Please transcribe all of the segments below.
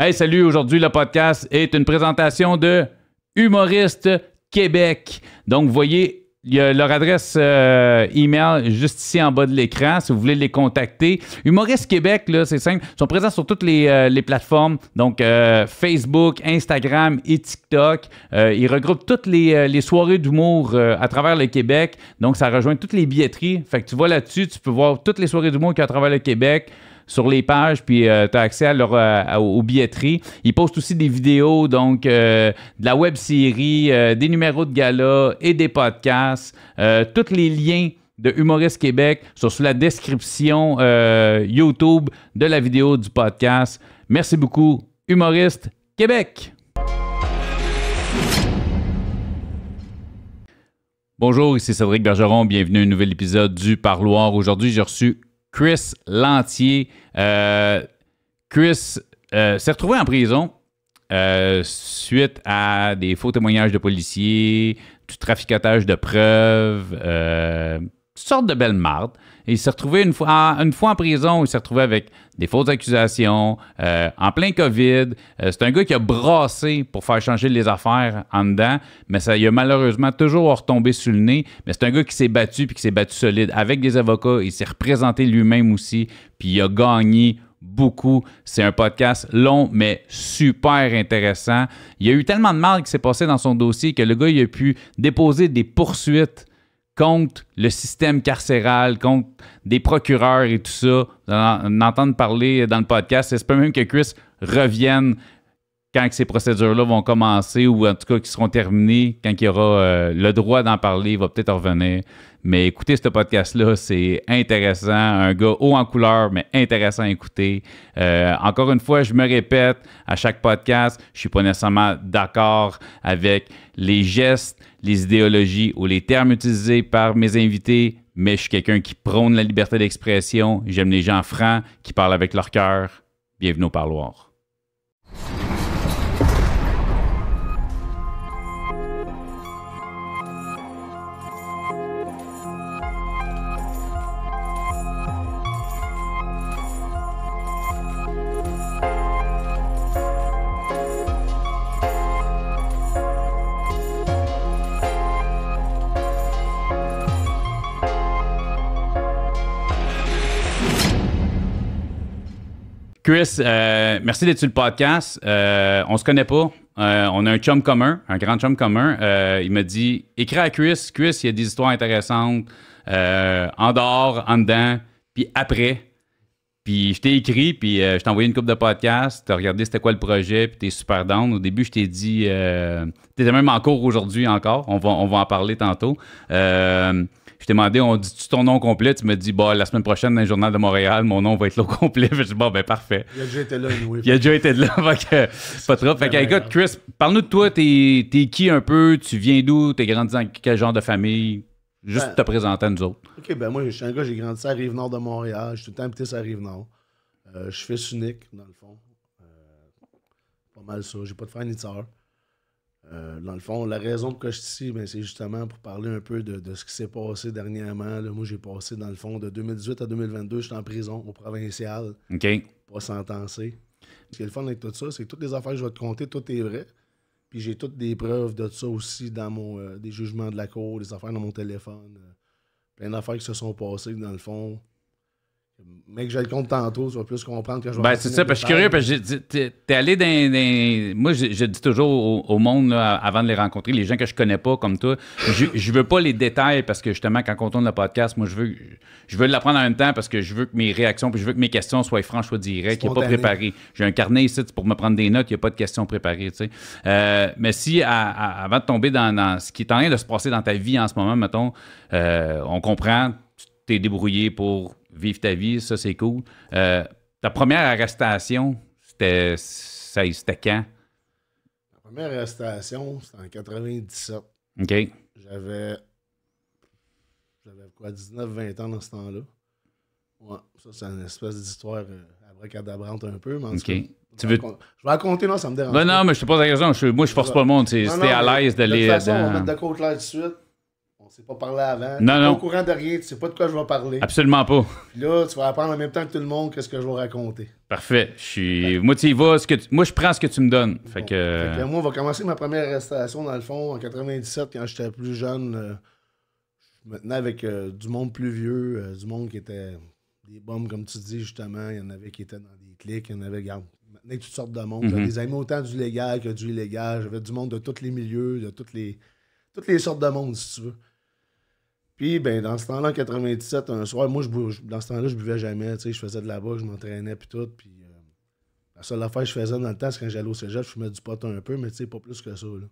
Hey, salut, aujourd'hui, le podcast est une présentation de Humoriste Québec. Donc, vous voyez, il y a leur adresse euh, email juste ici en bas de l'écran si vous voulez les contacter. Humoriste Québec, là, c'est simple. Ils sont présents sur toutes les, euh, plateformes, donc euh, Facebook, Instagram et TikTok. ils regroupent toutes les, les soirées d'humour à travers le Québec. Donc, ça rejoint toutes les billetteries. Fait que tu vas là-dessus, tu peux voir toutes les soirées d'humour qu'il y a à travers le Québec sur les pages, puis euh, tu as accès à leur, euh, aux billetteries. Ils postent aussi des vidéos, donc euh, de la web série, des numéros de gala et des podcasts. tous les liens de Humoriste Québec sont sous la description YouTube de la vidéo du podcast. Merci beaucoup, Humoriste Québec. Bonjour, ici Cédric Bergeron. Bienvenue à un nouvel épisode du Parloir. Aujourd'hui, j'ai reçu Chris Lantier. Euh, Chris euh, s'est retrouvé en prison euh, suite à des faux témoignages de policiers, du traficotage de preuves, toutes sortes de belles marde il s'est retrouvé une fois, en, une fois en prison, il s'est retrouvé avec des fausses accusations, euh, en plein COVID. Euh, c'est un gars qui a brassé pour faire changer les affaires en dedans, mais ça, il a malheureusement toujours retombé sur le nez. Mais c'est un gars qui s'est battu, puis qui s'est battu solide avec des avocats. Il s'est représenté lui-même aussi, puis il a gagné beaucoup. C'est un podcast long, mais super intéressant. Il y a eu tellement de mal qui s'est passé dans son dossier que le gars, a pu déposer des poursuites contre le système carcéral, contre des procureurs et tout ça. d'entendre parler dans le podcast. C'est pas même que Chris revienne quand ces procédures-là vont commencer ou en tout cas qui seront terminées, quand il y aura euh, le droit d'en parler, il va peut-être revenir. Mais écoutez ce podcast-là, c'est intéressant. Un gars haut en couleur, mais intéressant à écouter. Euh, encore une fois, je me répète à chaque podcast, je ne suis pas nécessairement d'accord avec les gestes, les idéologies ou les termes utilisés par mes invités, mais je suis quelqu'un qui prône la liberté d'expression. J'aime les gens francs qui parlent avec leur cœur. Bienvenue au parloir. Chris, euh, merci d'être sur le podcast. Euh, on se connaît pas. Euh, on a un chum commun, un grand chum commun. Euh, il m'a dit écris à Chris. Chris, il y a des histoires intéressantes en dehors, en dedans, puis après. Puis je t'ai écrit, puis je t'ai envoyé une coupe de podcast. as regardé c'était quoi le projet, puis es super down. Au début, je t'ai dit tu étais même en cours aujourd'hui encore. On va, on va en parler tantôt. Je t'ai demandé, on dit ton nom complet? Tu me dis, bah, la semaine prochaine, dans le Journal de Montréal, mon nom va être là au complet. je dis, bon, ben, parfait. Il a déjà été là, oui. Il a déjà été là, pas trop. Fait que, écoute, Chris, parle-nous de toi. T'es es qui un peu? Tu viens d'où? T'es grandi dans quel genre de famille? Juste ben, te présenter à nous autres. OK, ben moi, je suis un gars, j'ai grandi à Rive-Nord de Montréal. Je suis tout le temps habité à Rive-Nord. Euh, je suis fils unique, dans le fond. Euh, pas mal ça. J'ai pas de frère ni de sœur. Euh, dans le fond, la raison que je suis ici, ben, c'est justement pour parler un peu de, ce qui s'est passé dernièrement. moi, j'ai passé, dans le fond, de 2018 à 2022, j'étais en prison au provincial. OK. Pas sentencé. Ce qui est le fun avec tout ça, c'est que toutes les affaires que je vais te compter, tout est vrai. Puis j'ai toutes des preuves de ça aussi dans mon euh, des jugements de la cour, des affaires dans mon téléphone. Euh, plein d'affaires qui se sont passées, dans le fond, mais que je le compte tantôt, tu vas plus comprendre que je vais ben, c'est ça, parce que je suis curieux, parce que t'es allé dans, Moi, je, dis toujours au, monde, avant de les rencontrer, les gens que je connais pas, comme toi, je, veux pas les détails, parce que justement, quand on tourne le podcast, moi, je veux, je veux l'apprendre en même temps, parce que je veux que mes réactions, puis je veux que mes questions soient franches, soient directes, qu'il n'y pas préparé. J'ai un carnet ici pour me prendre des notes, il n'y a pas de questions préparées, tu sais. Euh, mais si, avant de tomber dans, ce qui est en train de se passer dans ta vie en ce moment, mettons, euh, on comprend, tu t'es débrouillé pour vivre ta vie, ça c'est cool. Euh, ta première arrestation, c'était, quand? Ma première arrestation, c'était en 97. OK. J'avais, j'avais quoi, 19-20 ans dans ce temps-là. Ouais, ça c'est une espèce d'histoire euh, abracadabrante un peu, mais en tu veux... Je vais raconter, non, ça me dérange. pas. non, mais je te pose la raison. moi, je force pas le monde. C'était à l'aise d'aller. De toute on va mettre de côté là de suite on s'est pas parlé avant. Non, pas au courant de rien, tu sais pas de quoi je vais parler. Absolument pas. là, tu vas apprendre en même temps que tout le monde qu'est-ce que je vais raconter. Parfait. Moi, que moi, je prends ce que tu me donnes. Fait que... moi, on va commencer ma première arrestation, dans le fond, en 97, quand j'étais plus jeune. Maintenant euh, je avec euh, du monde plus vieux, euh, du monde qui était des bombes, comme tu dis, justement. Il y en avait qui étaient dans des clics, il y en avait, regarde, maintenant, toutes sortes de monde. J'avais mhm. autant du légal que du illégal. J'avais du monde de tous les milieux, de toutes les toutes les sortes de monde, si tu veux. Puis, ben, dans ce temps-là, en 97, un soir, moi, je, dans ce temps-là, je buvais jamais. Tu sais, je faisais de la boxe, je m'entraînais, puis tout. Puis, euh, la seule affaire que je faisais dans le temps, c'est quand j'allais au cégep, je fumais du pot un peu, mais tu sais, pas plus que ça. Là.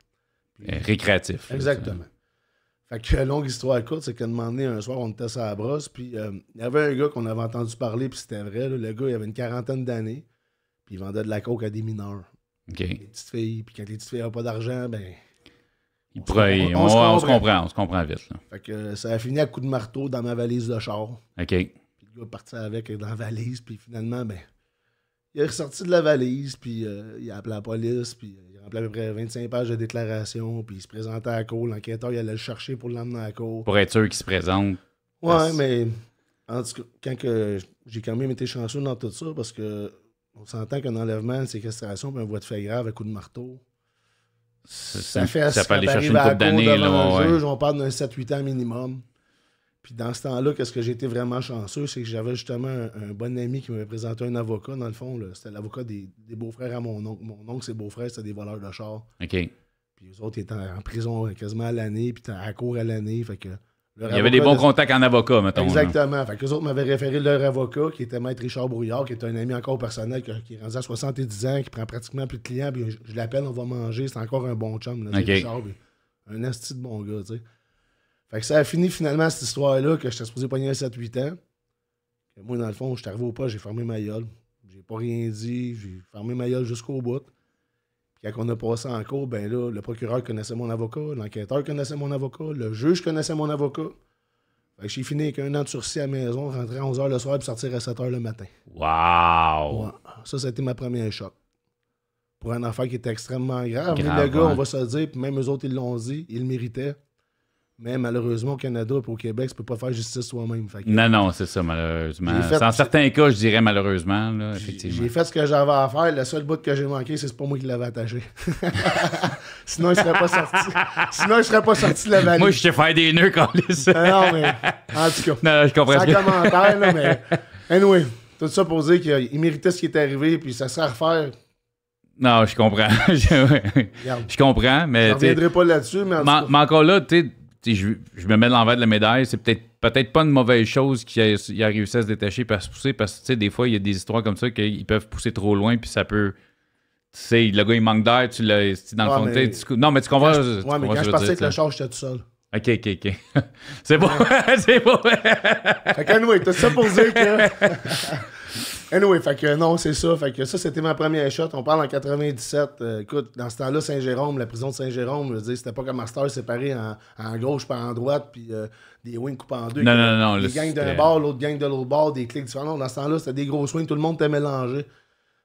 Euh, récréatif. Exactement. Fait que euh, longue histoire courte, c'est qu'à donné, un soir, on était à la brosse, puis il y avait un gars qu'on avait entendu parler, puis c'était vrai. le gars, il avait une quarantaine d'années, puis il vendait de la coke à des mineurs. OK. Des petites filles, puis quand les petites filles n'avaient pas d'argent, ben, on, se comprend, on se comprend vite. Fait que euh, ça a fini à coup de marteau dans ma valise de char. OK. Puis le gars est parti avec dans la valise, puis finalement, ben, il est ressorti de la valise, puis euh, il a appelé la police, puis euh, il a rempli à peu près 25 pages de déclaration, puis il se présentait à la cour. L'enquêteur, il allait le chercher pour l'emmener à la cour. Pour être sûr qu'il se présente. Ouais, mais en tout cas, quand j'ai quand même été chanceux dans tout ça, parce que on s'entend qu'un enlèvement, une séquestration, puis un voie de fait grave à coup de marteau, ça fait ça peut aller chercher une Un on parle d'un 7-8 ans minimum. Puis dans ce temps-là, qu'est-ce que j'ai été vraiment chanceux, c'est que j'avais justement un, bon ami qui m'avait présenté un avocat. Dans le fond, c'était l'avocat des, beaux-frères à mon oncle. Mon oncle, ses beaux-frères, c'était des voleurs de chars. OK. Puis les autres étaient en prison quasiment à l'année, puis à court à l'année. Fait que il y avait des bons contacts en avocat, mettons. Exactement. Fait que les autres m'avaient référé leur avocat, qui était Maître Richard Brouillard, qui est un ami encore personnel, qui, qui est rendu à 70 ans, qui prend pratiquement plus de clients, puis je, l'appelle, on va manger, c'est encore un bon chum. Là, Richard, un asti de bon gars, tu sais. Fait que ça a fini finalement cette histoire-là, que j'étais supposé pogner 7-8 ans. moi, dans le fond, je suis arrivé au pas, j'ai fermé ma gueule. J'ai pas rien dit, j'ai fermé ma gueule jusqu'au bout. Quand on a passé en cours, ben là, le procureur connaissait mon avocat, l'enquêteur connaissait mon avocat, le juge connaissait mon avocat. j'ai fini avec un an de sursis à la maison, rentrer à 11 h le soir et sortir à 7 h le matin. Wow! Ça, c'était ma première choc. Pour un enfant qui était extrêmement grave. le gars, on va se dire, même eux autres, ils l'ont dit, ils le méritaient. Mais malheureusement, au Canada et au Québec, tu peux pas faire justice soi-même. Non, non, c'est ça, malheureusement. Dans certains cas, je dirais malheureusement, effectivement. J'ai fait ce que j'avais à faire. Le seul bout que j'ai manqué, c'est pas moi qui l'avais attaché. Sinon, il serait pas sorti. Sinon, il serait pas sorti de la vallée. Moi, je t'ai fait des nœuds quand euh, ça. non, mais en tout cas. Non, je comprends. Sans commentaire, là, mais anyway, tout ça pour dire qu'il méritait ce qui est arrivé, puis ça serait à refaire. Non, je comprends. je comprends, mais. Je reviendrai pas là-dessus, mais. En mais encore là, tu sais je, je, me mets l'envers de la médaille, c'est peut-être peut-être pas une mauvaise chose qu'il a, réussi à se détacher et à se pousser parce que des fois, il y a des histoires comme ça qu'ils peuvent pousser trop loin puis ça peut. Tu sais, le gars il manque d'air, tu l'as dans le fond. Tu, non, mais tu comprends. ouais, mais quand je passais avec le charge, j'étais tout seul. Ok, ok, ok. c'est bon. c'est bon. fait que, anyway, t'as ça que. Anyway, fait que non, c'est ça. Fait que ça, c'était ma première shot. On parle en 97. Euh, écoute, dans ce temps-là, Saint-Jérôme, la prison de Saint-Jérôme, je veux c'était pas comme Master séparé en, en gauche par en droite, puis euh, des wings coupés en deux. Non, non, non. Les gangs d'un bord, l'autre gang de l'autre bord, des clics différents. Non, dans ce temps-là, c'était des gros swings, tout le monde était mélangé.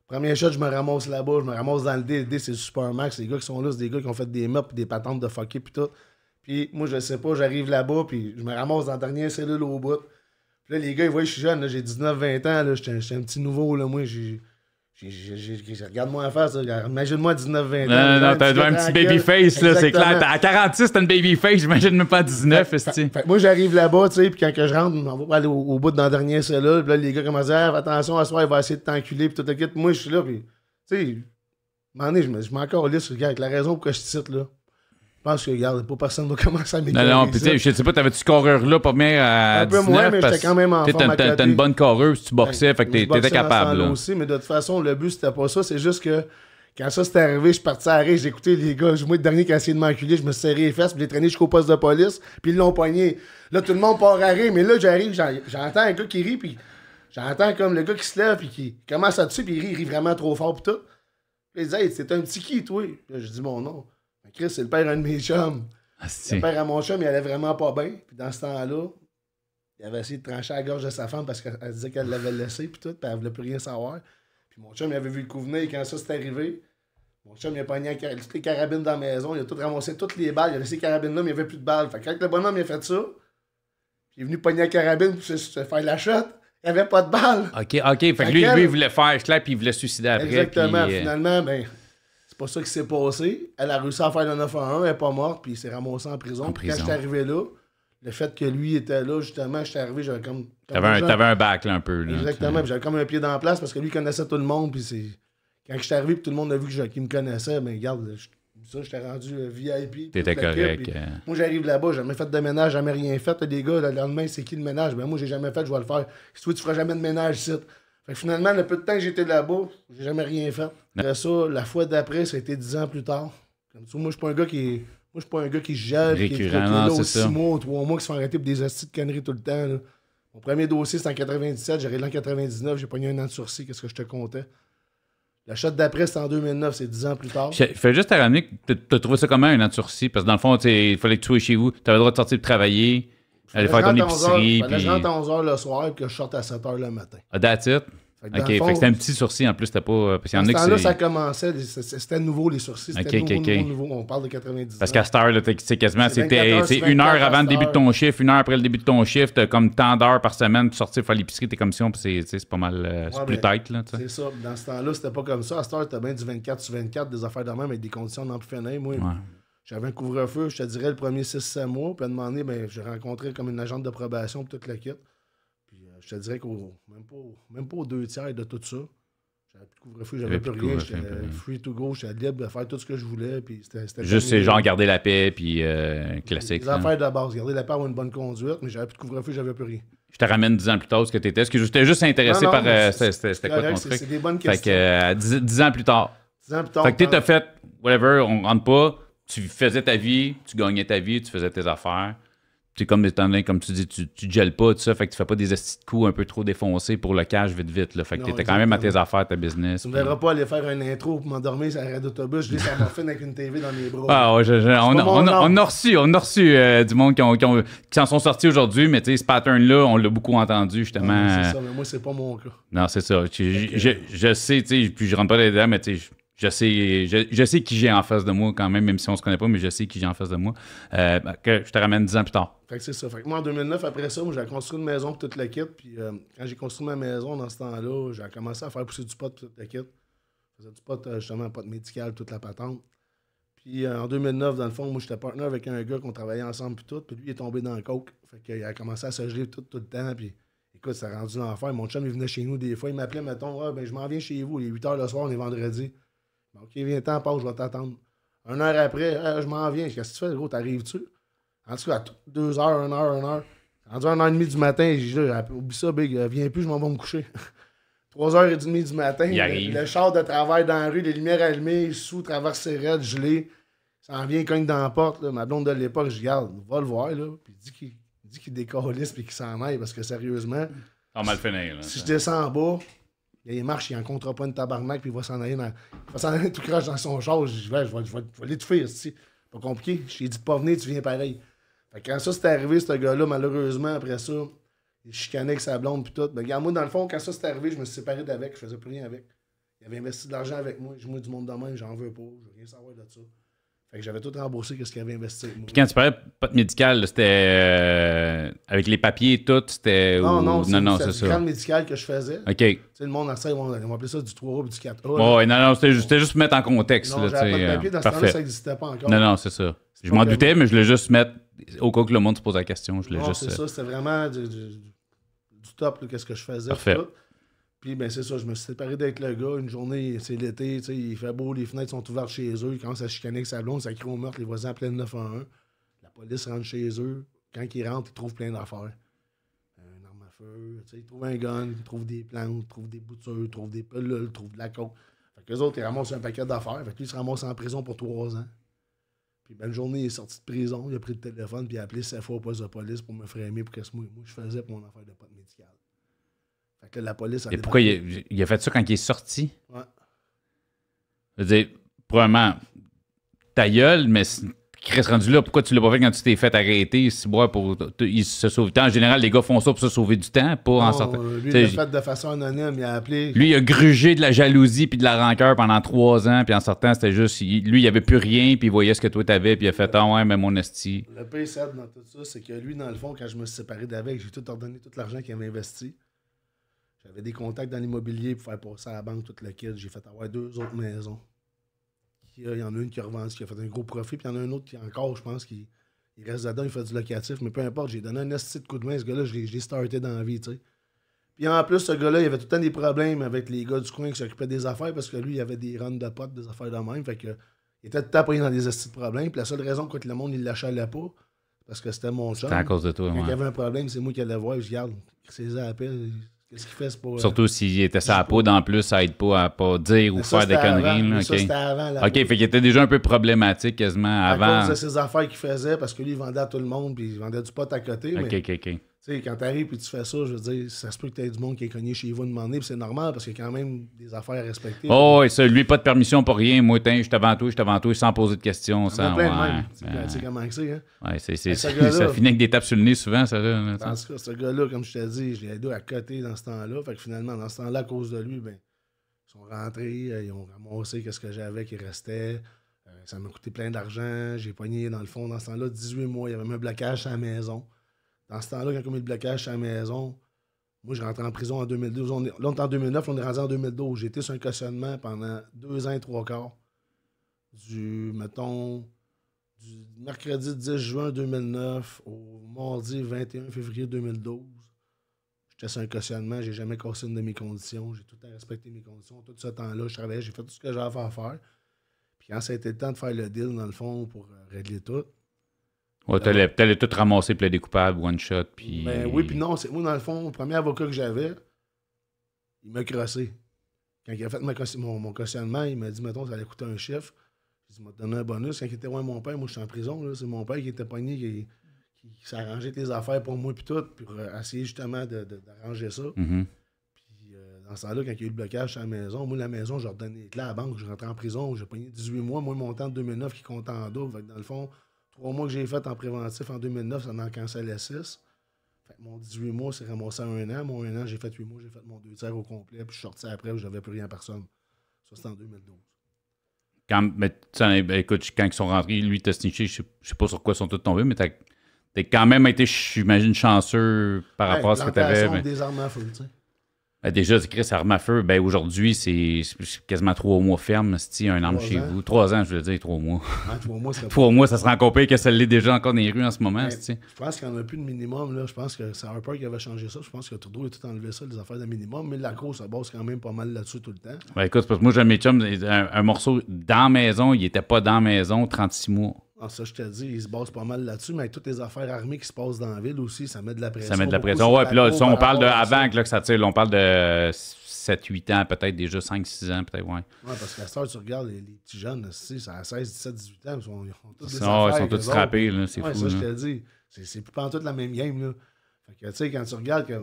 première shot, je me ramasse là-bas, je me ramasse dans le D, D, c'est Supermax. Les gars qui sont là, c'est des gars qui ont fait des maps, des patentes de fucker, puis tout. Puis moi, je sais pas, j'arrive là-bas, puis je me ramasse dans la dernière cellule au bout. Là, les gars, ils voient, je suis jeune, j'ai 19-20 ans, là, j'étais un petit nouveau, là, moi, Regarde-moi en face, imagine-moi 19-20 ans. Non, non, t'as un petit babyface, là, c'est clair. À 46, t'as une babyface, j'imagine même pas 19. Fait, moi, j'arrive là-bas, tu sais, puis quand que je rentre, on va aller au, bout bout d'un dernier cellule, puis là, les gars commencent à dire, ah, attention, à soir, il va essayer de t'enculer, puis tout le kit. Moi, je suis là, puis, tu sais, je m'en calisse, regarde, avec la raison pourquoi que je cite, là. Je pense que, regarde, pas personne va commencer à dire Non, non, puis je sais pas, t'avais-tu ce là pour bien à. Un peu quand même en forme. T'as une bonne si tu ben, boxais, fait que t'étais capable. Là. aussi, mais de toute façon, le but, c'était pas ça. C'est juste que quand ça c'était arrivé, je suis parti à j'ai écouté les gars, moi le dernier qui a essayé de m'enculer, je me suis serré les fesses, puis l'ai traîné jusqu'au poste de police, puis ils l'ont poigné. Là, tout le monde part à mais là, j'arrive, j'entends un gars qui rit, puis j'entends comme le gars qui se lève, puis qui commence à dessus, puis il rit, vraiment trop fort, puis tout. Il dit, c'est un petit qui, toi? je dis mon nom. Chris, c'est le père de mes chums. Ah, le père à mon chum, il allait vraiment pas bien. Puis dans ce temps-là, il avait essayé de trancher la gorge de sa femme parce qu'elle disait qu'elle l'avait laissé, puis tout, puis elle voulait plus rien savoir. Puis mon chum, il avait vu le coup et quand ça s'est arrivé, mon chum, il a pogné toutes les carabines dans la maison, il a tout ramassé toutes les balles, il a laissé les carabines là, mais il n'y avait plus de balles. Fait que quand le bonhomme il a fait ça, il est venu pogner la carabine pour se, faire la shot. Il n'y avait pas de balles. OK, OK. Fait, que lui, lui, il voulait faire clair puis il voulait se suicider après. Exactement. Euh, finalement, ben, c'est pas ça qui s'est passé. Elle a réussi à faire le 9-1-1, elle n'est pas morte, puis il s'est ramassé en prison. quand je suis arrivé là, le fait que lui était là, justement, je suis arrivé, j'avais comme. T'avais un, avais un bac, là, un peu. Là, Exactement, j'avais comme un pied dans la place parce que lui connaissait tout le monde, puis c'est. Quand je suis arrivé, puis tout le monde a vu qu'il me connaissait, mais ben, regarde, je, ça, j'étais rendu euh, VIP. T'étais correct. Hein. Moi, j'arrive là-bas, j'ai jamais fait de ménage, jamais rien fait. Les gars, le lendemain, c'est qui le ménage? Ben, moi, j'ai jamais fait, je vais le faire. Si tu veux, tu feras jamais de ménage, site. Fait que finalement, le peu de temps que j'étais là-bas, j'ai jamais rien fait. Après ça, la fois d'après, ça a été 10 ans plus tard. Comme ça, moi, je suis pas un gars qui Moi, je suis pas un gars qui gèle, qui est, qui là aux 6 mois, 3 mois, qui se font arrêter pour des astuces de conneries tout le temps. Mon premier dossier, c'était en 97. J'arrive là en 99. J'ai pogné un an de sursis. Qu'est-ce que je te comptais? La shot d'après, c'était en 2009. C'est 10 ans plus tard. fais juste à ramener que tu trouvé ça comment, un an de sursis? Parce que dans le fond, il fallait que tu sois chez vous. Tu avais le droit de sortir de travailler. Aller faire ton épicerie. Puis... Je rentre à 11h le soir et que je sorte à 7h le matin. Ah, that's it. ok, c'était un petit sourcil en plus, c'était pas. Euh, parce en là ça commençait, c'était nouveau les sourcils. C'était nouveau, On parle de 90 Parce qu'à cette heure quasiment, c'était une heure avant le début de ton chiffre, une heure après le début de ton shift, comme tant d'heures par semaine, tu sortais, faire l'épicerie, tes commissions, c'est, pas mal. Euh, c'est plus tight, C'est ça. Dans ce temps-là, c'était pas comme ça. À cette heure, t'as bien du 24 sur 24, des affaires de même avec des conditions d'en plus Moi, j'avais un couvre-feu, je te dirais, le premier 6-7 mois. Puis à un moment ben, j'ai rencontré comme une agente de probation, toute la quitte. Puis euh, je te dirais qu'au même pas, même pas aux deux tiers de tout ça, j'avais plus de couvre-feu, j'avais plus, rien. J'étais free to go, j'étais libre de faire tout ce que je voulais. Puis Juste, c'est genre garder la paix, puis euh, classique. Les hein. de la base, garder la paix, ou une bonne conduite, mais j'avais plus de couvre-feu, j'avais plus rien. Je te ramène 10 ans plus tard ce que tu étais. Est-ce que j'étais juste intéressé par. Euh, c'était quoi ton truc? C'était des bonnes questions. Fait que euh, ans plus tard. 10 ans plus tard. Fait que tu fait, whatever, on rentre pas tu faisais ta vie, tu gagnais ta vie, tu faisais tes affaires. Tu comme étant comme tu dis, tu, tu gèles pas, tout ça, fait que tu fais pas des estis de coups un peu trop défoncés pour le cash vite vite. Là. Fait que t'étais quand même à tes affaires, ta business. Tu ne pas aller faire un intro pour m'endormir sur arrête d'autobus, je laisse ça morphine avec une TV dans mes bras. Ah, ouais, on, a reçu, on a reçu euh, du monde qui, ont, qui, en sont sortis aujourd'hui, mais tu sais, ce pattern-là, on l'a beaucoup entendu justement. c'est euh, ça, mais moi, c'est pas mon cas. Non, c'est ça. Je, je sais, tu sais, puis je rentre pas dedans, mais tu sais, je sais, je, sais qui j'ai en face de moi quand même, même si on se connaît pas, mais je sais qui j'ai en face de moi. Euh, ben, je te ramène 10 ans plus tard. c'est ça. moi, en 2009, après ça, j'ai construit une maison pour toute la kit. Puis euh, quand j'ai construit ma maison, dans ce temps-là, j'ai commencé à faire pousser du pot pour toute la kit. Je faisais du pot, euh, justement, pot médical, toute la patente. Puis en 2009, dans le fond, moi, j'étais partenaire avec un gars qu'on travaillait ensemble, puis tout. Puis lui, il est tombé dans le coke. Fait a commencé à se gérer tout, le temps. Puis écoute, ça a rendu l'enfer. Mon chum, il venait chez nous des fois. Il m'appelait, mettons, ah, ben, je m'en viens chez vous. Il est 8 h le soir, on est vendredi ok, viens, ten passe, je vais t'attendre. Une heure après, ah, je m'en viens. Qu'est-ce que tu fais, gros? T'arrives-tu? En tout cas, deux heures, une heure, une heure. En une 1 et 30 du matin, j'ai dit, ah, oublie ça, Big, euh, viens plus, je m'en vais me coucher. Trois heures et demie du matin, le, chat char de travail dans la rue, les lumières allumées, sous, traversée raide, gelé. Ça en vient, cogne dans la porte. Ma blonde de l'époque, je garde, va le voir, là, puis dis qu'il dit qu'il décollisse puis qu'il s'en aille, parce que sérieusement. Si je descends en bas, il marche, a il rencontre pas une tabarnak, puis il va s'en aller, dans, il va s'en aller tout crache dans son char. Je vais, je vais, je vais, l'étouffer, ici. Pas compliqué. Je ai dit pas venir, tu viens pareil. quand ça s'est arrivé, ce gars-là, malheureusement, après ça, il chicanait avec sa blonde, puis tout. Mais regarde, moi, dans le fond, quand ça s'est arrivé, je me suis séparé d'avec, je faisais plus rien avec. Il avait investi de l'argent avec moi, je moins du monde demain, j'en veux pas, je veux rien savoir de ça que j'avais tout remboursé qu'est-ce qu'il avait investi. Puis quand tu parlais de médical, c'était euh, avec les papiers et tout, c'était. Non, non, non, c'est ça. C'était médical que je faisais. OK. le monde en sait, on, va appeler ça du 3 ou du 4A. non, non, c'était juste, juste mettre en contexte. Non, là, pas de papier, dans ce temps-là, ça n'existait pas encore. Non, non, c'est ça. Je m'en doutais, mais je voulais juste mettre. Au cas que le monde se pose la question, je l'ai juste. C'est euh, ça, c'était vraiment du, top, qu'est-ce que je faisais. Parfait. Puis, ben, c'est ça, je me suis séparé d'avec le gars. Une journée, c'est l'été, tu sais, il fait beau, les fenêtres sont ouvertes chez eux. Ils commencent à chicaner avec sa blonde, ça crie au meurtre, les voisins appellent 911. La police rentre chez eux. Quand ils rentrent, ils trouvent plein d'affaires. Euh, un arme à feu, ils trouvent un gun, ils trouvent des plantes, ils trouvent des boutures, ils trouvent des pelules, ils trouvent de la coke. Fait autres, ils ramassent un paquet d'affaires. Fait que lui, il se ramasse en prison pour trois ans. Puis, ben, une journée, il est sorti de prison, il a pris le téléphone, puis il a appelé sept fois au poste de police pour me freiner pour que ce que moi, je faisais pour mon affaire de pote médicale. Fait que la police. Et pourquoi il a, fait ça quand il est sorti? Ouais. Je veux dire, probablement, ta gueule, mais Chris rendu là, pourquoi tu l'as pas fait quand tu t'es fait arrêter? Si moi pour. Il se sauve du temps. En général, les gars font ça pour se sauver du temps, pour en oh, sortir. Lui, il l'a fait de façon anonyme, il a appelé. Lui, il a grugé de la jalousie puis de la rancœur pendant trois ans, puis en sortant, c'était juste. lui, il avait plus rien, puis il voyait ce que toi t'avais, puis il a fait Ah ouais, mais mon esti. Le pire, dans tout ça, c'est que lui, dans le fond, quand je me suis séparé d'avec, j'ai tout ordonné tout l'argent qu'il avait investi. J'avais des contacts dans l'immobilier pour faire passer à la banque toute la kit. J'ai fait avoir deux autres maisons. Il euh, y en a une qui a revendu, qui a fait un gros profit, puis il y en a une autre qui encore, je pense, qui il reste dedans, il fait du locatif, mais peu importe, j'ai donné un esti de coup de main, ce gars-là, je l'ai starté dans la vie, tu sais. Puis en plus, ce gars-là, il avait tout le temps des problèmes avec les gars du coin qui s'occupaient des affaires parce que lui, il avait des runs de potes, des affaires de même. Fait que il était tout le temps pris dans des esti de problèmes. Puis la seule raison que le monde, il la peau parce que c'était mon chat. C'était à cause de toi, Quand il avait un problème, c'est moi qui allais voir, je garde, c'est appels Surtout s'il était sa peau, en plus, ça aide pas à pas dire ou faire des conneries. Avant, là, avant, OK, fait qu'il était déjà un peu problématique quasiment avant. À cause de ses affaires qu'il faisait, parce que lui, il vendait à tout le monde, puis il vendait du pot à côté. OK, OK, OK tu sais, quand t'arrives puis tu fais ça, je veux dire, ça se peut que t'aies du monde qui est cogné chez vous demander, puis c'est normal parce qu'il y a quand même des affaires à respecter. Oh, et ça, lui, pas de permission pour rien. Moi, je t'avance tout, je t'avance tout sans poser de questions. Sans, ouais, sais comment c'est, hein? Ouais, c'est, ça finit avec des tapes sur le nez souvent, ça. Là, en tout cas, ce gars-là, comme je t'ai dit, je l'ai aidé à côté dans ce temps-là. Fait que finalement, dans ce temps-là, à cause de lui, ben, ils sont rentrés, euh, ils ont ramassé ce que j'avais qui restait. Euh, ça m'a coûté plein d'argent. J'ai pogné, dans le fond, dans ce temps-là, 18 mois. Il y avait même un blocage à la maison. Dans ce temps-là, quand on a commis le blocage à la maison, moi, je rentré en prison en 2012. On est, en 2009, on est rendu en 2012. J'étais été sur un cautionnement pendant deux ans et trois quarts. Du, mettons, du mercredi 10 juin 2009 au mardi 21 février 2012. J'étais sur un cautionnement, j'ai jamais cassé une de mes conditions. J'ai tout à respecté mes conditions. Tout ce temps-là, je travaillais, j'ai fait tout ce que j'avais à faire. Puis quand ça a été le temps de faire le deal, dans le fond, pour euh, régler tout, Ouais, t'allais, être tout ramasser plaider coupable, one shot, puis. Ben oui, puis non, c'est moi, dans le fond, le premier avocat que j'avais, il m'a crossé. Quand il a fait mon, mon, cautionnement, il m'a dit, mettons, ça allait coûter un chiffre. Il m'a donné un bonus. Quand il était loin mon père, moi, je suis en prison, C'est mon père qui était pogné, qui, qui, s'arrangeait tes affaires pour moi, puis tout, pour euh, essayer justement de, de, d'arranger ça. Mm-hmm. Puis euh, dans ce temps-là, quand il y a eu le blocage à la maison, moi, la maison, je leur donnais à la banque, je rentrais en prison, j'ai pogné 18 mois, moi, mon temps de 2009 qui compte en double. Fait que dans le fond, au mois que j'ai fait en préventif en 2009, ça en à 6. Fait mon 18 mois c'est ramassé à un an. Mon un an, j'ai fait 8 mois, j'ai fait mon deux tiers au complet, puis je suis sorti après, je n'avais plus rien à personne. Ça, c'était en 2012. Quand, mais, ben, écoute, quand ils sont rentrés, lui, snitché, je ne sais pas sur quoi ils sont tous tombés, mais tu as, quand même été, j'imagine, chanceux par ben, rapport à ce que tu avais. Mais... des armes à feu, tu sais. Ah, déjà, écrit ça arme à feu. Ben, aujourd'hui, c'est quasiment trois mois ferme. Si un arme chez vous. Trois ans, je veux dire, trois mois. trois mois, ça se rend compte que ça l'est déjà encore dans les rues en ce moment. Ben, je pense qu'il n'y en a plus de minimum. Là. Je pense que c'est Harper qui avait changé ça. Je pense que Trudeau a tout enlevé ça, les affaires de minimum. Mais la course, ça bosse quand même pas mal là-dessus tout le temps. Ben, écoute, parce que moi, j'ai mes un, un morceau dans la maison, il n'était pas dans la maison 36 mois. Ah, ça, je te dis, ils se basent pas mal là-dessus, mais avec toutes les affaires armées qui se passent dans la ville aussi, ça met de la pression. Ça met de la pression, ouais. Puis là, on parle de avant que là, que ça tire, on parle de 7-8 ans, peut-être déjà 5-6 ans, peut-être, oui. Ouais, parce que la soeur, tu regardes les, petits jeunes, c'est à 16, 17, 18 ans, ils sont, ils ont tous des affaires, Ils sont tous scrappés, là, c'est fou. ça, je te dis, c'est plus pas en tout la même game, là. Fait que, tu sais, quand tu regardes que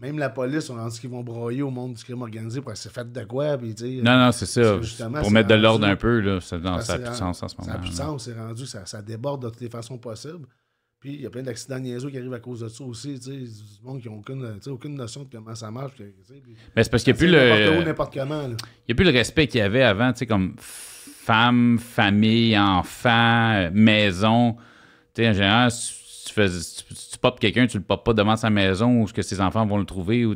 même la police, on dit qu'ils vont broyer au monde du crime organisé pour que c'est fait de quoi. non, non, c'est ça. Pour mettre de l'ordre un peu, là, dans sa puissance en ce moment. Sa puissance, c'est rendu, ça, déborde de toutes les façons possibles. Puis il y a plein d'accidents niaiseux qui arrivent à cause de ça aussi. Du monde qui n'a aucune, aucune notion de comment ça marche. Mais c'est parce qu'il n'y a plus le. N'importe Il n'y a plus le respect qu'il y avait avant, tu sais, comme femme, famille, enfant, maison. Tu sais, en général, tu, fais, tu, popes quelqu'un, tu le popes pas devant sa maison ou ce que ses enfants vont le trouver. Ou,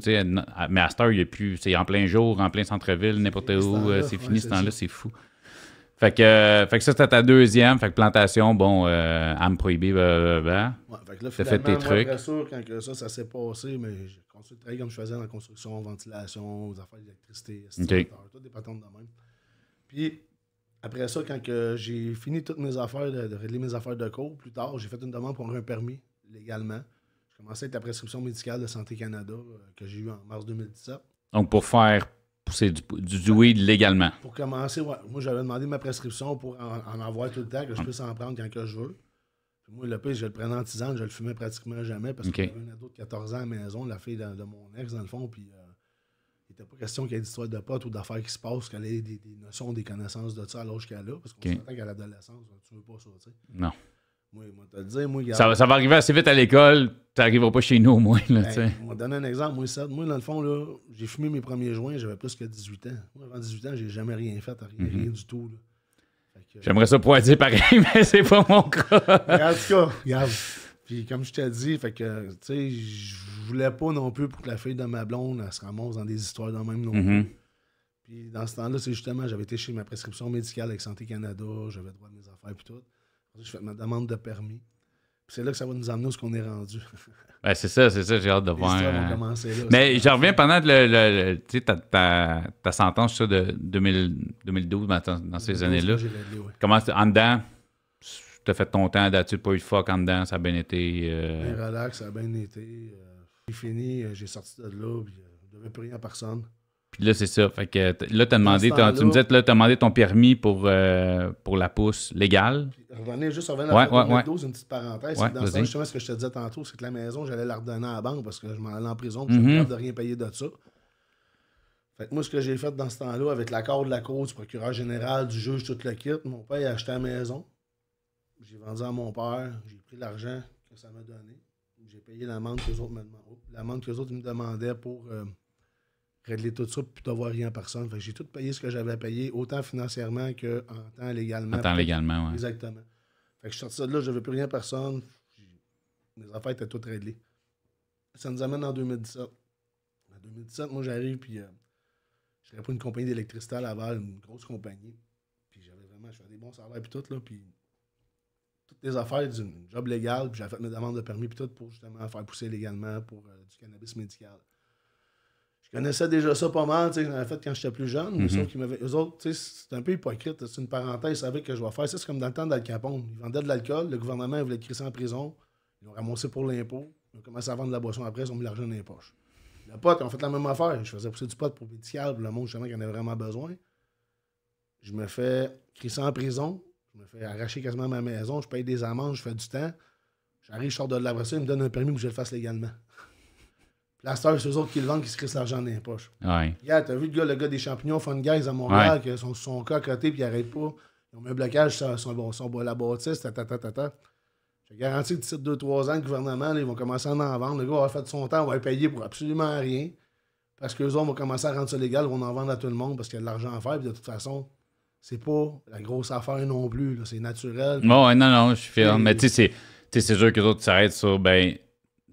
mais à cette heure, il a plus. C'est en plein jour, en plein centre-ville, n'importe où. Euh, c'est fini ce temps-là, c'est fou. Fait que, euh, fait que ça, c'était ta deuxième. Fait que plantation, bon, euh, prohibée, bah, bah, bah, Ouais, fait que là, as fait tes trucs. sûr, quand ça, ça s'est passé, mais j'ai construit comme je faisais dans la construction, ventilation, aux affaires d'électricité, okay. tout des patentes de même. Puis, après ça, quand j'ai fini toutes mes affaires, de, régler mes affaires de cours, plus tard, j'ai fait une demande pour un permis légalement. J'ai commencé avec la prescription médicale de Santé Canada euh, que j'ai eue en mars 2017. Donc, pour faire pousser du, légalement. Pour commencer, moi, j'avais demandé ma prescription pour en, avoir tout le temps, que je ah. puisse en prendre quand que je veux. moi, le piste, je le prenais en ans, je le fumais pratiquement jamais parce que j'avais un ado de 14 ans à la maison, la fille de, mon ex, dans le fond, puis euh, n'était pas question qu'il y ait des histoires de potes ou d'affaires qui se passent, qu'elle ait des, notions, des connaissances de ça à l'âge qu'elle a. Parce qu'on okay. s'entend qu'à l'adolescence, tu veux pas sortir. tu sais. Non. Moi, moi, te dire, moi, ça, ça, va arriver assez vite à l'école, ça n'arriveras pas chez nous, au moins. Là, ben, on va donner un exemple. Moi, ça, moi dans le fond, là, j'ai fumé mes premiers joints, j'avais plus que 18 ans. Moi, avant 18 ans, j'ai jamais rien fait, rien, mhm. du tout. J'aimerais ça pouvoir dire pareil, mais c'est pas mon cas. en tout cas, puis comme je t'ai dit, fait que, tu sais, je voulais pas non plus pour que la fille de ma blonde, se ramasse dans des histoires dans même non mhm. Puis dans ce temps-là, c'est justement, j'avais été chez ma prescription médicale avec Santé Canada, j'avais droit à mes affaires et tout. Je fais ma demande de permis. Puis c'est là que ça va nous amener où ce qu'on est rendu. Ben, c'est ça, c'est ça, j'ai hâte de voir. Hein. Mais je reviens pendant le, ta, sentence de 2012, dans, ces années-là. Comment en dedans t'as fait ton temps, là tu pas eu de fuck en dedans, ça a bien été. Euh, relax, ça a bien été. j'ai euh, fini, euh, j'ai sorti de là, puis je devais rien à personne. Puis là, c'est ça. Fait que là, demandé, tu me disais, là, as demandé ton permis pour, pour la pousse légale. Revenez juste revenir à la ouais, ouais, 2012, ouais. une petite parenthèse. dans ce justement, ce que je te disais tantôt, c'est que la maison, j'allais la redonner à la banque parce que je m'en allais en prison, je mm mm-hmm. de rien payer de ça. Fait que moi, ce que j'ai fait dans ce temps-là, avec l'accord de la cour, du procureur général, du juge, tout le kit, mon père a acheté la maison. J'ai vendu à mon père, j'ai pris l'argent que ça m'a donné. J'ai payé l'amende que les autres me demandaient. que les autres me demandaient pour euh, régler tout ça puis d'avoir rien à personne. Fait j'ai tout payé ce que j'avais à payer, autant financièrement qu'en temps légalement. En temps légalement, oui. Exactement. Fait je suis sorti de là, je veux plus rien personne. Mes affaires étaient toutes réglées. Ça nous amène en 2017. En 2017, moi j'arrive puis euh, je j'avais pour une compagnie d'électricité à Laval, une grosse compagnie. Puis j'avais vraiment, je faisais des bons salaires puis tout là. Puis des affaires d'une job légale, puis j'avais fait mes demandes de permis, puis tout, pour justement faire pousser légalement pour euh, du cannabis médical. Je connaissais déjà ça pas mal, tu sais, j'avais fait quand j'étais plus jeune. les mhm. eux autres, tu sais, c'est un peu hypocrite, c'est une parenthèse, avec savaient que je vais faire. C'est comme dans le temps d'Al Capone. Ils vendaient de l'alcool, le gouvernement voulait crisser en prison, ils l'ont ramassé pour l'impôt, ils ont commencé à vendre de la boisson après, ils ont mis l'argent dans les poches. Le ils ont fait la même affaire. Je faisais pousser du pot pour médical, pour le monde justement qui en avait vraiment besoin. Je me fais crisser en prison, je me fais arracher quasiment ma maison, je paye des amendes, je fais du temps. J'arrive, je sors de la voiture, ils me donnent un permis pour que je le fasse légalement. La star, c'est eux autres qui le vendent, qui se crissent l'argent dans les poches. Ouais. t'as vu le gars, le gars des champignons Fun Guys à Montréal, qui qui sur son cas à côté, puis ils n'arrêtent pas. Ils ont mis un blocage sur, sur, son, la bâtisse, ta, ta, ta, ta, ta. Je garantis que d'ici 2-3 ans, le gouvernement, ils vont commencer à en vendre. Le gars va faire son temps, on va payer pour absolument rien. Parce qu'eux autres vont commencer à rendre ça légal, ils vont en vendre à tout le monde parce qu'il y a de l'argent à faire. Puis de toute façon, c'est pas la grosse affaire non plus. C'est naturel. Bon, non, non, je suis fier. Mais tu sais, c'est sûr que les autres s'arrêtent sur, ben,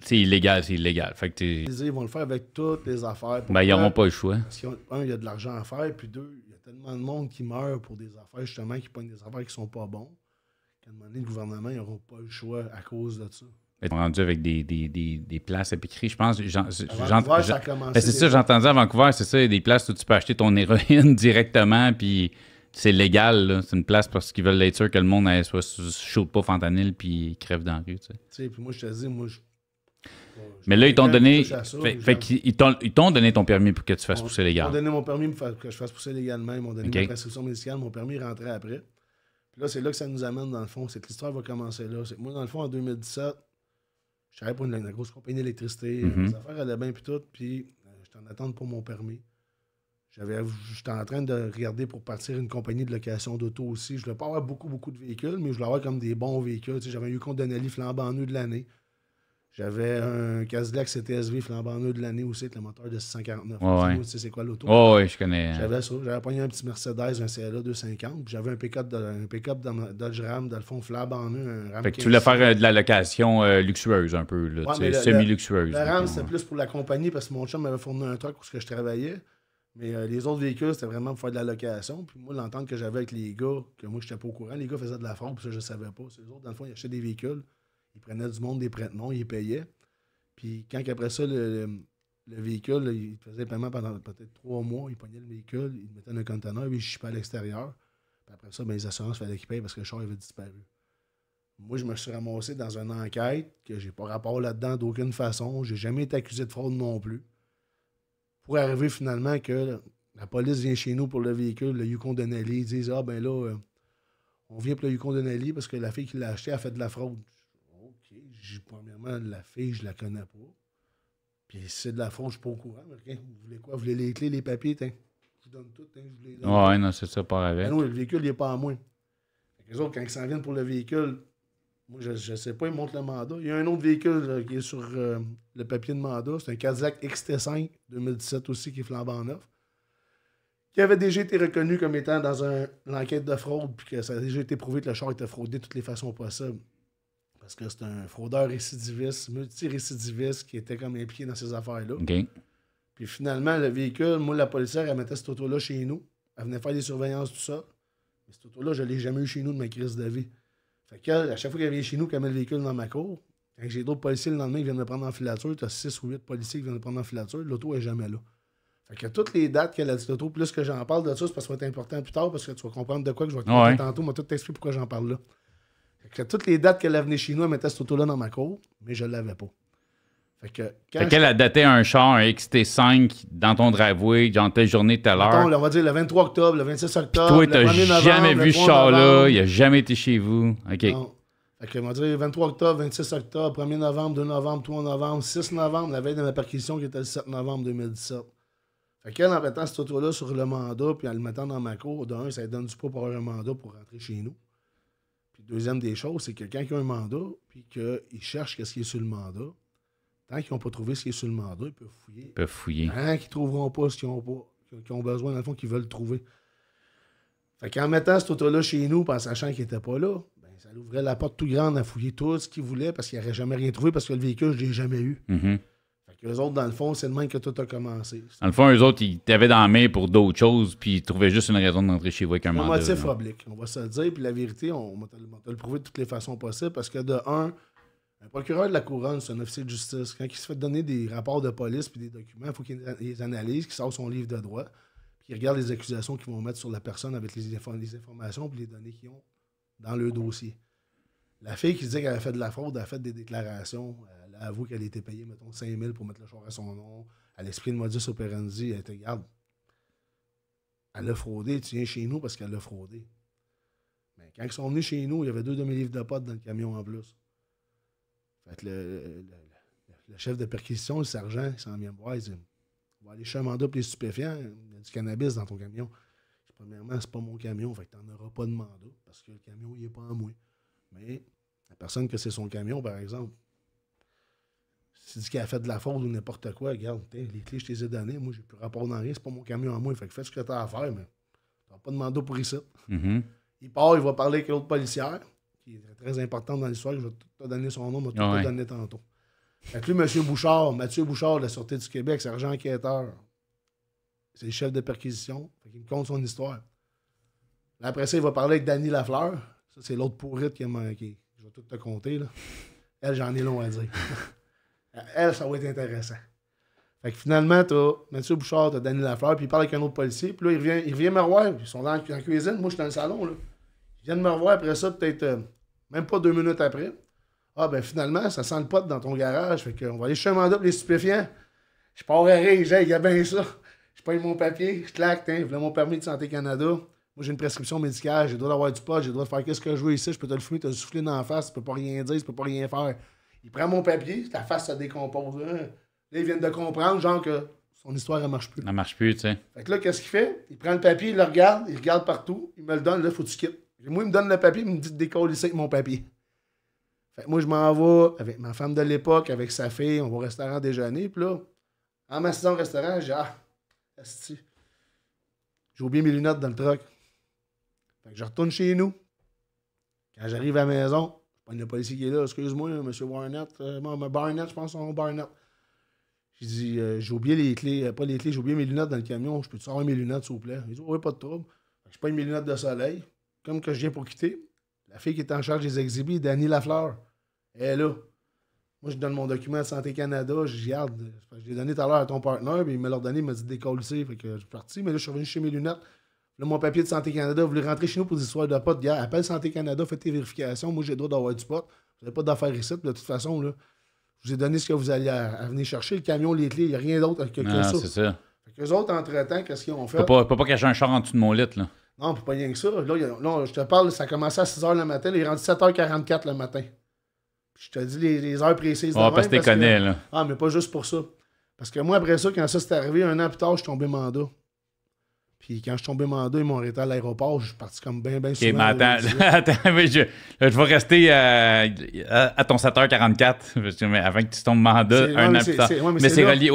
c'est illégal, c'est illégal. Fait que ils vont le faire avec toutes les affaires. Ben, ils n'auront pas le choix. Parce il y a de l'argent à faire, puis deux, il y a tellement de monde qui meurt pour des affaires, justement, qui prennent des affaires qui sont pas bons, qu'à un moment donné, le gouvernement, ils n'auront pas le choix à cause de ça. Ils sont rendus avec des, des, des, des places à je pense. Ben, c'est ça, j'entendais à Vancouver, c'est ça, il y a des places où tu peux acheter ton héroïne directement, puis c'est légal, c'est une place parce qu'ils veulent être sûrs que le monde elle, soit chaud pas fentanyl puis crève dans la rue. Tu sais, puis moi je te dis, moi je. mais là, ils t'ont donné. fait, t'ont donné ton permis pour que tu fasses pousser légal. Ils m'ont donné mon permis pour que je fasse pousser légalement. Ils m'ont donné mon prescription médicale. Mon permis est rentré après. Puis là, c'est là que ça nous amène, dans le fond. C'est que l'histoire va commencer là. moi, dans le fond, en 2017, je travaillais pour une, grosse compagnie d'électricité. Mes mhm. affaires à affaires allaient bien, puis tout. Puis je euh, j'étais en attente pour mon permis. J'avais, j'étais en train de regarder pour partir une compagnie de location d'auto aussi. Je voulais pas avoir beaucoup, beaucoup de véhicules, mais je voulais avoir comme des bons véhicules. Tu sais, j'avais un Yukon Denali flambant de l'année. J'avais un Cadillac CTSV flambant neuf de l'année aussi avec le moteur de 649. Tu sais, c'est quoi l'auto? Oh oui, je connais. Hein. J'avais ça. J'avais pogné un petit Mercedes, un CLA 250. j'avais un pick-up, pick-up Dodge Ram, dans le fond, flambant neuf, un Ram Fait que tu voulais faire euh, de la location euh, luxueuse un peu, semi-luxueuse. Le, Ram, c'était plus pour la compagnie parce que mon chum m'avait fourni un truc où je travaillais. Mais euh, les autres véhicules, c'était vraiment pour faire de la location. Puis moi, l'entente que j'avais avec les gars, que moi, je n'étais pas au courant, les gars faisaient de la fraude, puis ça, je ne savais pas. Les autres, dans le fond, ils achetaient des véhicules, ils prenaient du monde des prêtements, ils payaient. Puis quand après ça, le, véhicule, il faisait paiement pendant peut-être trois mois, il prenaient le véhicule, il mettaient mettait dans un conteneur, puis il pas à l'extérieur. Puis après ça, ben, les assurances, il fallait qu'ils payent parce que le char avait disparu. Moi, je me suis ramassé dans une enquête que j'ai pas rapport là-dedans d'aucune façon. J'ai jamais été accusé de fraude non plus pour arriver finalement que la police vient chez nous pour le véhicule, le Yukon Denali, Ils disent Ah, ben là, euh, on vient pour le Yukon Denali parce que la fille qui l'a acheté a fait de la fraude. OK, premièrement, la fille, je la connais pas. Puis c'est de la fraude, je suis pas au courant. Vous voulez quoi Vous voulez les clés, les papiers hein? Je vous donne tout. Hein? Je vous les Ouais, non, c'est ça, pas avec. non, ben le véhicule, il n'est pas à moi. Les quand ils s'en viennent pour le véhicule, moi, je ne sais pas, il montre le mandat. Il y a un autre véhicule qui est sur euh, le papier de mandat. C'est un Cadillac XT5 2017 aussi qui est flambant neuf. Qui avait déjà été reconnu comme étant dans l'enquête de fraude, puis que ça a déjà été prouvé que le char était fraudé de toutes les façons possibles. Parce que c'est un fraudeur récidiviste, multi récidiviste qui était comme impliqué dans ces affaires-là. Puis finalement, le véhicule, moi, la policière, elle mettait ce auto-là chez nous. Elle venait faire des surveillances, tout ça. Mais ce auto-là, je ne l'ai jamais eu chez nous de ma crise de vie. Fait à chaque fois qu'elle vient chez nous, qu'elle met le véhicule dans ma cour, quand j'ai d'autres policiers le lendemain qui viennent me prendre en filature, tu as 6 ou 8 policiers qui viennent me prendre en filature, l'auto n'est jamais là. Fait que toutes les dates qu'elle a dit l'auto, plus que j'en parle de ça, c'est parce que ça va être important plus tard, parce que tu vas comprendre de quoi que je vais te ouais. tantôt, moi tout t'expliquer pourquoi j'en parle là. Fait que toutes les dates qu'elle a chez nous, elle mettait cette auto-là dans ma cour, mais je ne l'avais pas. Fait que quand qu'elle a daté un char, un XT5 dans ton driveway, genre telle journée, telle heure. on va dire le 23 octobre, le 26 octobre. Puis toi, t'as jamais vu ce char-là, il a jamais été chez vous. Non. Fait que, on va dire 23 octobre, 26 octobre, 1er novembre, 2 novembre, 3 novembre, 6 novembre, la veille de ma perquisition qui était le 7 novembre 2017. Fait qu'elle, en mettant cette auto-là sur le mandat, puis en le mettant dans ma cour, d'un, ça lui donne du poids pour avoir un mandat pour rentrer chez nous. Puis deuxième des choses, c'est que quelqu'un qui a un mandat, puis qu'il cherche qu'est-ce qui est sur le mandat, Tant qu'ils n'ont pas trouvé ce qui est sur le mandat, ils peuvent fouiller. Ils peuvent fouiller. Tant qu'ils ne trouveront pas ce qu'ils ont, pas, ont besoin, dans le fond, qu'ils veulent trouver. Fait qu'en mettant cet auto-là chez nous, en sachant qu'il n'était pas là, ben, ça l'ouvrait la porte tout grande à fouiller tout ce qu'ils voulaient parce qu'ils n'auraient jamais rien trouvé parce que le véhicule, je ne l'ai jamais eu. Mm-hmm. Fait que les autres, dans le fond, c'est le même que tout a commencé. Dans le fond, eux autres, ils t'avaient dans la main pour d'autres choses, puis ils trouvaient juste une raison d'entrer chez vous avec un mandat. Un motif oblique, on va se le dire, puis la vérité, on, va le prouver de toutes les façons possibles parce que de un, un procureur de la couronne, c'est un officier de justice. Quand il se fait donner des rapports de police puis des documents, il faut qu'il les analyse, qu'il sorte son livre de droit, puis qu'il regarde les accusations qu'ils vont mettre sur la personne avec les, les informations puis les données qu'ils ont dans le dossier. La fille qui disait qu'elle a fait de la fraude, elle a fait des déclarations. Elle avoue qu'elle a été payée, mettons, 5 000 pour mettre le choix à son nom. À l'esprit de modus operandi. Elle était garde. Elle a fraudé. Tu viens chez nous parce qu'elle a fraudé. Mais quand ils sont venus chez nous, il y avait deux demi-livres de potes dans le camion en plus le, chef de perquisition, le sergent, il s'en vient me voir, il dit On va aller chez pour les stupéfiants, il y a du cannabis dans ton camion. Premièrement, ce Premièrement, c'est pas mon camion, fait que t'en auras pas de mandat parce que le camion, il est pas à moi. Mais la personne que c'est son camion, par exemple, c'est dit qu'elle a fait de la faute ou n'importe quoi, regarde, les clés, je te les ai données, moi, j'ai plus rapport dans rien, c'est pas mon camion à moi, fait que fais ce que t'as à faire, mais t'as pas de mandat pour ici. Mm-hmm. Il part, il va parler avec l'autre policière. Il est très, important dans l'histoire, je vais te donner son nom, mais vais te donner tantôt. Fait que lui, M. Bouchard, Mathieu Bouchard de la Sûreté du Québec, sergent enquêteur, c'est le chef de perquisition. Fait il me compte son histoire. Après ça, il va parler avec Danny Lafleur. Ça, c'est l'autre pourrite qui, qui Je vais tout te compter. Là. Elle, j'en ai long à dire. Elle, ça va être intéressant. Fait que finalement, as Mathieu Bouchard, as Danny Lafleur, puis il parle avec un autre policier. Puis là, il revient, il me revoir. Ils sont dans la cuisine. Moi, je suis dans le salon. Là. Ils viennent me revoir après ça, peut-être. Euh, même pas deux minutes après. Ah, ben finalement, ça sent le pote dans ton garage. Fait qu'on va aller chez un mandat les stupéfiants. Je pars à rire, il y a bien ça. Je paye mon papier, je claque, tiens, voulait mon permis de Santé Canada. Moi, j'ai une prescription médicale, j'ai le droit d'avoir du pot, j'ai le droit de faire qu'est-ce que je veux ici. Je peux te le fumer, te le souffler dans la face, tu peux pas rien dire, tu peux pas rien faire. Il prend mon papier, ta face se décompose. Hein. Là, ils viennent de comprendre, genre, que son histoire, elle marche plus. Elle marche plus, tu sais. Fait que là, qu'est-ce qu'il fait? Il prend le papier, il le regarde, il regarde partout, il me le donne, là, faut que tu quittes. Moi, il me donne le papier, il me dit de décoller ici avec mon papier. Fait moi, je m'en vais avec ma femme de l'époque, avec sa fille, on va au restaurant déjeuner. Puis là, en m'assistant au restaurant, j'ai ah, j'ai oublié mes lunettes dans le truck. Fait que je retourne chez nous. Quand j'arrive à la maison, je le policier qui est là, excuse-moi, monsieur Barnett, moi, euh, ben, Barnett, je pense son Barnett. J'ai dit, euh, j'ai oublié les clés, euh, pas les clés, j'ai oublié mes lunettes dans le camion, je peux te sortir mes lunettes, s'il vous plaît? Il dit, oui, pas de trouble. Je prends mes lunettes de soleil, comme que je viens pour quitter, la fille qui est en charge des exhibits, Dani Lafleur, elle est là. Moi, je donne mon document à Santé Canada, je garde. Je l'ai donné tout à l'heure à ton partenaire, puis il m'a l'a donné, il m'a dit décolle Fait que je suis parti, mais là, je suis revenu chez mes lunettes. Là, mon papier de Santé Canada, vous voulez rentrer chez nous pour des histoires de potes. appelle Santé Canada, faites tes vérifications. Moi, j'ai le droit d'avoir du pot. Vous n'avez pas d'affaires ici. De toute façon, là, je vous ai donné ce que vous allez venir chercher. Le camion, les clés, il n'y a rien d'autre que, ça. c'est ça. Fait que eux autres, entre-temps, qu'est-ce qu'ils ont fait? pas, peux pas cacher un char en dessous de mon lit, là. Non, pour pas rien que ça. Là, je te parle, ça a commencé à 6h le matin, il est rendu 7h44 le matin. je te dis les, heures précises. Ah, parce, que tu connais, là. Ah, mais pas juste pour ça. Parce que moi, après ça, quand ça s'est arrivé, un an plus tard, je suis tombé mandat. Puis quand je suis tombé mandat, ils m'ont arrêté à l'aéroport. Je suis parti comme bien, bien souvent. mais attends, je, vais rester euh, à, à, ton 7h44. avant que tu tombes mandat, un an plus tard. mais, c'est relié.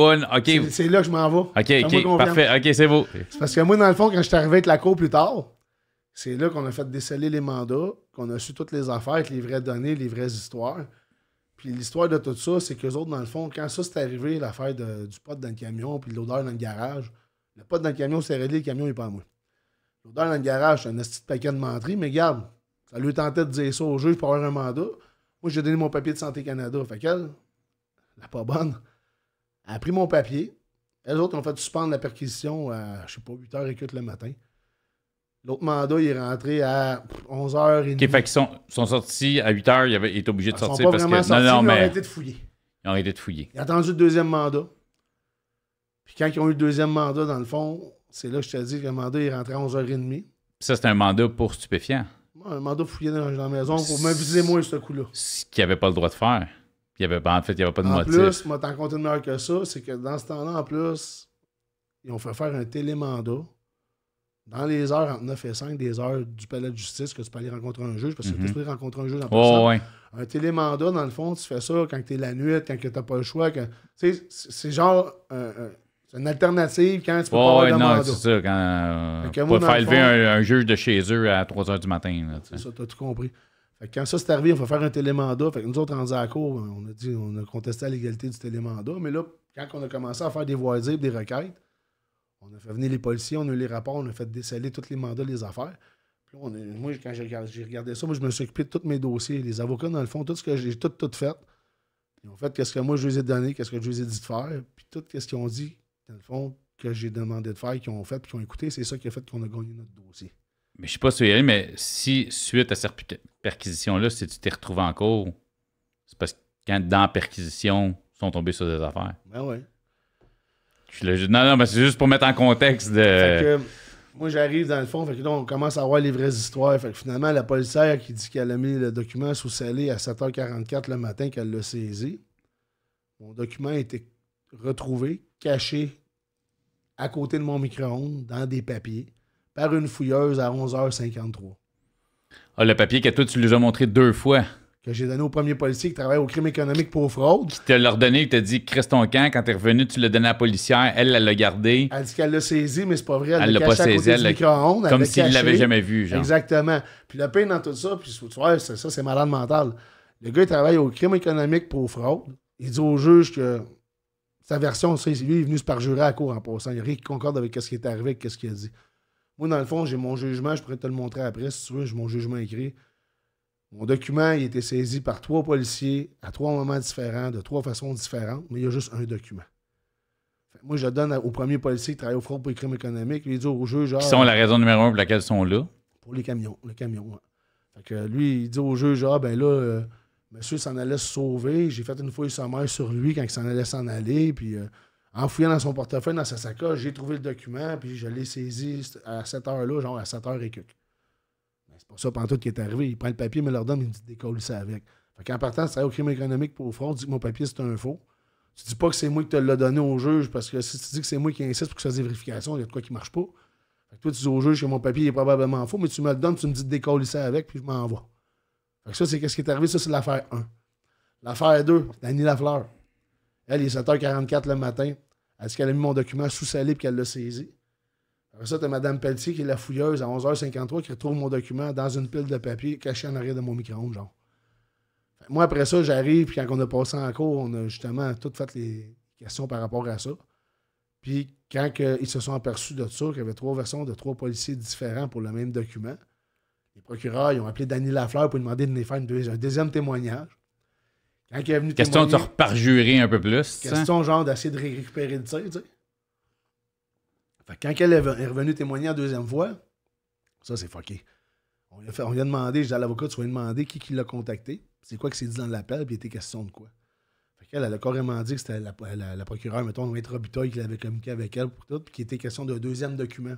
C'est là que je m'en vais. OK, parfait. OK, c'est beau. parce que moi, dans le fond, quand je suis arrivé avec la cour plus tard, c'est là qu'on a fait déceler les mandats, qu'on a su toutes les affaires les vraies données, les vraies histoires. Puis l'histoire de tout ça, c'est qu'eux autres, dans le fond, quand ça s'est arrivé, l'affaire du pote dans le camion, puis l'odeur dans le garage, le pote dans le camion s'est réglé, le camion n'est pas à moi. L'odeur dans le garage, c'est un petit paquet de menterie, mais garde, ça lui tentait de dire ça au juge pour avoir un mandat. Moi, j'ai donné mon papier de Santé Canada. Fait qu'elle, la pas bonne, elle a pris mon papier. Elles autres ont fait suspendre la perquisition à, je sais pas, 8h et le matin. L'autre mandat, il est rentré à 11h. OK, fait qu'ils sont, sortis à 8h, il, étaient obligés obligé de sortir parce que. non, non, Ils ont arrêté de fouiller. Ils ont arrêté de fouiller. Il a attendu le deuxième mandat. Puis quand ils ont eu le deuxième mandat, dans le fond, c'est là que je te dis que le mandat est rentré à 11h30. Puis ça, c'est un mandat pour stupéfiant. Un mandat pour fouiller dans la maison pour me viser moins ce coup-là. Ce qu'il n'avait pas le droit de faire. Il avait, en fait, il n'y avait pas de motif. En plus, moi, t'en compte de meilleur que ça, c'est que dans ce temps-là, en plus, ils ont fait faire un télémandat dans les heures entre 9 et 5, des heures du palais de justice que tu peux aller rencontrer un juge, parce que mhm. tu peux rencontrer un juge en oh, Un télémandat, dans le fond, tu fais ça quand t'es la nuit, quand t'as pas le choix. sais C'est genre euh, euh, c'est une alternative quand tu peux pas avoir c'est ça. Euh, faire lever un, juge de chez eux à 3 h du matin. C'est ça, as tout compris. quand ça, s'est arrivé, on va faire un télémandat. Fait nous autres, en à on a dit, on a contesté l'égalité du télémandat. Mais là, quand on a commencé à faire des voisirs, des requêtes, on a fait venir les policiers, on a eu les rapports, on a fait déceler tous les mandats, les affaires. Puis moi, quand j'ai regardé, ça, moi, je me suis occupé de tous mes dossiers. Les avocats, dans le fond, tout ce que j'ai tout, tout fait. Ils ont fait qu'est-ce que moi, je vous ai donné, qu'est-ce que je vous ai dit de faire. Puis tout ce qu'ils ont dit, dans le fond, que j'ai demandé de faire, qui ont fait, puis qui ont écouté, c'est ça qui a fait qu'on a gagné notre dossier. Mais je sais pas sûr, mais si suite à cette perquisition-là, si tu t'es retrouvé en cours, c'est parce que quand dans la perquisition, ils sont tombés sur des affaires. Ben oui. Non, non, mais c'est juste pour mettre en contexte de. moi, j'arrive dans le fond, fait que on commence à voir les vraies histoires. Fait que finalement, la policière qui dit qu'elle a mis le document sous scellé à 7h44 le matin, qu'elle l'a saisi. Mon document a été retrouvé caché à côté de mon micro-ondes dans des papiers par une fouilleuse à 11h53. Ah, le papier que toi, tu lui as montré deux fois. Que j'ai donné au premier policier qui travaille au crime économique pour fraude. Qui te l'a redonné, il t'a dit, Chris ton camp, quand t'es revenu, tu l'as donné à la policière, elle, elle l'a gardé. Elle dit qu'elle l'a saisi, mais c'est pas vrai, elle, l'a pas saisi, elle micro-ondes. Comme s'il l'avait jamais vu, genre. Exactement. Puis la peine dans tout ça, puis tu vois, ça, c'est malade mental. Le gars, il travaille au crime économique pour fraude. Il dit au juge que sa version, lui, il est venu se parjurer à court en passant. Il n'y a rien qui concorde avec ce qui est arrivé, avec ce qu'il a dit. Moi, dans le fond, j'ai mon jugement, je pourrais te le montrer après si tu veux, j'ai mon jugement écrit. Mon document, il a été saisi par trois policiers à trois moments différents, de trois façons différentes, mais il y a juste un document. moi, je donne au premier policier qui travaille au fraude pour les crimes économiques, lui, il dit au juge. qui ah, sont la raison numéro un pour laquelle ils sont là Pour les camions, les camions. Fait que lui, il dit au juge, ah, ben là. Euh, Monsieur s'en allait se sauver. J'ai fait une fouille sommaire sur lui quand il s'en allait s'en aller. Puis euh, en fouillant dans son portefeuille, dans sa sacoche, j'ai trouvé le document. Puis je l'ai saisi à cette heure-là, genre à 7 heures et quelques. Ben, c'est pas ça, pendant qui est arrivé. Il prend le papier, me le redonne, il me dit décolle ça avec. Fait qu'en partant, c'est au crime économique pour fraude, dis que mon papier c'est un faux. Tu dis pas que c'est moi qui te l'ai donné au juge parce que si tu dis que c'est moi qui insiste pour que ça fasse des vérifications, il y a de quoi qui marche pas. toi, tu dis au juge que mon papier est probablement faux, mais tu me le donnes, tu me dis de décoller ça avec, puis je m'envoie ça, c'est ce qui est arrivé. Ça, c'est l'affaire 1. L'affaire 2, Annie Lafleur. Elle, il est 7h44 le matin. Elle ce qu'elle a mis mon document sous salé et qu'elle l'a saisi. Après ça, c'est Mme Pelletier qui est la fouilleuse à 11h53 qui retrouve mon document dans une pile de papier cachée en arrière de mon micro-ondes, genre. moi, après ça, j'arrive, puis quand on a passé en cours, on a justement toutes fait les questions par rapport à ça. Puis quand ils se sont aperçus de ça, qu'il y avait trois versions de trois policiers différents pour le même document, les procureurs, ils ont appelé Danny Lafleur pour lui demander de venir faire un deuxième témoignage. Quand elle est venu Question de te reparjurer un peu plus. Hein? Question genre d'essayer de récupérer le tir, tu sais. Fait que quand elle est revenue témoigner la deuxième fois, ça, c'est fucké. On lui, a demandé, j'ai à l'avocat, tu lui demander qui, qui l'a contacté, c'est quoi qui s'est dit dans l'appel, puis il était question de quoi. Fait qu'elle, elle a carrément dit que c'était la, procureure, mettons, Maître Robitaille, qui l'avait communiqué avec elle pour tout, puis qu'il était question d'un deuxième document.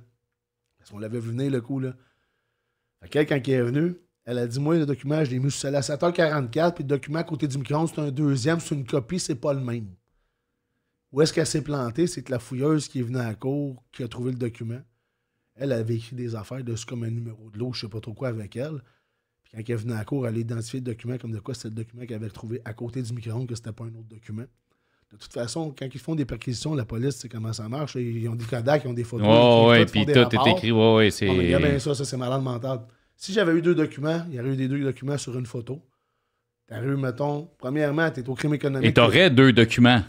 Parce qu'on l'avait vu venir le coup, là. Quand elle est venue, elle a dit Moi, le document, je l'ai mis sur à 7h44, puis le document à côté du micro c'est un deuxième, c'est une copie, c'est pas le même. Où est-ce qu'elle s'est plantée C'est que la fouilleuse qui est venue à la cour, qui a trouvé le document, elle avait écrit des affaires de ce comme un numéro de l'eau, je sais pas trop quoi avec elle. Puis quand elle est venue à la cour, elle a identifié le document comme de quoi c'était le document qu'elle avait trouvé à côté du micro-ondes, que c'était pas un autre document de toute façon, quand ils font des perquisitions, la police, c'est comment ça marche. Ils ont des cadavres, ils ont des photos. Oh, ils ouais, puis tout est écrit. Ouais, ouais, ah, c'est. Bon, bien ça, ça c'est malade mental. Si j'avais eu deux documents, il y aurait eu des deux documents sur une photo. T'aurais eu, mettons, premièrement, t'es au crime économique. Et t'aurais deux documents.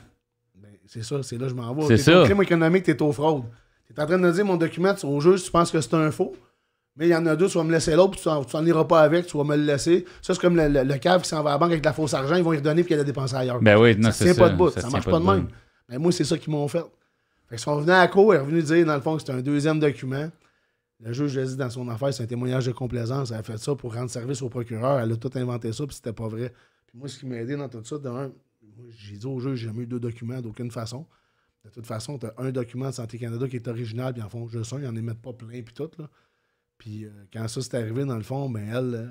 Ben, c'est ça, c'est là que je m'en vais. C'est ça. au crime économique, t'es aux fraudes. T'es en train de me dire, mon document, au juge, tu penses que c'est un faux. Mais il y en a deux, tu vas me laisser l'autre, tu n'en iras pas avec, tu vas me le laisser. Ça, c'est comme le, le, cave qui s'en va à la banque avec de la fausse argent, ils vont y redonner puis qu'elle a dépensé ailleurs. Ben oui, non, ça tient ça, pas de bout, ça, ne marche pas de même. Mais ben, moi, c'est ça qu'ils m'ont fait. Fait qu'ils sont venus à la cour, ils sont venus dire, dans le fond, que c'était un deuxième document. Le juge l'a dit dans son affaire, c'est un témoignage de complaisance. Elle a fait ça pour rendre service au procureur. Elle a tout inventé ça, puis c'était pas vrai. Puis moi, ce qui m'a aidé dans tout ça, j'ai dit au juge, j'ai jamais eu deux documents d'aucune façon. De toute façon, tu as un document de Santé Canada qui est original, puis en fond, je sais, ils en émettent pas plein, puis tout. Là. Puis euh, quand ça s'est arrivé, dans le fond, ben euh,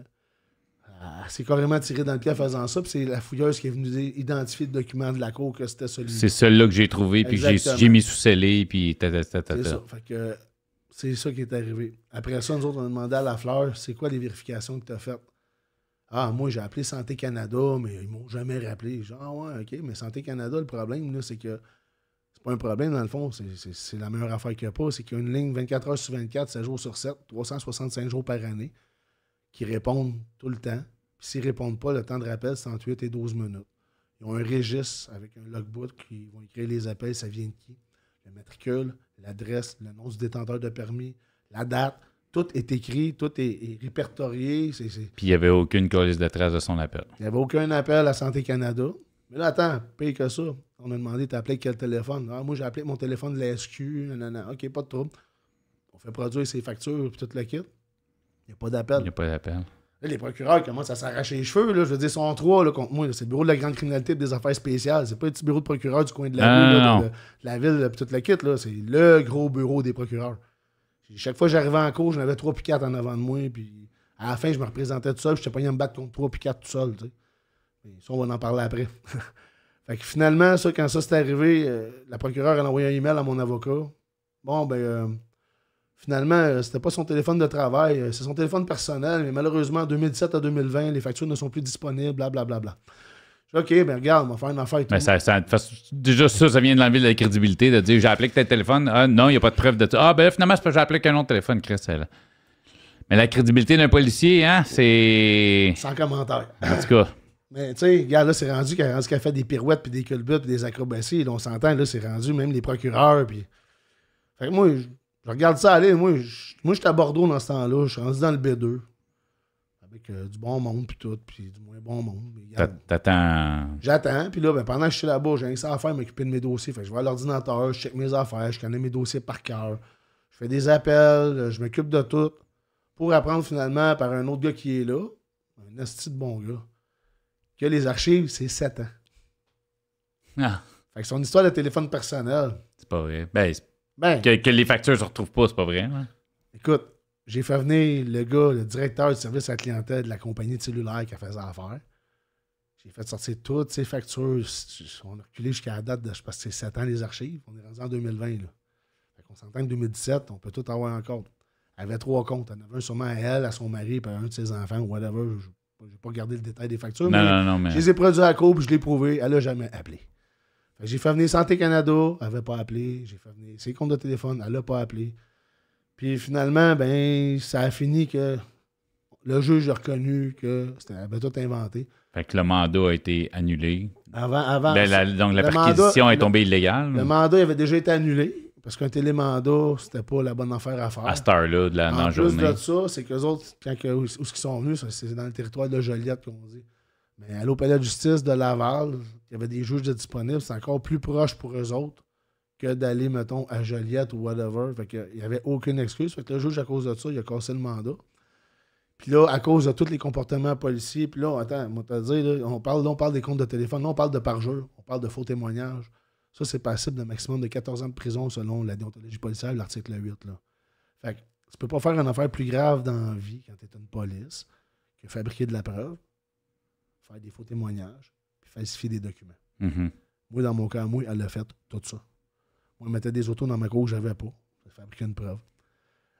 elle, s'est carrément tirée dans le pied en faisant ça. Puis c'est la fouilleuse qui est venue identifier le document de la cour que c'était celui C'est celui-là que j'ai trouvé, puis j'ai mis sous scellé, puis C'est ça. c'est ça qui est arrivé. Après ça, nous autres, on a demandé à la fleur c'est quoi les vérifications que tu as faites Ah, moi, j'ai appelé Santé Canada, mais ils m'ont jamais rappelé. Genre, ah ouais, OK, mais Santé Canada, le problème, là, c'est que c'est pas un problème dans le fond. C'est la meilleure affaire qu'il n'y a pas. C'est qu'il y a une ligne 24 heures sur 24, 7 jours sur 7, 365 jours par année, qui répondent tout le temps. Puis s'ils ne répondent pas, le temps de rappel, c'est entre 8 et 12 minutes. Ils ont un registre avec un logbook qui vont écrire les appels, ça vient de qui, le matricule, l'adresse, le nom du détenteur de permis, la date. Tout est écrit, tout est, répertorié. Puis il n'y avait aucune colise de trace de son appel. Il n'y avait aucun appel à Santé Canada. Mais là, attends, paye que ça. On a demandé, t'as appelé quel téléphone? Ah, moi, j'ai appelé mon téléphone de la SQ. non. OK, pas de trouble. On fait produire ses factures et toute la kit. Il n'y a pas d'appel. Il n'y a pas d'appel. les procureurs commencent à s'arracher les cheveux. Là. Je veux dire, ils sont trois là, contre moi. C'est le bureau de la grande criminalité et des affaires spéciales. C'est pas le petit bureau de procureur du coin de la ville là, la ville, toute la kit. C'est le gros bureau des procureurs. Chaque fois que j'arrivais en cours, j'en avais trois puis quatre en avant de moi. Puis à la fin, je me représentais tout seul. Je n'étais pas venu me battre contre trois puis quatre tout seul. Mais ça, on va en parler après. Fait que finalement, ça, quand ça s'est arrivé, euh, la procureure a envoyé un email à mon avocat. Bon, ben, euh, finalement, euh, c'était pas son téléphone de travail, c'est son téléphone personnel, mais malheureusement, 2017 à 2020, les factures ne sont plus disponibles, blablabla. Bla, bla, bla. OK, ben regarde, on va faire une affaire. mais ça, déjà, ça, ça vient de l'envie de la crédibilité, de dire j'ai appelé que tel téléphone. Ah, non, il n'y a pas de preuve de ça. »« Ah, ben finalement, je peux j'ai appelé qu'un autre téléphone, Chris. Mais la crédibilité d'un policier, hein, c'est. Sans commentaire. En tout cas. Mais tu sais, gars là, c'est rendu qu'il a fait des pirouettes, puis des culbutes, des acrobaties. on s'entend, là, c'est rendu même les procureurs, puis... Fait que moi, je, regarde ça aller. Moi, je, suis j'étais à Bordeaux dans ce temps-là. Je suis rendu dans le B2. Avec euh, du bon monde, puis tout, puis du moins bon monde. T'attends. J'attends, puis là, ben, pendant que je suis là-bas, j'ai rien que à faire, m'occuper de mes dossiers. Fait que je vais à l'ordinateur, je check mes affaires, je connais mes dossiers par cœur. Je fais des appels, euh, je m'occupe de tout. Pour apprendre finalement par un autre gars qui est là, un asti de bon gars que les archives, c'est 7 ans. Ah. Fait que son histoire de téléphone personnel. C'est pas vrai. Ben, ben. que, les factures se retrouvent pas, c'est pas vrai. Hein. Écoute, j'ai fait venir le gars, le directeur du service à la clientèle de la compagnie de cellulaire qui a fait affaire. J'ai fait sortir toutes ses factures. On a reculé jusqu'à la date de, je si c'est 7 ans les archives. On est rendu en 2020. Là. Fait qu'on s'entend que 2017, on peut tout avoir en compte. Elle avait trois comptes. Elle en avait un sûrement à elle, à son mari, puis à un de ses enfants, whatever. Je n'ai pas regardé le détail des factures. mais Je les ai produits à court, je l'ai prouvé. Elle n'a jamais appelé. J'ai fait venir Santé Canada, elle n'avait pas appelé. J'ai fait venir ses comptes de téléphone, elle n'a pas appelé. Puis finalement, ben, ça a fini que le juge a reconnu que c'était tout inventé. Fait que le mandat a été annulé. Avant, avant. Ben, donc la perquisition est tombée illégale. Le mandat avait déjà été annulé. Parce qu'un télémando, c'était pas la bonne affaire à faire. À cette heure-là, de la en plus journée. de ça, c'est qu'eux autres, quand où, sont venus, c'est dans le territoire de Joliette qu'on dit. Mais à l'Opéra de justice de Laval, il y avait des juges disponibles, c'est encore plus proche pour eux autres que d'aller, mettons, à Joliette ou whatever. Fait qu'il n'y avait aucune excuse. Fait que le juge, à cause de ça, il a cassé le mandat. Puis là, à cause de tous les comportements policiers, puis là, attends, moi, t'as là, on, parle, on parle des comptes de téléphone, non, on parle de parjure, on parle de faux témoignages, ça, c'est passible d'un maximum de 14 ans de prison selon la déontologie policière, l'article 8. Là. Fait que tu peux pas faire une affaire plus grave dans la vie quand tu es une police que fabriquer de la preuve, faire des faux témoignages, puis falsifier des documents. Mm-hmm. Moi, dans mon cas, moi, elle a fait tout ça. Moi, elle mettait des autos dans ma cour que j'avais pas. fabriquer une preuve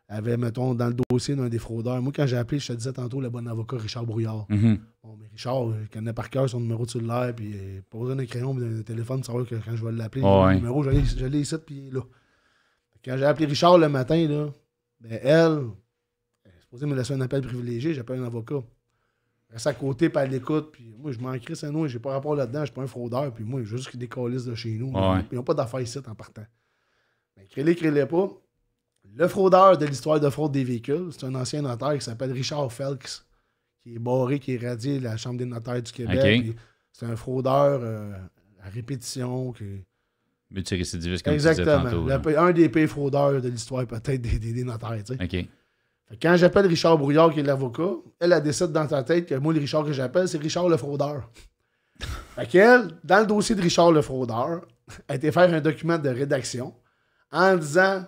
avait, mettons, dans le dossier d'un des fraudeurs. Moi, quand j'ai appelé, je te disais tantôt le bon avocat Richard Brouillard. Mm-hmm. Bon, mais Richard, euh, il connaît par cœur son numéro de cellulaire, puis euh, il pose un crayon, puis téléphone, savoir que quand je vais l'appeler, le numéro, j'allais ici, puis là. Quand j'ai appelé Richard le matin, là, ben elle, elle est me laisser un appel privilégié, j'appelle un avocat. Elle reste à côté, puis l'écoute, puis moi, je m'en crie, c'est nous, j'ai pas rapport là-dedans, je suis pas un fraudeur, puis moi, juste qu'ils décollissent de chez nous. Ils n'ont pas d'affaires ici en partant. Mais ben, crée-les, crée-les pas. Le fraudeur de l'histoire de fraude des véhicules, c'est un ancien notaire qui s'appelle Richard Felks, qui est barré, qui est radié de la Chambre des notaires du Québec. C'est un fraudeur euh, à répétition. Qui... Multirécidiviste, comme Exactement. tu disais Exactement. Un des pires fraudeurs de l'histoire, peut-être, des, des, notaires. Tu sais. Quand j'appelle Richard Brouillard, qui est l'avocat, elle, a décide dans sa tête que moi, le Richard que j'appelle, c'est Richard le fraudeur. fait qu'elle, dans le dossier de Richard le fraudeur, a été faire un document de rédaction en disant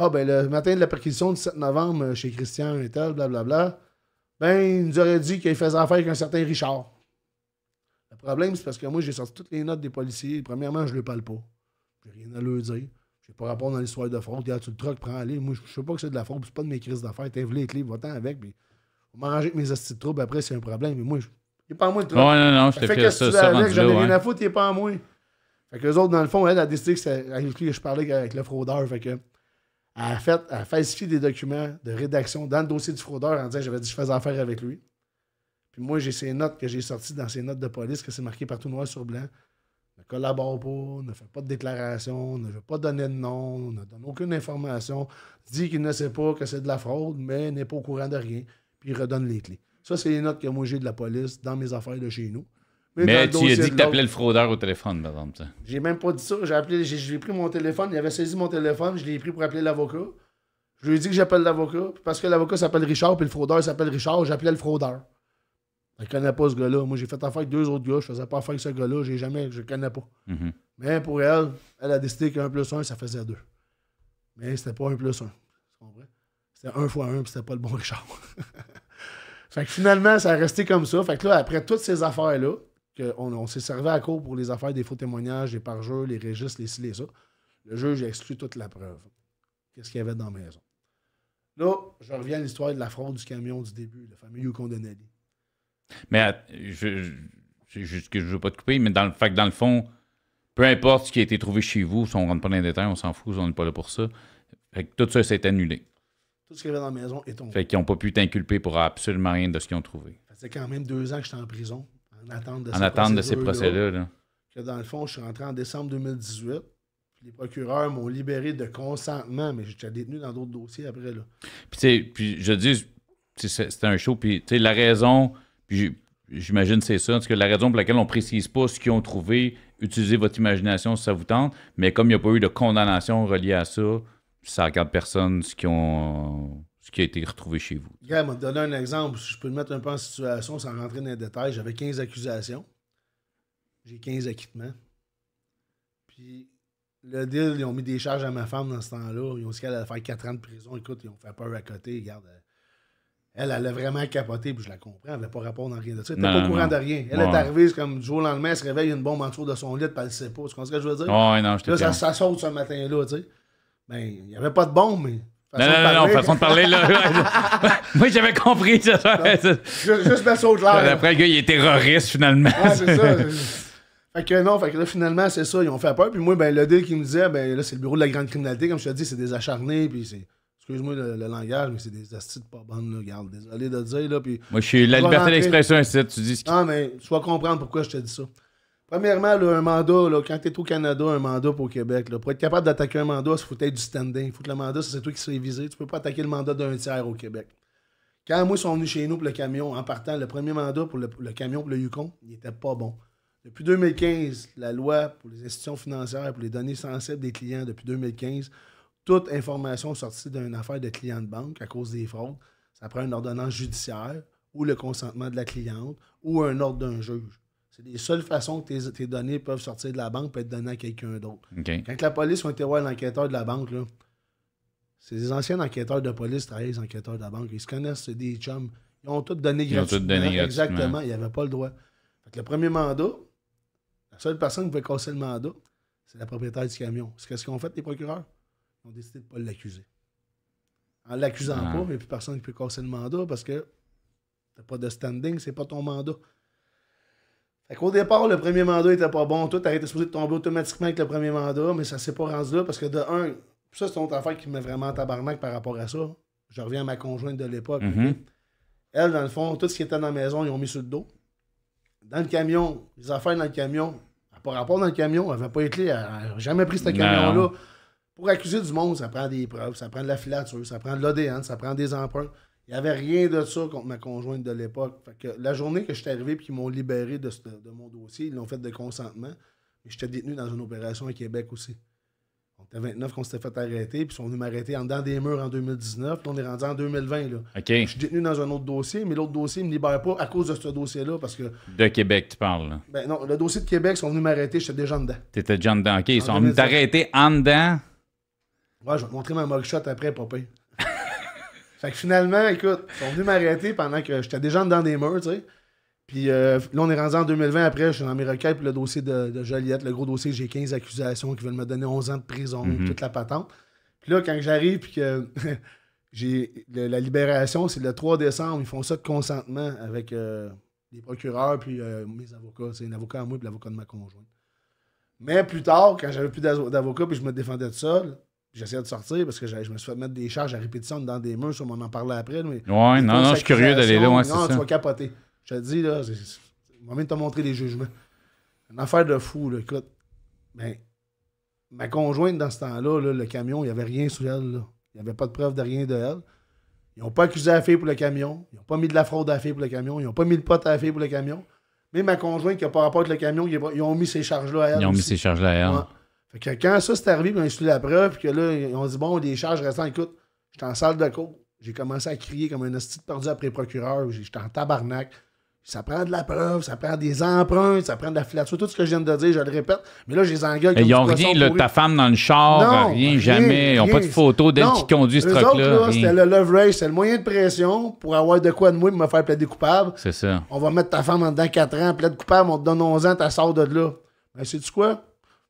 ah, ben le matin de la perquisition du 7 novembre euh, chez Christian et tel, blablabla, ben, il nous aurait dit qu'il faisait affaire avec un certain Richard. Le problème, c'est parce que moi, j'ai sorti toutes les notes des policiers. Premièrement, je ne le parle pas. J'ai rien à leur dire. J'ai pas rapport dans l'histoire de fraude. a tu le truc, prends aller. Moi, je sais pas que c'est de la fraude, c'est pas de mes crises d'affaires. T'es les clés, va-t'en avec. Puis, on m'arranger avec mes astuces de trouble après, c'est un problème. Mais moi, il pas à moi le truc. Non, non, non, je ben, t'ai fait ça, ça avec, j'en ai rien à foutre, il n'est pas à moi. Fait que les autres, dans le fond, la a c'est avec lui que je parlais avec le fraudeur. Fait que a fait, a falsifié des documents de rédaction dans le dossier du fraudeur en disant j'avais dit je faisais affaire avec lui. Puis moi, j'ai ces notes que j'ai sorties dans ces notes de police que c'est marqué partout noir sur blanc. Ne collabore pas, ne fait pas de déclaration, ne veut pas donner de nom, ne donne aucune information, dit qu'il ne sait pas que c'est de la fraude, mais n'est pas au courant de rien, puis il redonne les clés. Ça, c'est les notes que moi j'ai de la police dans mes affaires de chez nous. Mais, tu tu as dit que tu appelais le fraudeur au téléphone, par exemple. J'ai même pas dit ça. J'ai appelé, j'ai pris mon téléphone. Il avait saisi mon téléphone. Je l'ai pris pour appeler l'avocat. Je lui ai dit que j'appelle l'avocat. Parce que l'avocat s'appelle Richard, puis le fraudeur s'appelle Richard. J'appelais le fraudeur. Je connais pas ce gars-là. Moi, j'ai fait affaire avec deux autres gars. Je faisais pas affaire avec ce gars-là. J'ai jamais, je connais pas. Mm-hmm. Mais pour elle, elle a décidé qu'un plus un, ça faisait deux. Mais c'était pas un plus un. Tu comprends? C'était un fois un, puis c'était pas le bon Richard. fait que finalement, ça a resté comme ça. Fait que là, après toutes ces affaires-là, on, s'est servi à court pour les affaires des faux témoignages, les parjures, les registres, les ci, et ça. Le juge a exclu toute la preuve. Qu'est-ce qu'il y avait dans la maison? Là, je reviens à l'histoire de la fraude du camion du début, le fameux Yukon Denali. Mais euh, je, ne je, veux pas te couper, mais dans le, fait dans le fond, peu importe ce qui a été trouvé chez vous, si on rentre pas dans les détails, on s'en fout, on n'est pas là pour ça. Fait tout ça s'est annulé. Tout ce qu'il y avait dans la maison est tombé. Fait qu'ils n'ont pas pu t'inculper pour absolument rien de ce qu'ils ont trouvé. C'était quand même deux ans que j'étais en prison en attente de ces procédures là dans le fond, je suis rentré en décembre 2018. les procureurs m'ont libéré de consentement, mais j'étais détenu dans d'autres dossiers après. Là. Puis, puis je dis, c'est un show. Puis la raison, puis j'imagine c'est ça, parce que la raison pour laquelle on ne précise pas ce qu'ils ont trouvé, utilisez votre imagination si ça vous tente, mais comme il n'y a pas eu de condamnation reliée à ça, ça regarde personne ce qu'ils ont qui a été retrouvé chez vous. vais m'a donné un exemple, si je peux le mettre un peu en situation sans rentrer dans les détails. J'avais 15 accusations. J'ai 15 acquittements. Puis le deal, ils ont mis des charges à ma femme dans ce temps-là. Ils ont dit qu'elle allait faire 4 ans de prison. Écoute, ils ont fait peur à côté. Regarde, elle, elle a vraiment capoté, puis je la comprends. Elle n'avait pas rapport dans rien de ça. Elle n'était pas au courant de rien. Elle est arrivée comme du jour au lendemain, elle se réveille, une bombe en dessous de son lit, puis elle ne sait pas. Tu comprends ce que je veux dire? non, ça, ça, saute ce matin-là, tu sais. Ben, il n'y avait pas de bombe, mais non, non, non, non, façon de parler, là. Moi, j'avais compris. Ça, Juste mettre au clair. Après, le gars, il est terroriste, finalement. Ouais, c'est ça. Fait que non, fait que là, finalement, c'est ça, ils ont fait peur. Puis moi, ben, le deal qui me disait, ben là, c'est le bureau de la grande criminalité, comme je te dit, c'est des acharnés, puis c'est. Excuse-moi le, langage, mais c'est des astuces pas bonnes, là, regarde. Désolé de dire, là. Puis, moi, je suis la liberté d'expression, c'est tu dis ce qui... Non, mais tu vas comprendre pourquoi je te dis ça. Premièrement, un mandat, là, quand tu es au Canada, un mandat pour Québec, pour être capable d'attaquer un mandat, il faut être du standing. Il faut que le mandat, c'est toi qui sois visé. Tu peux pas attaquer le mandat d'un tiers au Québec. Quand moi, ils sont venus chez nous pour le camion, en partant, le premier mandat pour le, camion pour le Yukon, il n'était pas bon. Depuis 2015, la loi pour les institutions financières, pour les données sensibles des clients, depuis 2015, toute information sortie d'une affaire de client de banque à cause des fraudes, ça prend une ordonnance judiciaire ou le consentement de la cliente ou un ordre d'un juge. C'est les seules façons que tes, données peuvent sortir de la banque et être données à quelqu'un d'autre. Quand la police ont été voir l'enquêteur de la banque, c'est des anciens enquêteurs de police qui travaillent les enquêteurs de la banque. Ils se connaissent, c'est des chums. Ils ont tous donné Ils Ont tout donné Exactement, ils n'avaient pas le droit. le premier mandat, la seule personne qui pouvait casser le mandat, c'est la propriétaire du camion. C'est qu'est-ce qu'ont fait les procureurs? Ils ont décidé de ne pas l'accuser. En l'accusant ah. pas, mais personne qui peut casser le mandat parce que tu n'as pas de standing, c'est pas ton mandat. Au départ, le premier mandat était pas bon. Toi, a été supposé tomber automatiquement avec le premier mandat, mais ça s'est pas rendu là parce que de un, ça c'est une autre affaire qui me met vraiment tabarnak par rapport à ça. Je reviens à ma conjointe de l'époque. Mhm. Elle, dans le fond, tout ce qui était dans la maison, ils ont mis sur le dos. Dans le camion, les affaires dans le camion, par rapport dans le camion, elle n'avait pas été, elle n'a jamais pris ce camion-là. Pour accuser du monde, ça prend des preuves, ça prend de la filature, ça prend de l'ADN, ça prend des emprunts. Il n'y avait rien de ça contre ma conjointe de l'époque. la journée que je suis arrivé et qu'ils m'ont libéré de, mon dossier, ils l'ont fait de consentement. Mais j'étais détenu dans une opération à Québec aussi. On était 29 qu'on s'était fait arrêter, puis ils sont venus m'arrêter en dedans des murs en 2019, puis on est rendu en 2020. Là. Je suis détenu dans un autre dossier, mais l'autre dossier ne me libère pas à cause de ce dossier-là. parce que De Québec, tu parles. Ben non, le dossier de Québec, ils sont venus m'arrêter, j'étais déjà en dedans. étais déjà dedans, ok. Ils sont venus t'arrêter en dedans. Ouais, je vais te montrer ma mugshot après, papa. Fait que finalement, écoute, ils sont venus m'arrêter pendant que j'étais déjà dans des murs, tu sais. Puis euh, là, on est rendu en 2020 après, je suis dans mes requêtes, puis le dossier de, Joliette, le gros dossier, j'ai 15 accusations qui veulent me donner 11 ans de prison, mm-hmm. toute la patente. Puis là, quand j'arrive, puis que j'ai la libération, c'est le 3 décembre, ils font ça de consentement avec euh, les procureurs, puis euh, mes avocats. C'est un avocat à moi, puis l'avocat de ma conjointe. Mais plus tard, quand j'avais plus d'avocats, puis je me défendais de ça, J'essayais de sortir parce que je me suis fait mettre des charges à répétition dans des murs, on en parlait après. Mais non, non, je suis curieux d'aller là. non, tu vas capoter. Je te dis, là, moi même de te montrer les jugements. Une affaire de fou, là. Écoute, ben, ma conjointe, dans ce temps-là, le camion, il n'y avait rien sur elle. Il n'y avait pas de preuve de rien de elle. Ils n'ont pas accusé la fille pour le camion. Ils n'ont pas mis de la fraude à la fille pour le camion. Ils n'ont pas mis le pote à la fille pour le camion. Mais ma conjointe, qui n'a pas rapport avec le camion, ils ont mis ces charges-là à elle. Ils ont mis ces charges-là à elle. Fait que quand ça s'est arrivé, ils ont la preuve, puis que là, on dit bon, des charges restantes, écoute, j'étais en salle de cours. J'ai commencé à crier comme un hostile perdu après procureur. J'étais en tabarnak. Ça prend de la preuve, ça prend des empreintes, ça prend de la filature, tout ce que je viens de dire, je le répète. Mais là, je les engueule. ils ont rien, ta femme dans le char, rien, jamais. Ils n'ont pas de photo d'elle qui conduit ce truc-là. C'était le love race, c'est le moyen de pression pour avoir de quoi de moi et me faire plaider coupable. C'est ça. On va mettre ta femme en dedans 4 ans, plaide coupable, on te donne 11 ans, t'as sort de là. Mais ben, sais-tu quoi?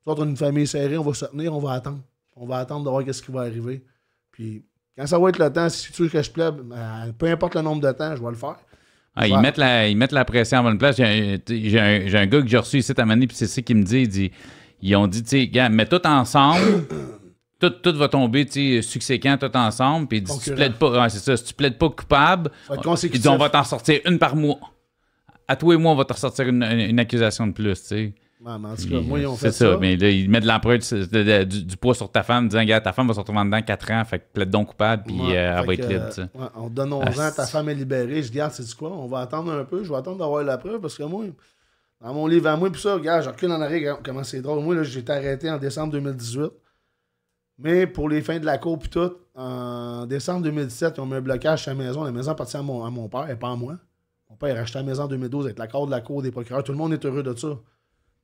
soit on une famille serrée, on va se tenir, on va attendre. On va attendre de voir ce qui va arriver. Puis quand ça va être le temps, si tu veux que je plaide, ben, peu importe le nombre de temps, je vais le faire. Ah, ils, mettent la, ils mettent la pression en bonne place. J'ai un, un, gars que j'ai reçu ici cette année, puis c'est ça qu'il me dit. Il dit ils ont dit, tu sais, mets tout ensemble. tout, tout, va tomber, tu sais, tout ensemble. Puis si tu plaides pas, c'est ça, si tu plaides pas coupable, ils on va t'en sortir une par mois. À toi et moi, on va te ressortir une, une accusation de plus, tu sais. C'est ça, mais là, ils mettent de l'empreinte du, poids sur ta femme, disant, gars, ta femme va se retrouver dedans 4 ans, fait que plaide donc coupable, puis euh, elle va être libre. Euh, on donne ta femme est libérée, je regarde c'est du quoi, on va attendre un peu, je vais attendre d'avoir la preuve, parce que moi, dans mon livre à moi, puis ça, regarde, je recule en arrière, comment c'est drôle. Moi, là, j'ai été arrêté en décembre 2018. Mais pour les fins de la cour, puis tout, en décembre 2017, ils ont mis un blocage à la maison. La maison appartient à mon, à mon père et pas à moi. Mon père a racheté la maison en 2012 avec l'accord de la cour des procureurs. Tout le monde est heureux de ça.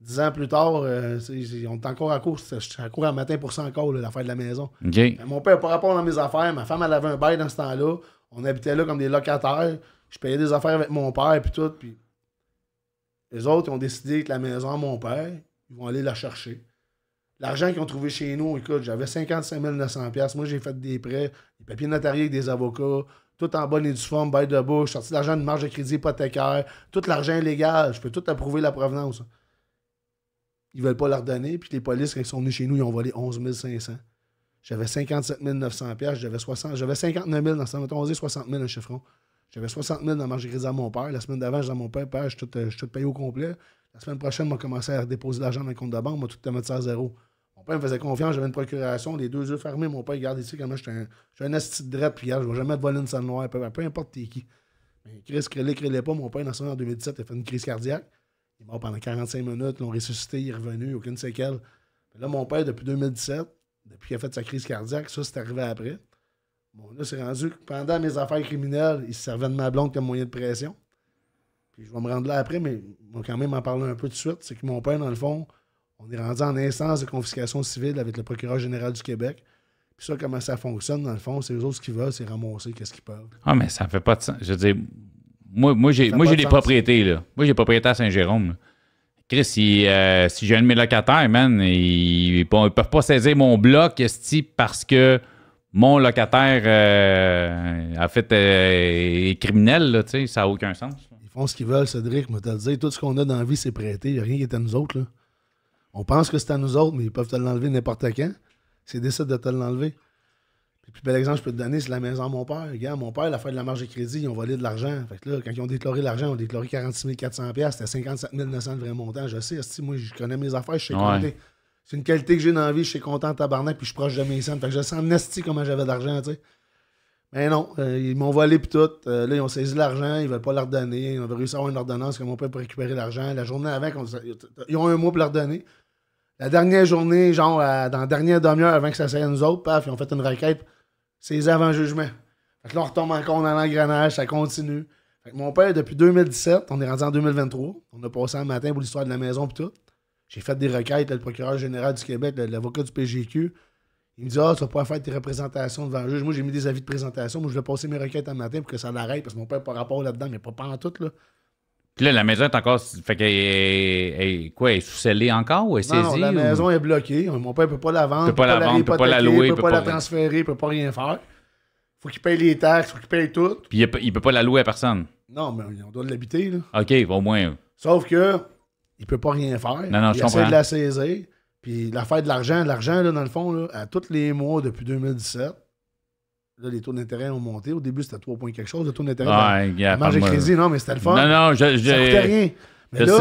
Dix ans plus tard, euh, on est encore à court. Je suis à court à matin pour ça encore, l'affaire de la maison. Euh, mon père, par rapport à mes affaires, ma femme, elle avait un bail dans ce temps-là. On habitait là comme des locataires. Je payais des affaires avec mon père, puis tout. Puis les autres, ont décidé que la maison à mon père, ils vont aller la chercher. L'argent qu'ils ont trouvé chez nous, écoute, j'avais 55 900 Moi, j'ai fait des prêts, des papiers notariés avec des avocats, tout en bonne et du forme, bail de bouche, sorti l'argent de marge de crédit hypothécaire, tout l'argent légal, Je peux tout approuver la provenance. Ils veulent pas leur donner. Puis les polices, quand ils sont venus chez nous, ils ont volé 11 500. J'avais 57 900 pièces, j'avais 60, j'avais 59 000 dans ça, 60 000 un chiffron. J'avais 60 000 dans marge grise à mon père. La semaine d'avant, je à mon père, père, je suis tout, je payé au complet. La semaine prochaine, m'a commencé à déposer l'argent dans le compte de banque, m'a tout à mettre ça à zéro. Mon père me faisait confiance, j'avais une procuration, les deux yeux fermés. Mon père, regarde ici, comment je suis un, j'suis un de puis regarde, je vais jamais te voler une salle noire, peu, importe t'es qui. Mais Chris, crée-les, pas. Mon père, en 2017, il a fait une crise cardiaque. Il est mort pendant 45 minutes, l'ont ressuscité, il est revenu, aucune séquelle. là, mon père, depuis 2017, depuis qu'il a fait sa crise cardiaque, ça, c'est arrivé après. Bon, là, c'est rendu que pendant mes affaires criminelles, il se servait de ma blonde comme moyen de pression. Puis je vais me rendre là après, mais on va quand même en parler un peu de suite. C'est que mon père, dans le fond, on est rendu en instance de confiscation civile avec le procureur général du Québec. Puis ça, comment ça fonctionne, dans le fond, c'est eux autres qui veulent, c'est ramasser qu'est-ce qu'ils peuvent. Ah, mais ça fait pas de sens. Je veux dire, moi, moi j'ai des propriétés, là. Moi, j'ai des propriétés à Saint-Jérôme. Chris, euh, si j'ai un de mes locataires, man, ils, peuvent pas saisir mon bloc parce que mon locataire euh, a fait euh, est criminel, là, ça n'a aucun sens. Ils font ce qu'ils veulent, Cédric, mais dit, tout ce qu'on a dans la vie, c'est prêté. Il n'y a rien qui est à nous autres. Là. On pense que c'est à nous autres, mais ils peuvent te l'enlever n'importe quand. C'est décident de te l'enlever. Puis bel exemple je peux te donner, c'est la maison à mon père. Regarde, mon père, la fin de la marge de crédit, ils ont volé de l'argent. Fait que là, quand ils ont déclaré l'argent, ils ont déclaré 46 400 c'était 57 900 de vrai montant. Je sais, si moi, je connais mes affaires, je sais content. C'est une qualité que j'ai dans la vie, je suis content tabarnak, puis je suis proche de mes scènes. Fait que je sens nasty comment j'avais d'argent, tu sais. Mais non, euh, ils m'ont volé puis tout. Euh, là, ils ont saisi l'argent, ils veulent pas leur donner. Ils ont réussi à avoir une ordonnance que mon père pour récupérer l'argent. La journée avant, ils ont un mois pour leur donner. La dernière journée, genre, euh, dans la dernière demi-heure avant que ça s'arrête nous paf, ils ont fait une requête. C'est les avant-jugements. Fait que là, on retombe encore dans l'engrenage, ça continue. Fait mon père, depuis 2017, on est rendu en 2023, on a passé un matin pour l'histoire de la maison et tout. J'ai fait des requêtes, le procureur général du Québec, l'avocat du PGQ. Il me dit Ah, tu vas pas faire tes représentations devant le juge. Moi, j'ai mis des avis de présentation. Moi, je vais passer mes requêtes un matin pour que ça l'arrête parce que mon père n'a pas rapport là-dedans, mais pas, pas en tout. Là. Puis là, la maison est encore. Fait qu'elle est, quoi, elle est sous cellée encore ou elle est saisie? Non, la maison est bloquée. Mon père ne peut pas la vendre. Il peut pas la peut pas la louer. Il peut pas la transférer, il peut pas rien faire. Faut qu'il paye les taxes, faut qu'il paye tout. Puis il ne peut pas la louer à personne. Non, mais on doit l'habiter, là. OK, au moins. Sauf que il peut pas rien faire. Non, non, il je comprends. de la saisir. Puis l'affaire de l'argent, l'argent, là, dans le fond, là, à tous les mois depuis 2017, Là, les taux d'intérêt ont monté. Au début, c'était 3 points quelque chose. Le taux d'intérêt. Ah, marge crédit, non, mais c'était le fun. Non, non, je. je... Ça coûtait rien. Mais là,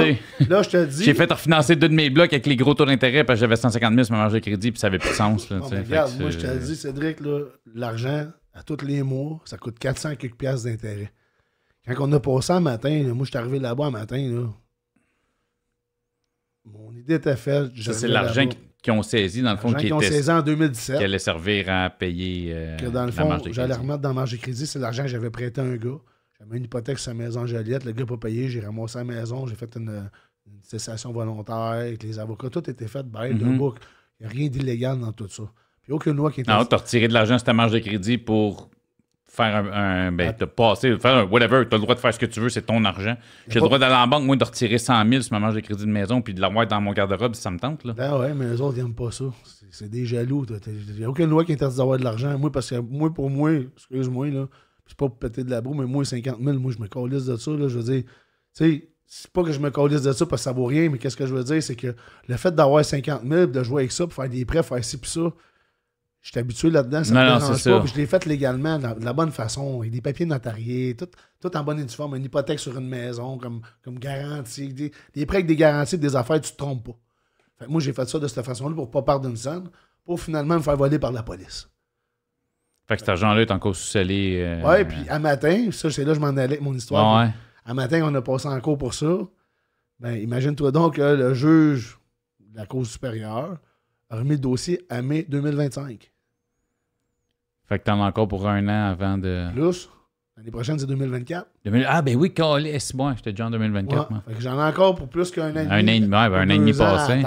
Là, je te dis. J'ai fait refinancer deux de mes blocs avec les gros taux d'intérêt parce que j'avais 150 000 sur ma marge de crédit puis ça n'avait plus de sens. regarde, moi, je te le dis, Cédric, l'argent, à tous les mois, ça coûte 400 quelques piastres d'intérêt. Quand on a ça le matin, moi, je suis arrivé là-bas un matin. mon idée était faite. c'est l'argent qui qui ont saisi, dans le fond, qui, qui en 2017. Qui allait servir à payer. Euh, que dans le fond, j'allais remettre dans marge de crédit, c'est l'argent que j'avais prêté à un gars. J'avais une hypothèque sur la maison Joliette, le gars n'a pas payé, j'ai ramassé la maison, j'ai fait une, cessation volontaire avec les avocats, tout était fait, bail, mhm. Il n'y a rien d'illégal dans tout ça. Puis aucune loi qui était. Non, tu as retiré de l'argent sur ta marge de crédit pour faire un. ben, t'as passé, faire un whatever, t'as le droit de faire ce que tu veux, c'est ton argent. J'ai le droit d'aller en banque, moi, de retirer 100 000 sur ma marge de crédit de maison, puis de l'avoir dans mon garde-robe si ça me tente. Là. ben ouais, mais les autres, ils n'aiment pas ça. C'est des jaloux. Il n'y a aucune loi qui interdit d'avoir de l'argent. Moi, parce que moi, pour moi, excuse-moi, là, c'est pas pour péter de la boue, mais moi, 50 000, moi, je me calisse de ça, là, je veux dire. Tu sais, c'est pas que je me calisse de ça parce que ça vaut rien, mais qu'est-ce que je veux dire, c'est que le fait d'avoir 50 000, de jouer avec ça, pour faire des prêts, faire ci, puis ça, je suis habitué là-dedans, ça non, me je l'ai fait légalement, de la, bonne façon, avec des papiers notariés, tout, en bonne et due forme, une hypothèque sur une maison, comme, comme garantie, des, prêts avec des garanties, des affaires, tu te trompes pas. Fait, moi, j'ai fait ça de cette façon-là pour ne pas perdre une scène, pour finalement me faire voler par la police. Fait que cet argent-là est encore sous-scellé. Oui, euh, Ouais, puis à matin, ça, c'est là que je m'en allais avec mon histoire. à matin, on a passé en cours pour ça. Ben, imagine-toi donc que le juge de la cause supérieure a remis le dossier à mai 2025. Fait que t'en as encore pour un an avant de. Plus. L'année prochaine, c'est 2024. Ah, ben oui, c'est moi, j'étais déjà en 2024. Fait que j'en ai encore pour plus qu'un an Un an et demi, ouais, un an et demi passé.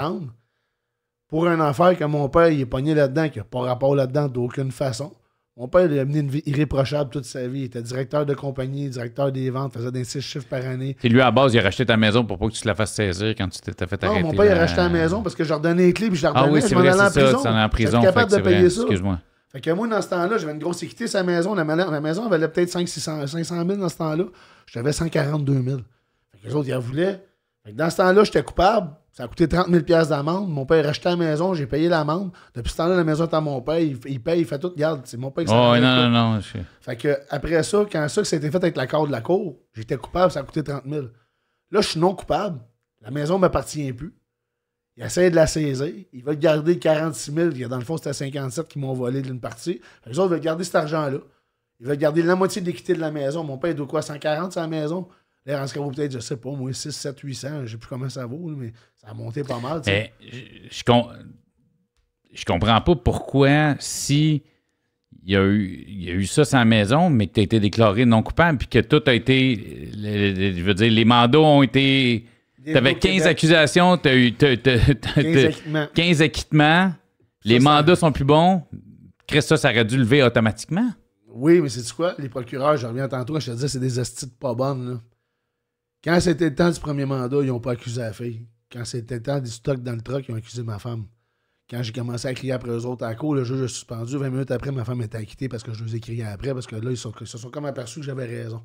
Pour un affaire que mon père, il est pogné là-dedans, qui n'a pas rapport là-dedans d'aucune façon. Mon père, il a mené une vie irréprochable toute sa vie. Il était directeur de compagnie, directeur des ventes, faisait des six chiffres par année. Et lui, à base, il a racheté ta maison pour pas que tu te la fasses saisir quand tu t'es fait arrêter. Non, mon père, il a racheté la maison parce que je donnais les clés puis je la Ah oui, c'est vrai, c'est ça, en prison. capable de payer ça. Excuse-moi. Fait que moi, dans ce temps-là, j'avais une grosse équité sa maison. La, maison valait peut-être 500, 500 000 dans ce temps-là. J'avais 142 000. les autres, ils en voulaient. dans ce temps-là, j'étais coupable. Ça a coûté 30 000 d'amende. Mon père a acheté la maison, j'ai payé l'amende. Depuis ce temps-là, la maison est à mon père. Il, paye, il fait tout. Regarde, c'est mon père qui oh, non, non, non, non. Fait que après ça, quand ça, a été fait avec l'accord de la cour, j'étais coupable, ça a coûté 30 000. Là, je suis non coupable. La maison ne m'appartient plus. Il essaie de la saisir. Il veut garder 46 000. Dans le fond, c'était 57 qui m'ont volé d'une partie. Les autres veulent garder cet argent-là. Ils veulent garder la moitié de l'équité de la maison. Mon père, il de quoi, 140 sur la maison? Là, en ce cas, peut-être, je sais pas, moi, 6, 7, 800, je ne sais plus comment ça vaut, mais ça a monté pas mal. je, je, comprends pas pourquoi, si il y a eu, il y a eu ça sans maison, mais que tu as été déclaré non coupable, puis que tout a été, je veux dire, les mandats ont été T'avais 15 accusations, t'as eu 15 acquittements, les mandats sont plus bons. Chris, ça, ça aurait dû lever automatiquement. Oui, mais c'est quoi? Les procureurs, je reviens tantôt, je te disais, c'est des astuces pas bonnes. Quand c'était le temps du premier mandat, ils n'ont pas accusé la fille. Quand c'était le temps du stock dans le truck, ils ont accusé ma femme. Quand j'ai commencé à crier après eux autres à la le juge a suspendu. 20 minutes après, ma femme était acquittée parce que je les ai criés après, parce que là, ils, se sont comme aperçus que j'avais raison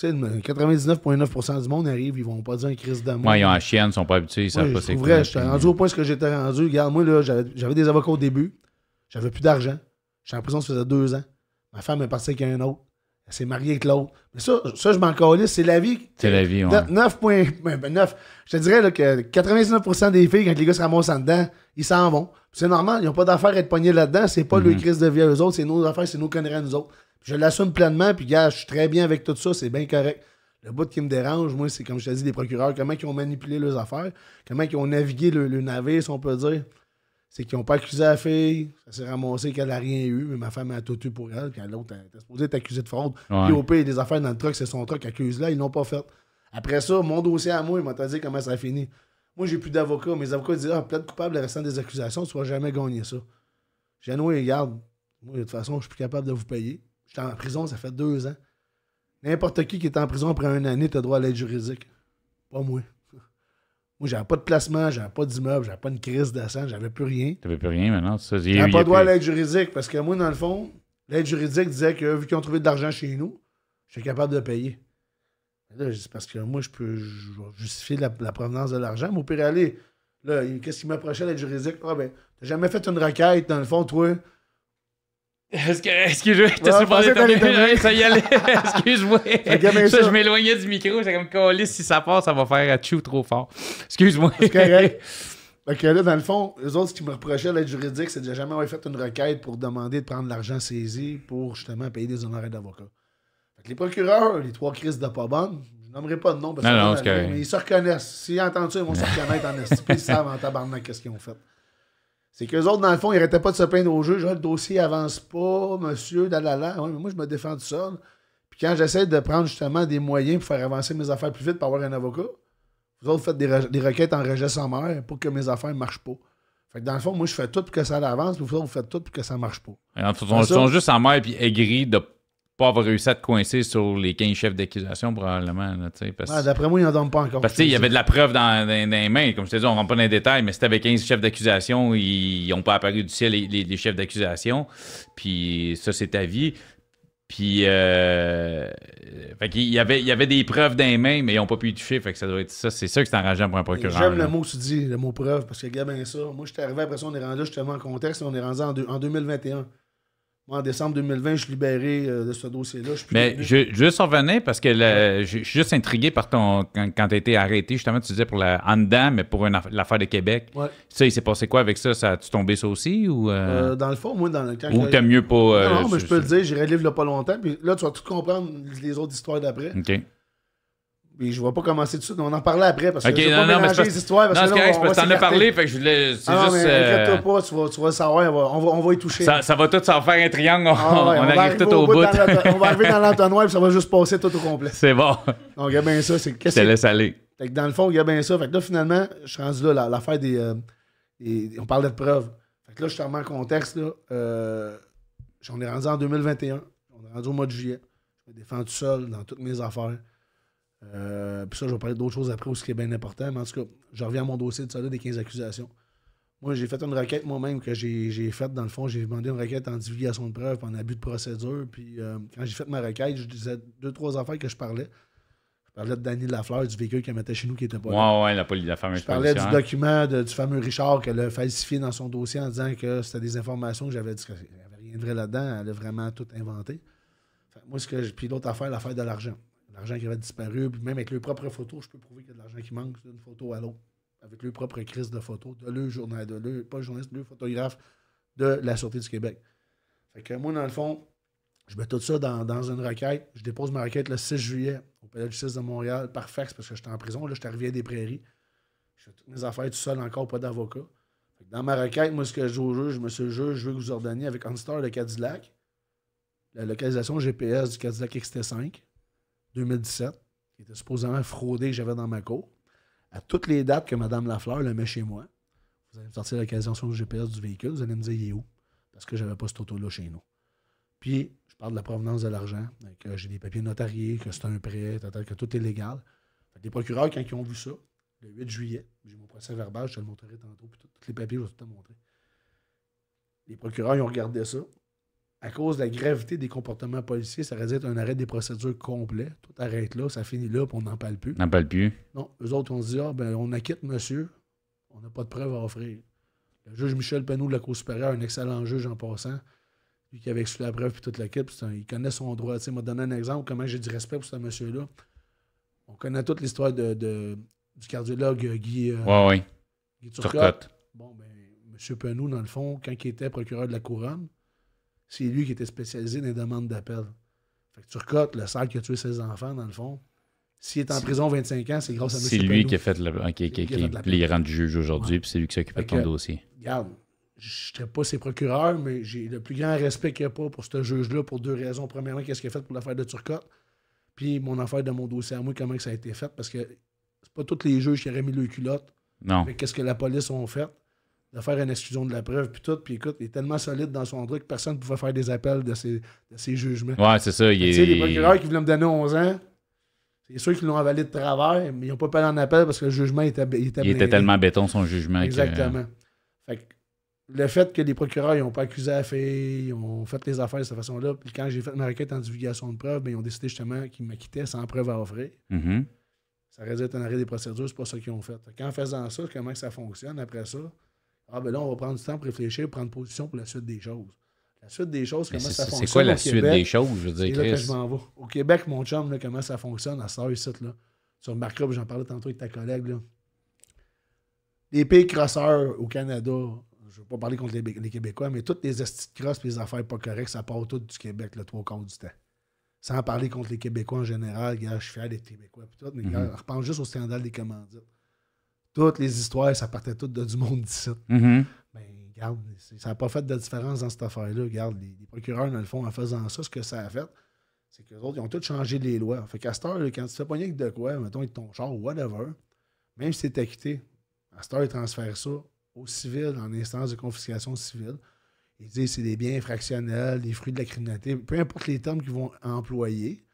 sais, 99,9% du monde arrive, ils vont pas dire un crise d'amour. Moi, ouais, ils ont la chien, ils sont pas habitués, ils savent pas c'est vrai, suis rendu au point ce que j'étais rendu. Regarde, moi, là, j'avais des avocats au début, j'avais plus d'argent, j'étais en prison, ça faisait deux ans. Ma femme est partie avec un autre, elle s'est mariée avec l'autre. Mais ça, ça je m'en calais, c'est la vie. C'est la vie, ouais. 9,9. Ben, ben, je te dirais là, que 99% des filles, quand les gars se ramassent en dedans, ils s'en vont. C'est normal, ils n'ont pas d'affaires à être pognés là-dedans, c'est pas mm-hmm. le crise de vie à eux autres, c'est nos affaires, c'est nos conneries à nous autres. Je l'assume pleinement, puis gars, je suis très bien avec tout ça, c'est bien correct. Le bout qui me dérange, moi, c'est comme je t'ai dit, les procureurs, comment ils ont manipulé leurs affaires, comment ils ont navigué le, navire, si on peut dire. C'est qu'ils n'ont pas accusé la fille, ça s'est ramassé qu'elle n'a rien eu, mais ma femme a tout eu pour elle, puis l'autre, elle était supposée être accusée de fraude. Puis au pire, des affaires dans le truck, c'est son truck, accuse là, ils n'ont pas fait. Après ça, mon dossier à moi, il m'a dit comment ça a fini. Moi, j'ai plus d'avocat. Mes avocats disent Ah, de coupable restant des accusations, tu vas jamais gagner ça. J'ai noyé regarde, moi, de toute façon, je suis plus capable de vous payer. J'étais en prison, ça fait deux ans. N'importe qui qui est en prison après une année, as droit à l'aide juridique. Pas moi. Moi, j'avais pas de placement, j'avais pas d'immeuble, j'avais pas une crise je j'avais plus rien. T'avais plus rien maintenant, ça. J'avais pas droit à l'aide juridique parce que moi, dans le fond, l'aide juridique disait que vu qu'ils ont trouvé de l'argent chez nous, j'étais capable de payer. Là, c'est parce que moi, je peux justifier la, provenance de l'argent, mais au pire aller, là, qu'est-ce qui m'approchait l'aide juridique? Ah ben, t'as jamais fait une requête, dans le fond, toi, est-ce que, est que je Ça y allait. Excuse-moi. je m'éloignais du micro. c'est comme, collé, si ça part, ça va faire chou trop fort. Excuse-moi. C'est là, dans le fond, eux autres, ce qui me reprochaient l'aide juridique, c'est que jamais fait une requête pour demander de prendre l'argent saisi pour justement payer des honoraires d'avocat. les procureurs, les trois crises de pas bonnes, je n'aimerais pas de nom parce qu'ils mais ils se reconnaissent. S'ils entendent ça, ils vont se reconnaître en estipé, ils savent en tabarnak qu'est-ce qu'ils ont fait. C'est qu'eux autres, dans le fond, ils n'arrêtaient pas de se plaindre au juge. Ah, le dossier avance pas, monsieur, dalala. Ouais, mais moi, je me défends du sol. Puis quand j'essaie de prendre justement des moyens pour faire avancer mes affaires plus vite, pour avoir un avocat, vous autres faites des, requêtes en rejet sans mère pour que mes affaires ne marchent pas. Fait que dans le fond, moi, je fais tout pour que ça avance, vous autres, vous faites tout pour que ça marche pas. Ils sont, sont, juste en mer et aigris de pas avoir réussi à te coincer sur les 15 chefs d'accusation, probablement. Ah, D'après moi, ils n'en donnent pas encore. Parce qu'il y avait de la preuve dans, les mains. Comme je te dis, on ne rentre pas dans les détails, mais si tu 15 chefs d'accusation, ils n'ont pas apparu du ciel, les, les, chefs d'accusation. Puis ça, c'est ta vie. Puis, euh, fait il y, avait, il y avait des preuves dans les mains, mais ils n'ont pas pu y toucher. Fait que ça doit être ça. C'est ça que c'est enrageant pour un procureur. J'aime le mot, tu dis, le mot preuve, parce que, gars, ben, ça. Moi, je suis arrivé après ça, on est rendu justement en contexte, on est rendu en, en 2021 en décembre 2020, je suis libéré euh, de ce dossier-là. Mais je, juste revenir, parce que je, suis juste intrigué par ton. Quand, tu as été arrêté, justement, tu disais pour la Anda, mais pour l'affaire de Québec. Ouais. Ça, il s'est passé quoi avec ça? ça tu tombé ça aussi? Ou, euh? Euh, dans le fond, moi, dans le cas. Ou t'as mieux pas. non, mais je peux le dire, j'irai relève là pas longtemps. Puis là, tu vas tout comprendre les autres histoires d'après. OK mais je ne vais pas commencer tout de suite, on en parlait après parce que je vais pas mélanger les histoires. Parce non, t'en as parlé, que je ah, euh, pas, tu vas, tu vas savoir, on va, on va, y toucher. Ça, ça va tout s'en faire un triangle, on, ah arrive tout au, bout. on va arriver dans l'entonnoir et ça va juste passer tout au complet. C'est bon. Donc, regarde bien ça. C'est, te laisse aller. Fait que dans le fond, a bien ça. Fait que là, finalement, je suis rendu là, l'affaire euh, des, On parlait de preuves. Fait là, je suis en contexte. Là, euh, j'en ai rendu en 2021. On est rendu au mois de juillet. Je me défends tout seul dans toutes mes affaires. Euh, puis ça, je vais parler d'autres choses après, ce qui est bien important. Mais en tout cas, je reviens à mon dossier de là des 15 accusations. Moi, j'ai fait une requête moi-même que j'ai faite. Dans le fond, j'ai demandé une requête en divulgation de preuves, en abus de procédure. Puis euh, quand j'ai fait ma requête, je disais deux, trois affaires que je parlais. Je parlais de Danny Lafleur, du véhicule qu'elle mettait chez nous qui était pas ouais, là. Ouais, la, la Je parlais du document du fameux Richard qu'elle a falsifié dans son dossier en disant que c'était des informations que j'avais dit qu'il n'y avait rien de vrai là-dedans. Elle a vraiment tout inventé. moi, ce que. Puis l'autre affaire, l'affaire de l'argent l'argent qui avait disparu, même avec leurs propre photos, je peux prouver qu'il y a de l'argent qui manque d'une photo à l'autre, avec leurs propres crise de photos, de le journal, de le, pas journaliste, photographe de la Sûreté du Québec. Fait que moi, dans le fond, je mets tout ça dans, une requête. Je dépose ma requête le 6 juillet au palais de justice de Montréal par fax parce que j'étais en prison. Là, j'étais arrivé à des prairies. Je fais toutes mes affaires tout seul, encore pas d'avocat. Dans ma requête, moi, ce que je dis au juge, juge, je veux que vous ordonniez avec OnStar le Cadillac, la localisation GPS du Cadillac XT5, 2017, qui était supposément fraudé que j'avais dans ma cour, à toutes les dates que Mme Lafleur le met chez moi, vous allez me sortir l'occasion sur le GPS du véhicule, vous allez me dire il est où? Parce que j'avais pas cette auto-là chez nous. Puis, je parle de la provenance de l'argent, que euh, j'ai des papiers notariés, que c'est un prêt, que tout est légal. Les procureurs, quand ils ont vu ça, le 8 juillet, j'ai mon procès verbal, je te le montrerai tantôt, puis tous les papiers, je vais tout te montrer. Les procureurs, ils ont regardé ça, à cause de la gravité des comportements policiers, ça aurait dû être un arrêt des procédures complet. Tout arrête là, ça finit là, puis on n'en parle plus. On n'en parle plus. Non, eux autres, on se dit, ah, ben, on acquitte monsieur, on n'a pas de preuves à offrir. Le juge Michel Penou de la Cour supérieure, un excellent juge en passant, lui qui avait exclu la preuve, puis toute la il connaît son droit. Tu Il m'a donné un exemple, comment j'ai du respect pour ce monsieur-là. On connaît toute l'histoire de, du cardiologue euh, Guy, euh, Guy Turcotte. Bon, ben, Monsieur Penou, dans le fond, quand il était procureur de la Couronne, c'est lui qui était spécialisé dans les demandes d'appel. Fait que Turcotte, le sale qui a tué ses enfants, dans le fond, s'il est en prison 25 ans, c'est grâce à M. C'est lui qui a fait le. qui, juge aujourd'hui, puis c'est lui qui s'occupe de ton dossier. Regarde, je ne serais pas ses procureurs, mais j'ai le plus grand respect qu'il n'y a pas pour ce juge-là pour deux raisons. Premièrement, qu'est-ce qu'il a fait pour l'affaire de Turcotte, puis mon affaire de mon dossier à moi, comment ça a été fait, parce que c'est pas tous les juges qui auraient mis le culotte. Non. Qu'est-ce que la police ont fait? de faire une exclusion de la preuve, puis tout. Puis écoute, il est tellement solide dans son truc que personne ne pouvait faire des appels de ses, jugements. Ouais, c'est ça. tu sais les procureurs qui voulaient me donner 11 ans, c'est sûr qu'ils l'ont avalé de travers, mais ils n'ont pas parlé en appel parce que le jugement était. Il était, tellement béton, son jugement. Exactement. Fait que le fait que les procureurs n'ont pas accusé la fille, ils ont fait les affaires de cette façon-là, puis quand j'ai fait ma requête en divulgation de preuve ben, ils ont décidé justement qu'ils m'acquittaient sans preuve à offrir. Mm-hmm. Ça aurait un arrêt des procédures, c'est pas ça qu'ils ont fait. fait Qu'en faisant ça, comment ça fonctionne après ça? Ah, ben là, on va prendre du temps pour réfléchir, prendre position pour la suite des choses. La suite des choses, comment ça fonctionne. C'est quoi la suite des choses, je veux dire, là, Que je m'en vais. Au Québec, mon chum, comment ça fonctionne à ça, ici, là. Tu remarqueras, j'en parlais tantôt avec ta collègue, Les pays crosseurs au Canada, je ne veux pas parler contre les, Québécois, mais toutes les estis et les affaires pas correctes, ça part tout du Québec le trois quarts du temps. Sans parler contre les Québécois en général, gars, je suis fier des Québécois. Tout, mais mhm. repense juste au scandale des commandites. Toutes les histoires, ça partait toutes de du monde d'ici. Mais mm-hmm. ben, regarde, ça n'a pas fait de différence dans cette affaire-là. Regarde, les, procureurs, dans le font en faisant ça, ce que ça a fait, c'est que autres, ils ont tous changé les lois. Fait qu'à quand tu te fais pas de quoi, mettons, avec ton char, whatever, même si es acquitté, à cette heure, ils transfèrent ça au civil, en instance de confiscation civile. Ils disent c'est des biens fractionnels, des fruits de la criminalité, peu importe les termes qu'ils vont employer,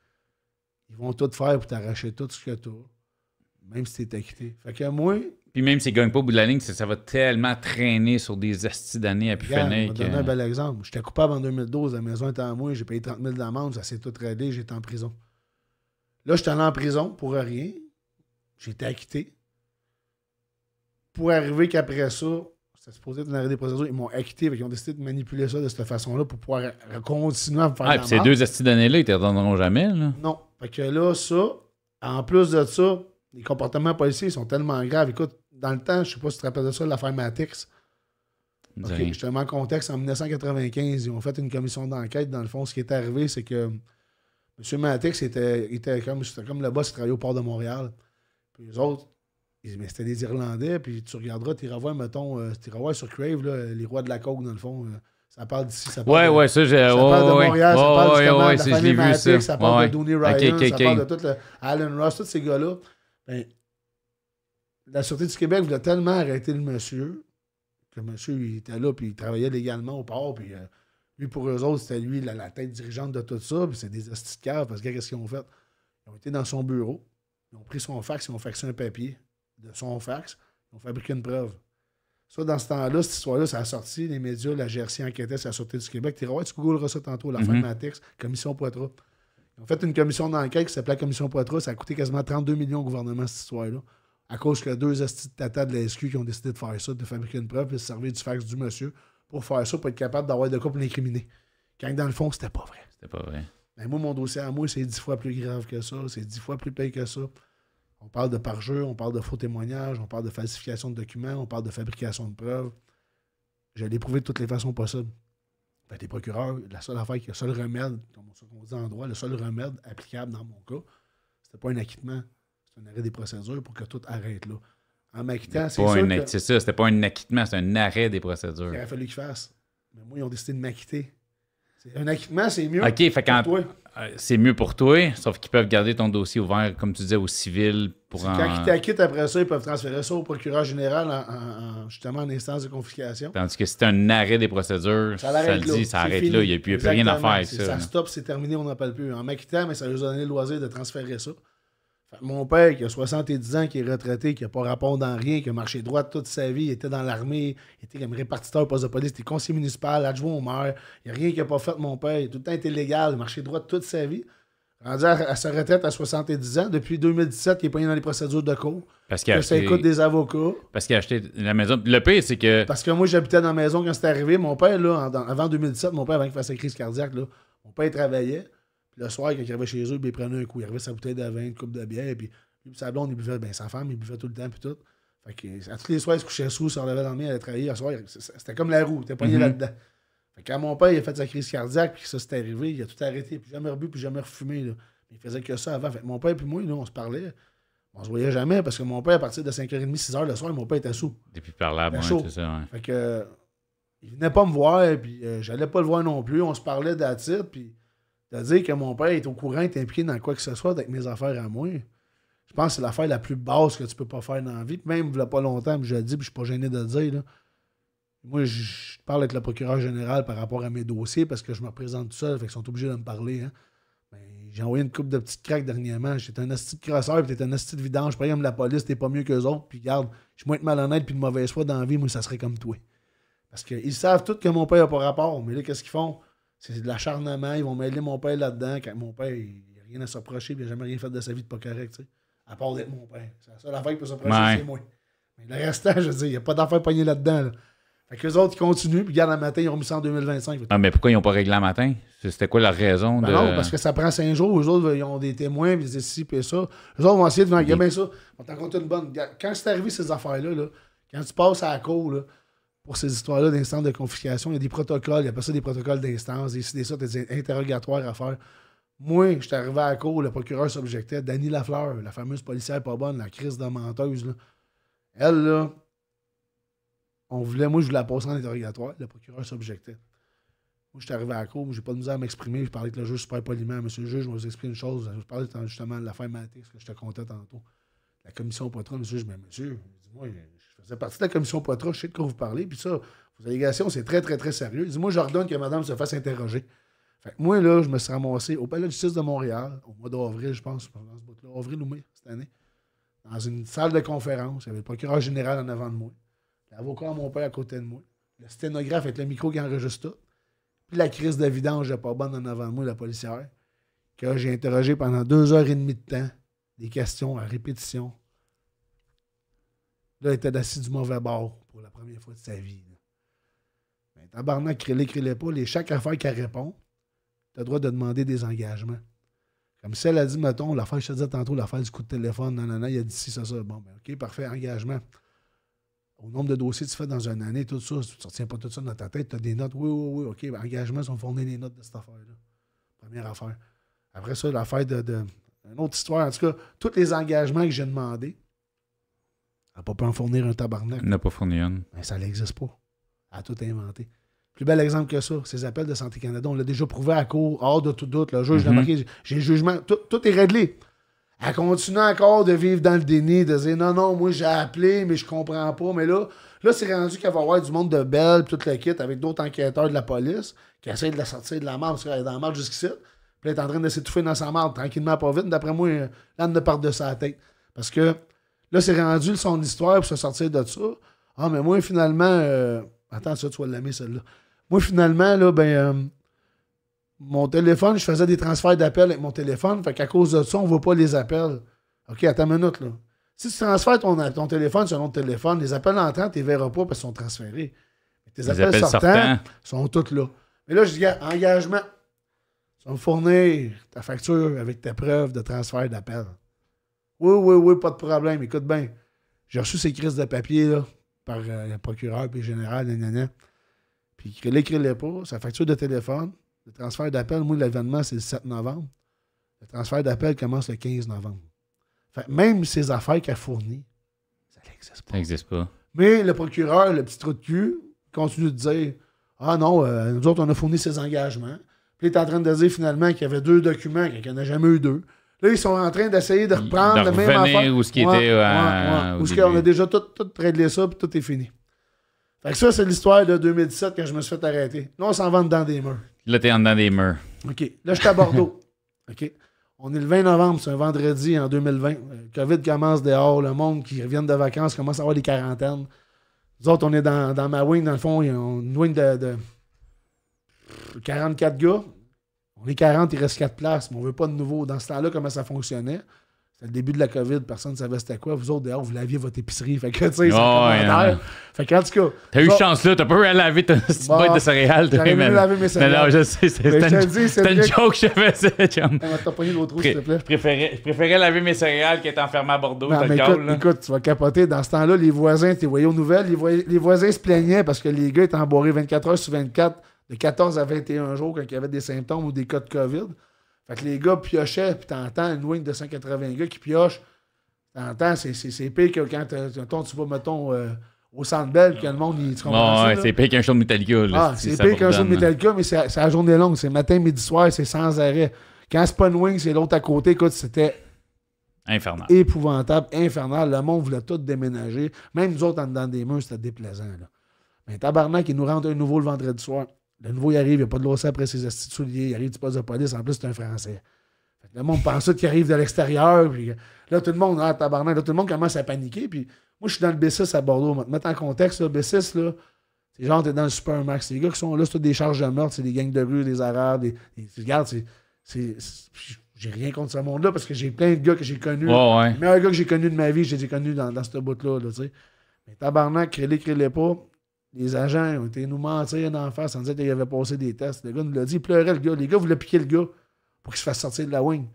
ils vont tout faire pour t'arracher tout ce que tu même si t'es acquitté. Fait que moi. Puis même si ne gagne pas au bout de la ligne, ça, va tellement traîner sur des estis d'années à pu Je vais donner un bel exemple. J'étais coupable en 2012, la maison était à moi, j'ai payé 30 000 d'amende, ça s'est tout tradé, j'étais en prison. Là, j'étais allé en prison pour rien. J'étais acquitté. Pour arriver qu'après ça, c'était supposé être une arrêt des procédures, ils m'ont acquitté, ils ont décidé de manipuler ça de cette façon-là pour pouvoir continuer à me faire. Ah, puis ces deux estis d'années-là, ils ne redonneront jamais, là. Non. Fait que là, ça, en plus de ça, les comportements policiers sont tellement graves. Écoute, dans le temps, je ne sais pas si tu te rappelles de ça, l'affaire Matix. justement, en contexte, en 1995, ils ont fait une commission d'enquête. Dans le fond, ce qui est arrivé, c'est que M. Matix était, était, comme, comme le boss qui travaillait au port de Montréal. Puis les autres, ils mais c'était des Irlandais. Puis tu regarderas, tu revois, mettons, euh, sur Crave, là, les rois de la coke, dans le fond. Euh, ça parle d'ici, ça parle ouais, de, ouais, ça, j'ai, ça parle de Montréal, ça parle de la famille ça. parle de Dooney Ryan, ça parle de tout le Alan Ross, tous ces gars-là. Ben, la Sûreté du Québec voulait tellement arrêter le monsieur que le monsieur, était là, puis il travaillait légalement au port, puis euh, lui, pour eux autres, c'était lui la, tête dirigeante de tout ça, puis c'est des hosties de parce que qu'est-ce qu'ils ont fait? Ils ont été dans son bureau, ils ont pris son fax, ils ont faxé un papier de son fax, ils ont fabriqué une preuve. Ça, dans ce temps-là, cette histoire-là, ça a sorti, les médias, la GRC enquêtait, ça a sorti du Québec. Tu ouais, tu googleras ça tantôt, la mm fin de mhm. ma commission Poitras. Ils fait une commission d'enquête qui s'appelait la commission Poitras. Ça a coûté quasiment 32 millions au gouvernement cette histoire-là. À cause que deux de de la SQ qui ont décidé de faire ça, de fabriquer une preuve et de se servir du fax du monsieur pour faire ça, pour être capable d'avoir de quoi pour l'incriminer. Quand dans le fond, c'était pas vrai. C'était pas vrai. Mais ben, moi, mon dossier à moi, c'est dix fois plus grave que ça, c'est dix fois plus payé que ça. On parle de parjure, on parle de faux témoignages, on parle de falsification de documents, on parle de fabrication de preuves. Je l'ai prouvé de toutes les façons possibles. Ben, procureurs, procureurs, la seule affaire, le seul remède, comme on dit en droit, le seul remède applicable dans mon cas, c'était pas un acquittement, c'est un arrêt des procédures pour que tout arrête là. En m'acquittant, c'est sûr C'est ça, c'était pas un acquittement, c'est un arrêt des procédures. Il aurait fallu qu'ils fasse. Mais moi, ils ont décidé de m'acquitter. Un acquittement, c'est mieux. OK, fait euh, c'est mieux pour toi, sauf qu'ils peuvent garder ton dossier ouvert, comme tu disais, au civil. Pour Quand ils t'acquittent après ça, ils peuvent transférer ça au procureur général, en, justement en instance de confiscation. Tandis que c'est un arrêt des procédures, ça, le dit, ça arrête là, il n'y a plus, rien à faire ça. Ça stoppe, c'est terminé, on n'en parle plus. En m'acquittant, mais ça nous a donné le loisir de transférer ça. Mon père, qui a 70 ans, qui est retraité, qui n'a pas rapport dans rien, qui a marché droit toute sa vie, il était dans l'armée, il était comme répartiteur, poste de police, il était conseiller municipal, adjoint au maire. Il n'y a rien qu'il n'a pas fait, mon père. Il a tout le temps été légal, il a marché droit toute sa vie. Rendu à, sa retraite à 70 ans, depuis 2017, il est pas dans les procédures de cours. Parce qu'il Ça écoute des avocats. Parce qu'il a acheté la maison. Le pire, c'est que. Parce que moi, j'habitais dans la maison quand c'est arrivé. Mon père, là, avant 2017, mon père, avant qu'il fasse une crise cardiaque, mon père travaillait le soir, quand il arrivait chez eux, ben, il prenait un coup. Il arrivait sa bouteille de vin, une coupe de bière, puis lui, sa blonde, il buvait, ben, sa femme, il buvait tout le temps, puis tout. Fait que, à tous les soirs, il se couchait sous, il se relevait dans le allait travailler. Le soir, c'était comme la roue, t'es pogné poigné mm-hmm. là-dedans. Fait que quand mon père, il a fait sa crise cardiaque, puis ça s'est arrivé, il a tout arrêté, puis jamais rebu, puis jamais refumé. Là. Il faisait que ça avant. Fait mon père, puis moi, nous, on se parlait. On se voyait jamais parce que mon père, à partir de 5h30, 6h le soir, mon père était sous. Depuis par là, bon, c'est ça. Fait que, il venait pas me voir, puis euh, j'allais pas le voir non plus. On se parlait d'attitude, puis c'est-à-dire que mon père est au courant, est impliqué dans quoi que ce soit avec mes affaires à moi. Je pense que c'est l'affaire la plus basse que tu peux pas faire dans la vie. même, il n'y pas longtemps, je l'ai dit puis je suis pas gêné de le dire. Moi, je parle avec le procureur général par rapport à mes dossiers parce que je me présente tout seul, fait sont obligés de me parler. Hein. Ben, j'ai envoyé une coupe de petites craques dernièrement. J'étais un asti de crosseur, puis t'es un asti de vidange. Par exemple, la police, t'es pas mieux qu'eux autres. Puis garde, je suis moins de malhonnête puis de mauvaise foi dans la vie. Moi, ça serait comme toi. Parce qu'ils savent tous que mon père n'a pas rapport. Mais là, qu'est-ce qu'ils font? C'est de l'acharnement, ils vont mêler mon père là-dedans. Quand mon père, il n'a rien à s'approcher, il n'a jamais rien fait de sa vie de pas correct, tu sais. À part d'être mon père. C'est la seule affaire qui peut s'approcher, ouais. moi. Mais le restant, je veux dire, il n'y a pas d'affaire pognée là-dedans. Fait que les autres, ils continuent, puis gardent le matin, ils ont mis ça en 2025. Ah, mais pourquoi ils n'ont pas réglé le matin? C'était quoi la raison ben de. Non, parce que ça prend cinq jours. Eux autres, ils ont des témoins, puis ils disent ci, puis ça. Eux autres vont essayer de y Oui. Bien ça, on t'en une bonne. Quand c'est arrivé ces affaires-là, là, quand tu passes à la cour, là, pour ces histoires-là d'instances de confiscation. Il y a des protocoles, il y a pas ça des protocoles d'instance, des, des, a des interrogatoires à faire. Moi, j'étais arrivé à court le procureur s'objectait, Dany Lafleur, la fameuse policière pas bonne, la crise de menteuse. Elle, là, on voulait, moi, je voulais la passer en interrogatoire, le procureur s'objectait. Moi, je suis arrivé à court cour, j'ai pas de misère à m'exprimer. Je parlais avec le juge super poliment. Monsieur le juge, je vais vous expliquer une chose. Je parlais justement de l'affaire Maté, ce que je te contais tantôt. La commission patron monsieur, je me monsieur, dis-moi, c'est partie de la commission Poitras, je sais de quoi vous parlez. Puis ça, vos allégations, c'est très, très, très sérieux. dit, moi j'ordonne que madame se fasse interroger. moi, là, je me suis ramassé au Palais de justice de Montréal, au mois d'avril, je pense, ce là avril ou mai, cette année, dans une salle de conférence. Il y avait le procureur général en avant de moi, l'avocat à mon père à côté de moi, le sténographe avec le micro qui enregistre tout, puis la crise de vidange pas bonne en avant de moi, la policière, que j'ai interrogé pendant deux heures et demie de temps, des questions à répétition, Là, il était assis du mauvais bord pour la première fois de sa vie. Mais ben, tabarnak, crée-les, les pas. et chaque affaire qu'elle répond, tu as le droit de demander des engagements. Comme si elle a dit, mettons, l'affaire, je te disais tantôt, l'affaire du coup de téléphone, non, non, non, il a dit si, ça, ça. Bon, ben, OK, parfait, engagement. Au nombre de dossiers que tu fais dans une année, tout ça, tu ne retiens pas tout ça dans ta tête, tu as des notes. Oui, oui, oui, OK, ben, engagement, ils ont fourni des notes de cette affaire-là. Première affaire. Après ça, l'affaire de, de. Une autre histoire. En tout cas, tous les engagements que j'ai demandés, elle n'a pas pu en fournir un tabarnak. Elle n'a pas fourni une. Mais ça n'existe pas. Elle a tout inventé. Plus bel exemple que ça, ces appels de Santé Canada, on l'a déjà prouvé à court, hors de tout doute. Le juge l'a mhm. j'ai jugement, tout, est réglé. Elle continue encore de vivre dans le déni, de dire non, non, moi j'ai appelé, mais je comprends pas. Mais là, là c'est rendu qu'elle va avoir du monde de Belle, toute la kit, avec d'autres enquêteurs de la police qui essayent de la sortir de la marde, parce qu'elle est dans la marde jusqu'ici. Puis elle est en train de s'étouffer dans sa marde, tranquillement, pas vite. D'après moi, l'âne ne part de sa tête. Parce que Là, c'est rendu son histoire pour se sortir de ça. Ah, mais moi, finalement, euh, attends, ça, tu vas l'aimer, celle-là. Moi, finalement, là, ben, euh, mon téléphone, je faisais des transferts d'appels avec mon téléphone. Fait qu'à cause de ça, on ne voit pas les appels. OK, attends une minute, là. Si tu transfères ton, téléphone sur un autre téléphone, les appels entrants, tu ne les verras pas parce qu'ils sont transférés. Tes appels, sortants, sortants, sont tous là. Mais là, je dis, engagement, tu vas me fournir ta facture avec tes preuves de transfert d'appel. Oui, oui, oui, pas de problème. Écoute bien, j'ai reçu ces crises de papier par euh, le procureur puis le général, nanana. Puis il les pas. Sa facture de téléphone, le transfert d'appel, moi, l'événement, c'est le 7 novembre. Le transfert d'appel commence le 15 novembre. Fait, même ces affaires qu'elle fournit, ça n'existe pas. Ça n'existe pas. Mais le procureur, le petit trou de cul, continue de dire Ah non, euh, nous autres, on a fourni ses engagements. Puis il est en train de dire finalement qu'il y avait deux documents, qu'il n'y en a jamais eu deux. Là, ils sont en train d'essayer de reprendre le même affaire. Où ce qui était. Euh, ce qu'on a déjà tout, tout réglé ça, puis tout est fini. Fait ça, c'est l'histoire de 2017 quand je me suis fait arrêter. Là, on s'en va dans des murs. Là, t'es en dedans des murs. OK. Là, suis à Bordeaux. OK. On est le 20 novembre, c'est un vendredi en 2020. Le euh, COVID commence dehors, le monde qui revient de vacances commence à avoir des quarantaines. Nous autres, on est dans, ma wing, dans le fond, a une wing de 44 gars. On est 40, il reste 4 places, mais on veut pas de nouveau. Dans ce temps-là, comment ça fonctionnait? C'est le début de la COVID, personne ne savait c'était quoi. Vous autres, dehors, vous laviez votre épicerie. Fait que, tu sais, c'est oh, Fait que, en tout cas. T'as eu chance, là. T'as pas eu à laver ton petit bon, de céréales. T'as eu laver mes céréales. Mais non, je sais. C'était une, joke que je faisais, chum. T'as pas eu l'autre s'il te plaît. Je préférais, laver mes céréales qui étaient enfermé à Bordeaux. Non, mais écoute, là. écoute, tu vas capoter. Dans ce temps-là, les voisins, t'es voyé aux nouvelles, les, voisins se plaignaient parce que les gars étaient embourrés 24 heures sur 24 de 14 à 21 jours quand il y avait des symptômes ou des cas de COVID. Fait que les gars piochaient, puis t'entends une wing de 180 gars qui pioche. T'entends, c'est pire que quand euh, tu vas, mettons, euh, au centre belle, que le monde, il se comprend. ouais, c'est pire qu'un show de Metallica. ah, c'est pire qu'un show de hein. Metallica, mais c'est la journée longue. C'est matin, midi, soir, c'est sans arrêt. Quand c'est pas une wing, c'est l'autre à côté. Écoute, c'était Infernal. Épouvantable, infernal. Le monde voulait tout déménager. Même nous autres, en dedans des murs, c'était déplaisant. Là. Mais tabarnak, il nous rentre un nouveau le vendredi soir. Le nouveau, il arrive, il n'y a pas de loisir après ses souliers, il arrive du poste de police, en plus, c'est un Français. Le monde pense qu'il arrive de l'extérieur, puis là, tout le monde, ah, tabarnak, là, tout le monde commence à paniquer, puis moi, je suis dans le B6 à Bordeaux. mettre en contexte, le B6, là, c'est genre, t'es dans le supermax. Les gars qui sont là, c'est des charges de meurtre, c'est des gangs de rue, des arabes, des. regarde, c'est. J'ai rien contre ce monde-là parce que j'ai plein de gars que j'ai connus. Oh, ouais. gars que j'ai connu de ma vie, j'ai les connu dans, dans ce bout-là, tu sais. Mais tabarnak, crée les crée pas les agents ont été nous mentir en face en disant qu'il avait passé des tests. Le gars nous l'a dit, il pleurait le gars. Les gars voulaient piquer le gars pour qu'il se fasse sortir de la wing.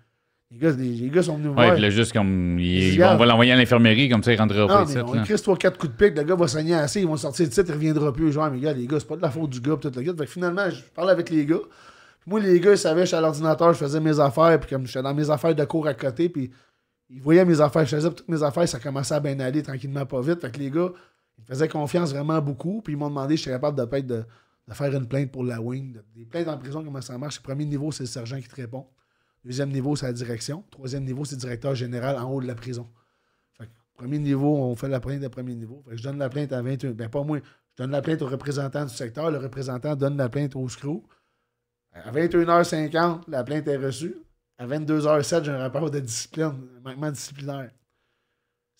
Les gars, les, gars sont venus voir. Ouais, puis là, juste comme. on va l'envoyer à l'infirmerie, comme ça, il rentrera pas ici. On écrit 3-4 coups de pic. le gars va saigner assez, ils vont sortir de titre, il reviendra plus. Genre, mais gars, les gars, c'est pas de la faute du gars, tout le gars. finalement, je parle avec les gars. moi, les gars, ils savaient, je suis à l'ordinateur, je faisais mes affaires, puis comme j'étais dans mes affaires de cours à côté, puis ils voyaient mes affaires, je faisais toutes mes affaires, ça commençait à bien aller tranquillement, pas vite. Fait que les gars, ils me faisaient confiance vraiment beaucoup. Puis ils m'ont demandé je serais capable de, de, faire une plainte pour la wing. Des plaintes en prison, comment ça marche? Le premier niveau, c'est le sergent qui te répond. Deuxième niveau, c'est la direction. Troisième niveau, c'est le directeur général en haut de la prison. Fait premier niveau, on fait la plainte de premier niveau. je donne la plainte à 21. Ben pas moi. Je donne la plainte au représentant du secteur. Le représentant donne la plainte au screw. À 21h50, la plainte est reçue. À 22h07, j'ai un rapport de discipline, un manquement disciplinaire.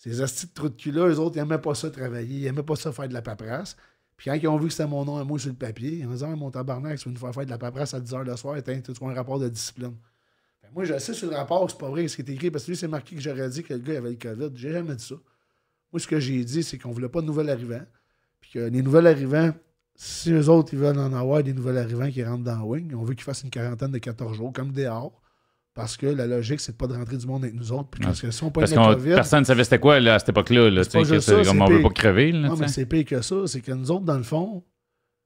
Ces hosties de trous de cul-là, eux autres, ils n'aimaient pas ça travailler, ils n'aimaient pas ça faire de la paperasse. Puis quand ils ont vu que c'était mon nom et moi sur le papier, ils ont dit ah, mon tabarnak, tu veux nous faire faire de la paperasse à 10 h le soir, tu tout un rapport de discipline. Ben, moi, je sais sur le rapport, c'est pas vrai ce qui est écrit, parce que lui, c'est marqué que j'aurais dit que le gars avait le COVID. J'ai jamais dit ça. Moi, ce que j'ai dit, c'est qu'on voulait pas de nouveaux arrivants. Puis que les nouveaux arrivants, si eux autres, ils veulent en avoir des nouveaux arrivants qui rentrent dans Wing, on veut qu'ils fassent une quarantaine de 14 jours, comme dehors. Parce que la logique, c'est pas de rentrer du monde avec nous autres. Puis parce que si on pas parce COVID, personne ne savait c'était quoi à cette époque-là. on ne veut pas crever. non, mais c'est pire que ça. C'est que nous autres, dans le fond,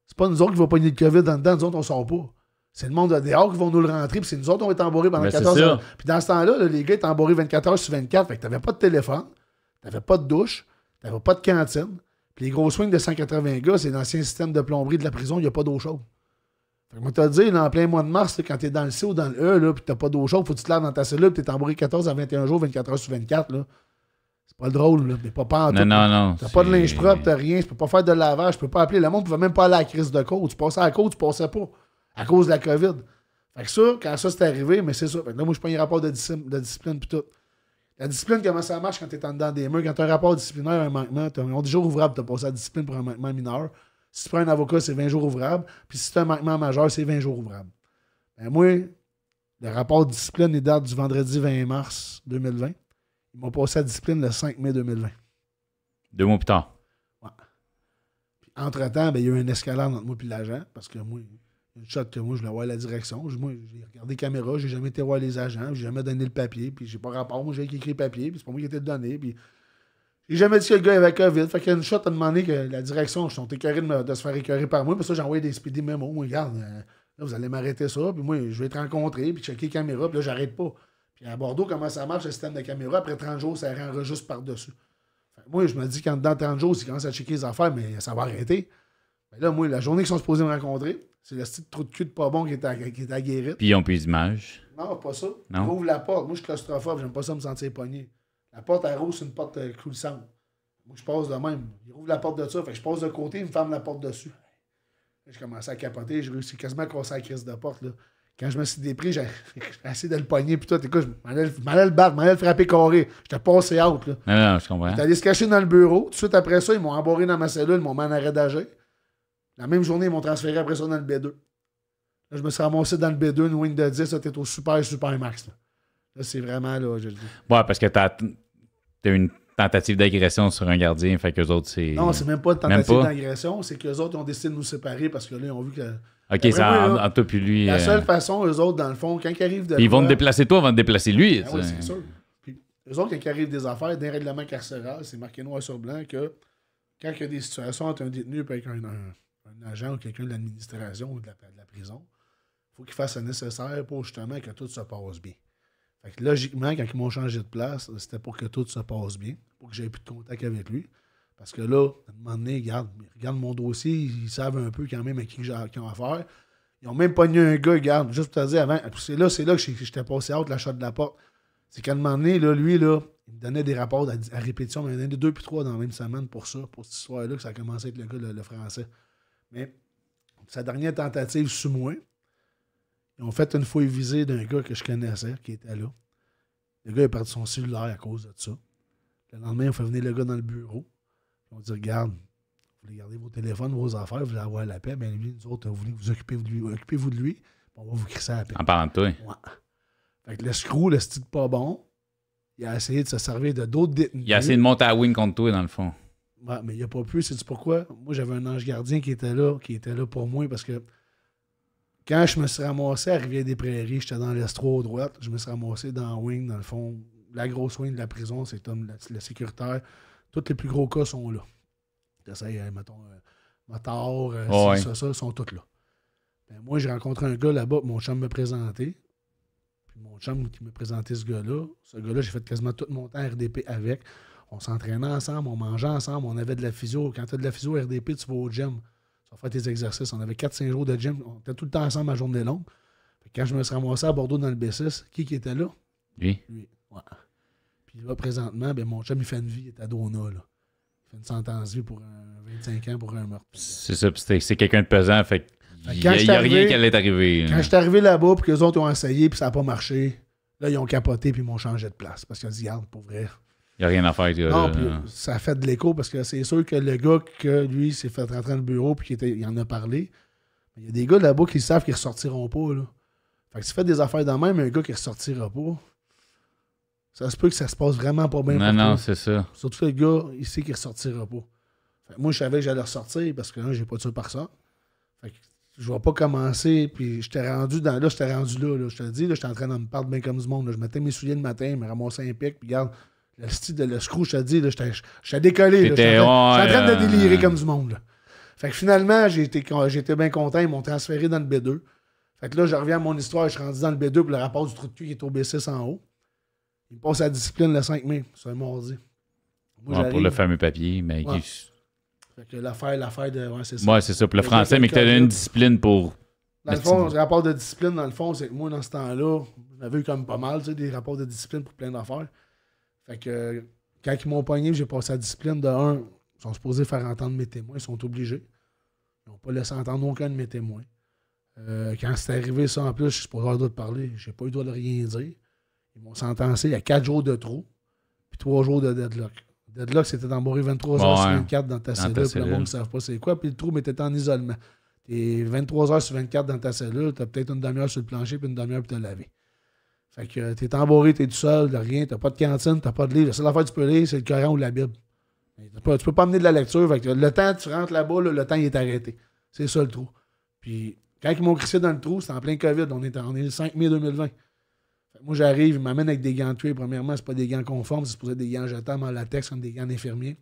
c'est pas nous autres qui va pogner le COVID dans le temps. Nous autres, on ne sort pas. C'est le monde de dehors qui vont nous le rentrer, puis c'est nous autres, qui on être embourrés pendant 14 ben, heures. Puis dans ce temps-là, les gars étaient embourrés 24 heures sur 24. Fait que t'avais pas de téléphone, t'avais pas de douche, t'avais pas de cantine. Puis les gros swings de 180 gars, c'est l'ancien système de plomberie de la prison, il n'y a pas d'eau chaude. Moi, t'as dit, en plein mois de mars, quand t'es dans le C ou dans le E, là, pis t'as pas d'eau chaude, faut que tu te laves dans ta cellule, tu t'es embourré 14 à 21 jours, 24 heures sur 24, là. C'est pas le drôle, là. T'es pas pendu. Non, non, non. T'as pas de linge propre, t'as rien, tu peux pas faire de lavage, tu peux pas appeler. Le monde pouvait même pas aller à la crise de côte. Tu passais à la côte, tu passais pas. À cause de la COVID. Fait que ça, quand ça c'est arrivé, mais c'est ça. là, moi, je prends un rapport de, discipline, de pis tout. La discipline, comment ça marche quand t'es en dedans des murs? Quand t'as un rapport disciplinaire, un manquement, t'as un 10 jours t'as passé à la discipline pour un manquement mineur. Si tu prends un avocat, c'est 20 jours ouvrables. Puis si tu un manquement majeur, c'est 20 jours ouvrables. Ben moi, le rapport de discipline est date du vendredi 20 mars 2020. Ils m'ont passé la discipline le 5 mai 2020. Deux mois plus tard. Ouais. entre-temps, ben, il y a eu un escalade entre moi et l'agent parce que moi, une shot que moi, je voulais voir la direction. Moi, j'ai regardé caméra, j'ai jamais été voir les agents, j'ai jamais donné le papier, puis j'ai pas rapport. Moi, j'ai écrit le papier, puis c'est pas moi qui ai été donné, puis j'ai jamais dit que le gars avait COVID. Fait qu'une shot a demandé que la direction, je suis écœuré de, se faire écœurer par moi. Puis ça, j'ai envoyé des speedy Moi, Regarde, euh, là, vous allez m'arrêter ça. Puis moi, je vais te rencontrer. Puis checker caméra, caméras. Puis là, j'arrête pas. Puis à Bordeaux, comment ça marche le système de caméra? Après 30 jours, ça juste par-dessus. Moi, je me dis qu'en 30 jours, ils commencent à checker les affaires, mais ça va arrêter. Mais là, moi, la journée qu'ils sont supposés me rencontrer, c'est le style de trou de cul de pas bon qui est à, Puis ils ont plus d'images. Non, pas ça. Non. Ils la porte. Moi, je suis claustrophobe. J'aime pas ça me sentir pogné. La porte, à roue c'est une porte euh, coulissante. Moi, je passe de même. Il rouvre la porte de ça. Fait que je passe de côté, il me ferme la porte dessus. J'ai commencé à capoter. J'ai réussi quasiment à casser la crise de porte. Là. Quand je me suis dépris, j'ai assez de le pogner. Puis tout, quoi? je m'allais le battre, je le frapper carré. J'étais passé out. Là. Non, non, je comprends. allé se cacher dans le bureau. Tout de suite après ça, ils m'ont embarré dans ma cellule, ils m'ont mis d'agé. d'agir. La même journée, ils m'ont transféré après ça dans le B2. Là, je me suis ramassé dans le B2, une wing de 10. ça t'es au super, super max. Là, là c'est vraiment, là, je le dis. Ouais, parce que t'as une tentative d'agression sur un gardien, fait qu'eux autres, c'est. Non, c'est même pas une tentative d'agression, c'est qu'eux autres, ont décidé de nous séparer parce que là, ils ont vu que. Ok, ça, un toi puis lui. La euh, seule façon, eux autres, dans le fond, quand ils arrivent de. Ils vont te déplacer toi avant de déplacer lui. Ben oui, c'est sûr. Puis, eux autres, quand ils arrivent des affaires, des règlements carcérales, c'est marqué noir sur blanc que quand il y a des situations entre un détenu et avec un, agent ou quelqu'un de l'administration ou de la, prison, il faut qu'il fasse le nécessaire pour justement que tout se passe bien. Fait que logiquement, quand ils m'ont changé de place, c'était pour que tout se passe bien, pour que j'aie plus de contact avec lui. Parce que là, à un moment donné, regarde, regarde mon dossier, ils savent un peu quand même à qui j'ai ont affaire. Ils ont même pas mis un gars, regarde, juste pour te dire avant, c'est là, là que j'étais passé out la chatte de la porte. C'est qu'à un moment donné, là, lui, là, il me donnait des rapports à, répétition, mais il en a deux puis trois dans la même semaine pour ça, pour cette histoire-là, que ça a commencé avec le gars, le, le français. Mais sa dernière tentative sous moi, ils ont fait une fouille visée d'un gars que je connaissais, qui était là. Le gars a perdu son cellulaire à cause de ça. Le lendemain, on fait venir le gars dans le bureau. On dit Regarde, vous voulez garder vos téléphones, vos affaires, vous voulez avoir la paix. Mais ben, lui, nous autres, vous voulez vous occuper de lui, occupez-vous de lui, on va vous crisser à la paix. En parlant de toi. Ouais. Fait que screw, le style pas bon, il a essayé de se servir de d'autres détenus. Il a essayé de monter à win contre toi, dans le fond. Ouais, mais il a pas pu. C'est-tu pourquoi Moi, j'avais un ange gardien qui était là, qui était là pour moi parce que quand je me suis ramassé à Rivière-des-Prairies, j'étais dans l'estro droite, je me suis ramassé dans Wing, dans le fond. La grosse Wing de la prison, c'est comme le sécuritaire. Tous les plus gros cas sont là. T'essayes, euh, mettons, euh, motard, euh, ça, ça, ils sont tous là. Ben, moi, j'ai rencontré un gars là-bas, mon chum me présentait. Puis mon chum qui me présentait ce gars-là, ce gars-là, j'ai fait quasiment tout mon temps RDP avec. On s'entraînait ensemble, on mangeait ensemble, on avait de la physio. Quand tu as de la physio RDP, tu vas au gym tes exercices. On avait 4-5 jours de gym. On était tout le temps ensemble à journée longue. quand je me suis ramassé à Bordeaux dans le B6, qui, qui était là? Lui. Puis là, présentement, ben, mon chum, il fait une vie, il est à Dona. Là. Il fait une sentence de vie pour un 25 ans pour un meurtre. C'est ça, c'est quelqu'un de pesant. Fait il n'y a, y a rien qui allait arriver. Quand je suis arrivé là-bas, puis que les autres ont essayé, puis ça n'a pas marché, là, ils ont capoté, puis ils m'ont changé de place. Parce qu'ils ont dit, garde, pour vrai, il n'y a rien à faire. non, ça fait de l'écho parce que c'est sûr que le gars que lui s'est fait rentrer dans le bureau puis il, en a parlé, il y a des gars là-bas qui savent qu'ils ne ressortiront pas. Là. Fait tu fais des affaires dans même, un gars qui ne ressortira pas, ça se peut que ça se passe vraiment pas bien. Non, non, c'est ça. Surtout que le gars, il sait qu'il ne ressortira pas. moi, je savais que j'allais ressortir parce que là, hein, j'ai pas de par ça. Fait que je vais pas commencer, puis j'étais rendu dans là, j'étais rendu là, Je te dis, là, j'étais en train de me parler bien comme du monde. Je mettais mes souliers le matin, je me ramassais un pic, puis garde le style de le screw, je dit, je j'étais décollé. J'étais en, train, de euh, délirer comme du monde. Fait que finalement, j'étais bien content. Ils m'ont transféré dans le B2. Fait que là, je reviens à mon histoire. Je suis rendu dans le B2 pour le rapport du trou de cul qui est au B6 en haut. Il passe à la discipline le 5 mai. C'est un mardi. pour le fameux papier, mais. Fait que l'affaire, l'affaire de. Ouais, c'est ça. c'est ça. Pour le français, mais que tu as une discipline pour. Dans le fond, le rapport de discipline, dans le fond, c'est que moi, dans ce temps-là, j'avais eu comme pas mal, tu sais, des rapports de discipline pour plein d'affaires. Fait que quand ils m'ont pogné, j'ai passé la discipline de un, ils sont supposés faire entendre mes témoins, ils sont obligés. Ils n'ont pas laissé entendre aucun de mes témoins. Euh, quand c'est arrivé ça en plus, je suis pas avoir le droit de parler. J'ai pas eu le droit de rien dire. Ils m'ont sentencé à quatre jours de trou puis trois jours de deadlock. Deadlock, c'était d'emborrer 23h24 dans ta cellule, puis le monde ne savait pas c'est quoi, puis le trou m'était en isolement. T'es 23 heures sur 24 dans ta cellule, tu as peut-être une demi-heure sur le plancher, puis une demi-heure pour te laver. Fait que euh, t'es tu t'es du seul, de rien, t'as pas de cantine, t'as pas de livre. La seule affaire que tu peux lire, c'est le Coran ou la Bible. Tu peux, peux pas amener de la lecture. Fait que le temps, tu rentres là-bas, le temps, il est arrêté. C'est ça le trou. Puis quand ils m'ont crissé dans le trou, c'était en plein COVID. On est, on le 5 mai 2020. Moi, j'arrive, ils m'amènent avec des gants tués. Premièrement, c'est pas des gants conformes, c'est supposé être des gants jetables en latex, comme des gants d'infirmiers.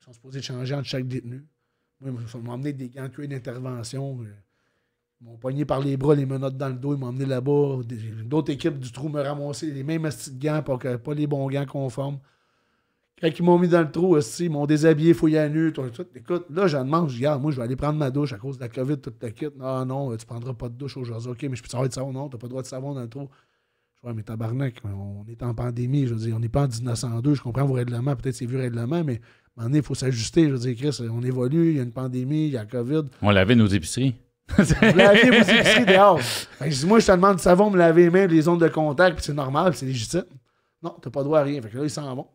Ils sont supposés changer entre chaque détenu. Moi, ils m'ont amené des gants tués d'intervention. Euh, m'ont poigné par les bras, les menottes dans le dos, ils m'ont emmené là-bas. D'autres équipes du trou me ramassaient les mêmes petits gants, pas, que, pas les bons gants conformes. Quand ils m'ont mis dans le trou aussi, ils m'ont déshabillé, fouillé nu, tout, Écoute, là, j'en demande, je dis, moi, je vais aller prendre ma douche à cause de la COVID, toute la quitte. non ah, non, tu prendras pas de douche aujourd'hui. OK, mais je peux savoir de savon. Non, t'as pas le droit de savon dans le trou. Je vois, mais tabarnak, on est en pandémie. Je veux dire, on n'est pas en 1902. Je comprends vos règlements. Peut-être c'est vieux règlement, mais à un moment donné, il faut s'ajuster. Je veux dire, Chris, on évolue. Il y a une pandémie, il y a la COVID. On l'avait, nos épiceries laver vos épiceries dehors. moi, je te demande ça va me laver les mains, les zones de contact, puis c'est normal, c'est légitime. Non, t'as pas droit à rien. Fait que là, ils s'en vont.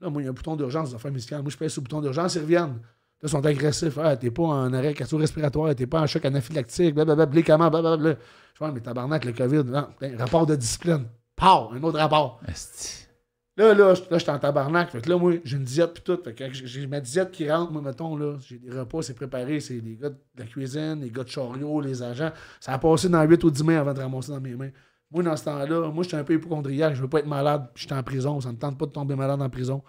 Là, moi, il y a un bouton d'urgence, des affaires musical. Moi, je pèse sur le bouton d'urgence, ils reviennent. Là, ils sont agressifs. Ah, t'es pas en arrêt cardio-respiratoire, t'es pas en choc anaphylactique, blablabla, blé, blablabla. Je vois, ah, mais tabarnak, le COVID, non, ben, rapport de discipline. Pow! Un autre rapport. Là, là, là, je en tabarnak. Fait que là, moi, j'ai une diète pis tout. Fait que j'ai ma diète qui rentre, moi, mettons, là. J'ai des repas, c'est préparé. C'est les gars de la cuisine, les gars de chariot, les agents. Ça a passé dans 8 ou 10 mains avant de ramasser dans mes mains. Moi, dans ce temps-là, moi, j'étais un peu hypochondriaque. Je veux pas être malade. J'étais en prison. Ça me tente pas de tomber malade en prison.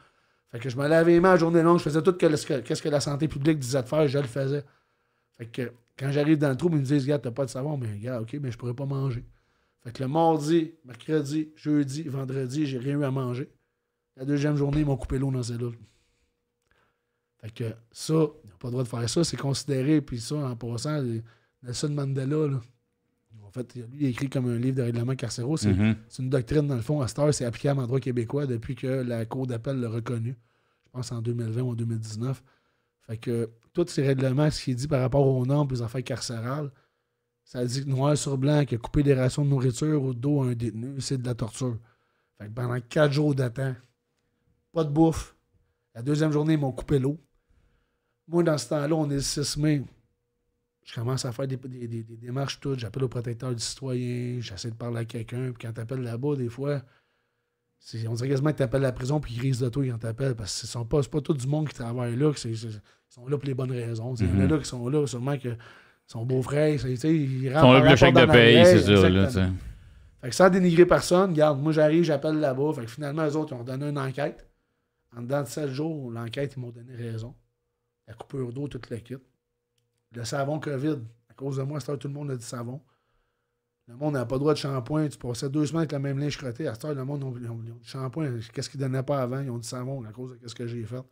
Fait que je me lavais les mains la journée longue. Je faisais tout ce que, la santé publique disait de faire. Je le faisais. Fait que quand j'arrive dans le trou, ils me disent, gars, t'as pas de savoir Mais gars, OK, mais je pourrais pas manger. Fait que le mardi, mercredi, jeudi, vendredi, j'ai rien eu à manger. La deuxième journée, ils m'ont coupé l'eau dans ces cellule. Fait que ça, pas le droit de faire ça, c'est considéré. Puis ça, en passant, Nelson Mandela, en fait, lui, il écrit comme un livre de règlement carcéraux. C'est mm-hmm. une doctrine, dans le fond, à cette c'est applicable en droit québécois depuis que la Cour d'appel l'a reconnu. Je pense en 2020 ou en 2019. Fait que tous ces règlements, ce qui est dit par rapport aux normes aux affaires carcérales, ça dit noir sur blanc, que couper des rations de nourriture ou d'eau à un détenu, c'est de la torture. Fait que pendant quatre jours d'attente, pas de bouffe. La deuxième journée, ils m'ont coupé l'eau. Moi, dans ce temps-là, on est le 6 mai. Je commence à faire des, démarches toutes. J'appelle au protecteur du citoyen, j'essaie de parler à quelqu'un. Puis quand t'appelles là-bas, des fois, on dirait quasiment que t'appelles la prison puis ils risent de toi quand t'appelles. Parce que ce n'est pas, tout du monde qui travaille là. Ils sont là pour les bonnes raisons. Il y là qui sont là, sûrement que sont beau-frère, ils rentrent dans le chèque de paye, c'est fait sans dénigrer personne, regarde, moi j'arrive, j'appelle là-bas. Fait finalement, eux autres, ils ont donné une enquête. En dedans de jours, l'enquête, ils m'ont donné raison. La coupure d'eau, toute la Le savon COVID, à cause de moi, cette heure, tout le monde a dit savon. Le monde n'a pas le droit de shampoing. Tu passais deux semaines avec le même linge crotté. À cette heure, le monde a du shampoing. Qu'est-ce qu'ils donnaient pas avant? Ils ont du savon à cause de quest ce que j'ai fait.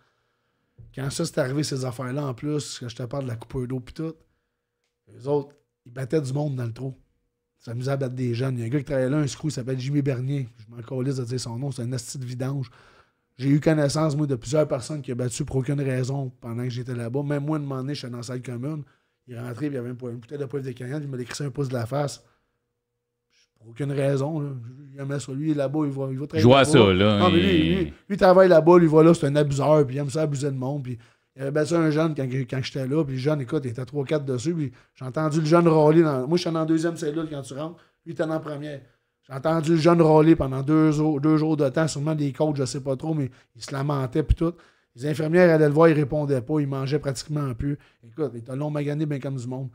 Quand ça, c'est arrivé, ces affaires-là, en plus, que je te parle de la coupure d'eau puis tout, les autres, ils battaient du monde dans le trou. Ça nous battre des jeunes. Il y a un gars qui travaillait là, un screw, il s'appelle Jimmy Bernier. Je m'en calisse de dire son nom, c'est un asti vidange. J'ai eu connaissance, moi, de plusieurs personnes qui ont battu pour aucune raison pendant que j'étais là-bas. Même moi, de moment donné, suis dans la salle commune. Il est rentré, il il avait une, bouteille de poivre de cayenne, il m'a décrissé un pouce de la face. Pour aucune raison, là. Il aimait ça. Lui, là-bas, il va, il bien. Joue ça, là. lui, lui, travaille là-bas, lui, voilà, c'est un abuseur, puis il aime ça abuser de monde, puis... Il avait battu un jeune quand, quand j'étais là, puis le jeune, écoute, il était 3-4 dessus, puis j'ai entendu le jeune râler. Dans... Moi, je suis en deuxième cellule quand tu rentres, lui, il était en première. J'ai entendu le jeune rôler pendant deux, deux jours de temps, sûrement des coachs, je ne sais pas trop, mais il se lamentait puis tout. Les infirmières allaient le voir, ils répondait pas, ils mangeait pratiquement un peu. Écoute, il un long magané bien comme du monde.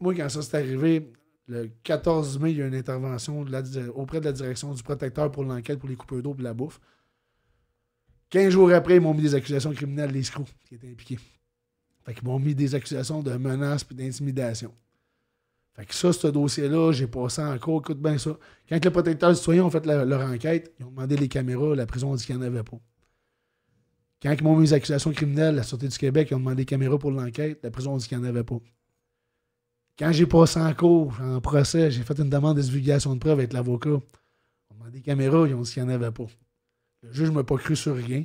moi, quand ça s'est arrivé, le 14 mai, il y a une intervention auprès de la direction du protecteur pour l'enquête pour les coupeurs d'eau et la bouffe. Quinze jours après, ils m'ont mis des accusations criminelles, les escrocs qui étaient impliqués. Fait m'ont mis des accusations de menaces et d'intimidation. Fait que ça, ce dossier-là, j'ai passé en cours, écoute bien ça. Quand le protecteur citoyen ont fait leur enquête, ils ont demandé les caméras, la prison a dit qu'il n'y en avait pas. Quand ils m'ont mis les accusations criminelles, la Sûreté du Québec, ils ont demandé des caméras pour l'enquête, la prison a dit qu'il n'y en avait pas. Quand j'ai passé en cours, en procès, j'ai fait une demande de divulgation de preuves avec l'avocat. On ont demandé des caméras, ils ont dit qu'il n'y en avait pas. Le juge ne m'a pas cru sur rien.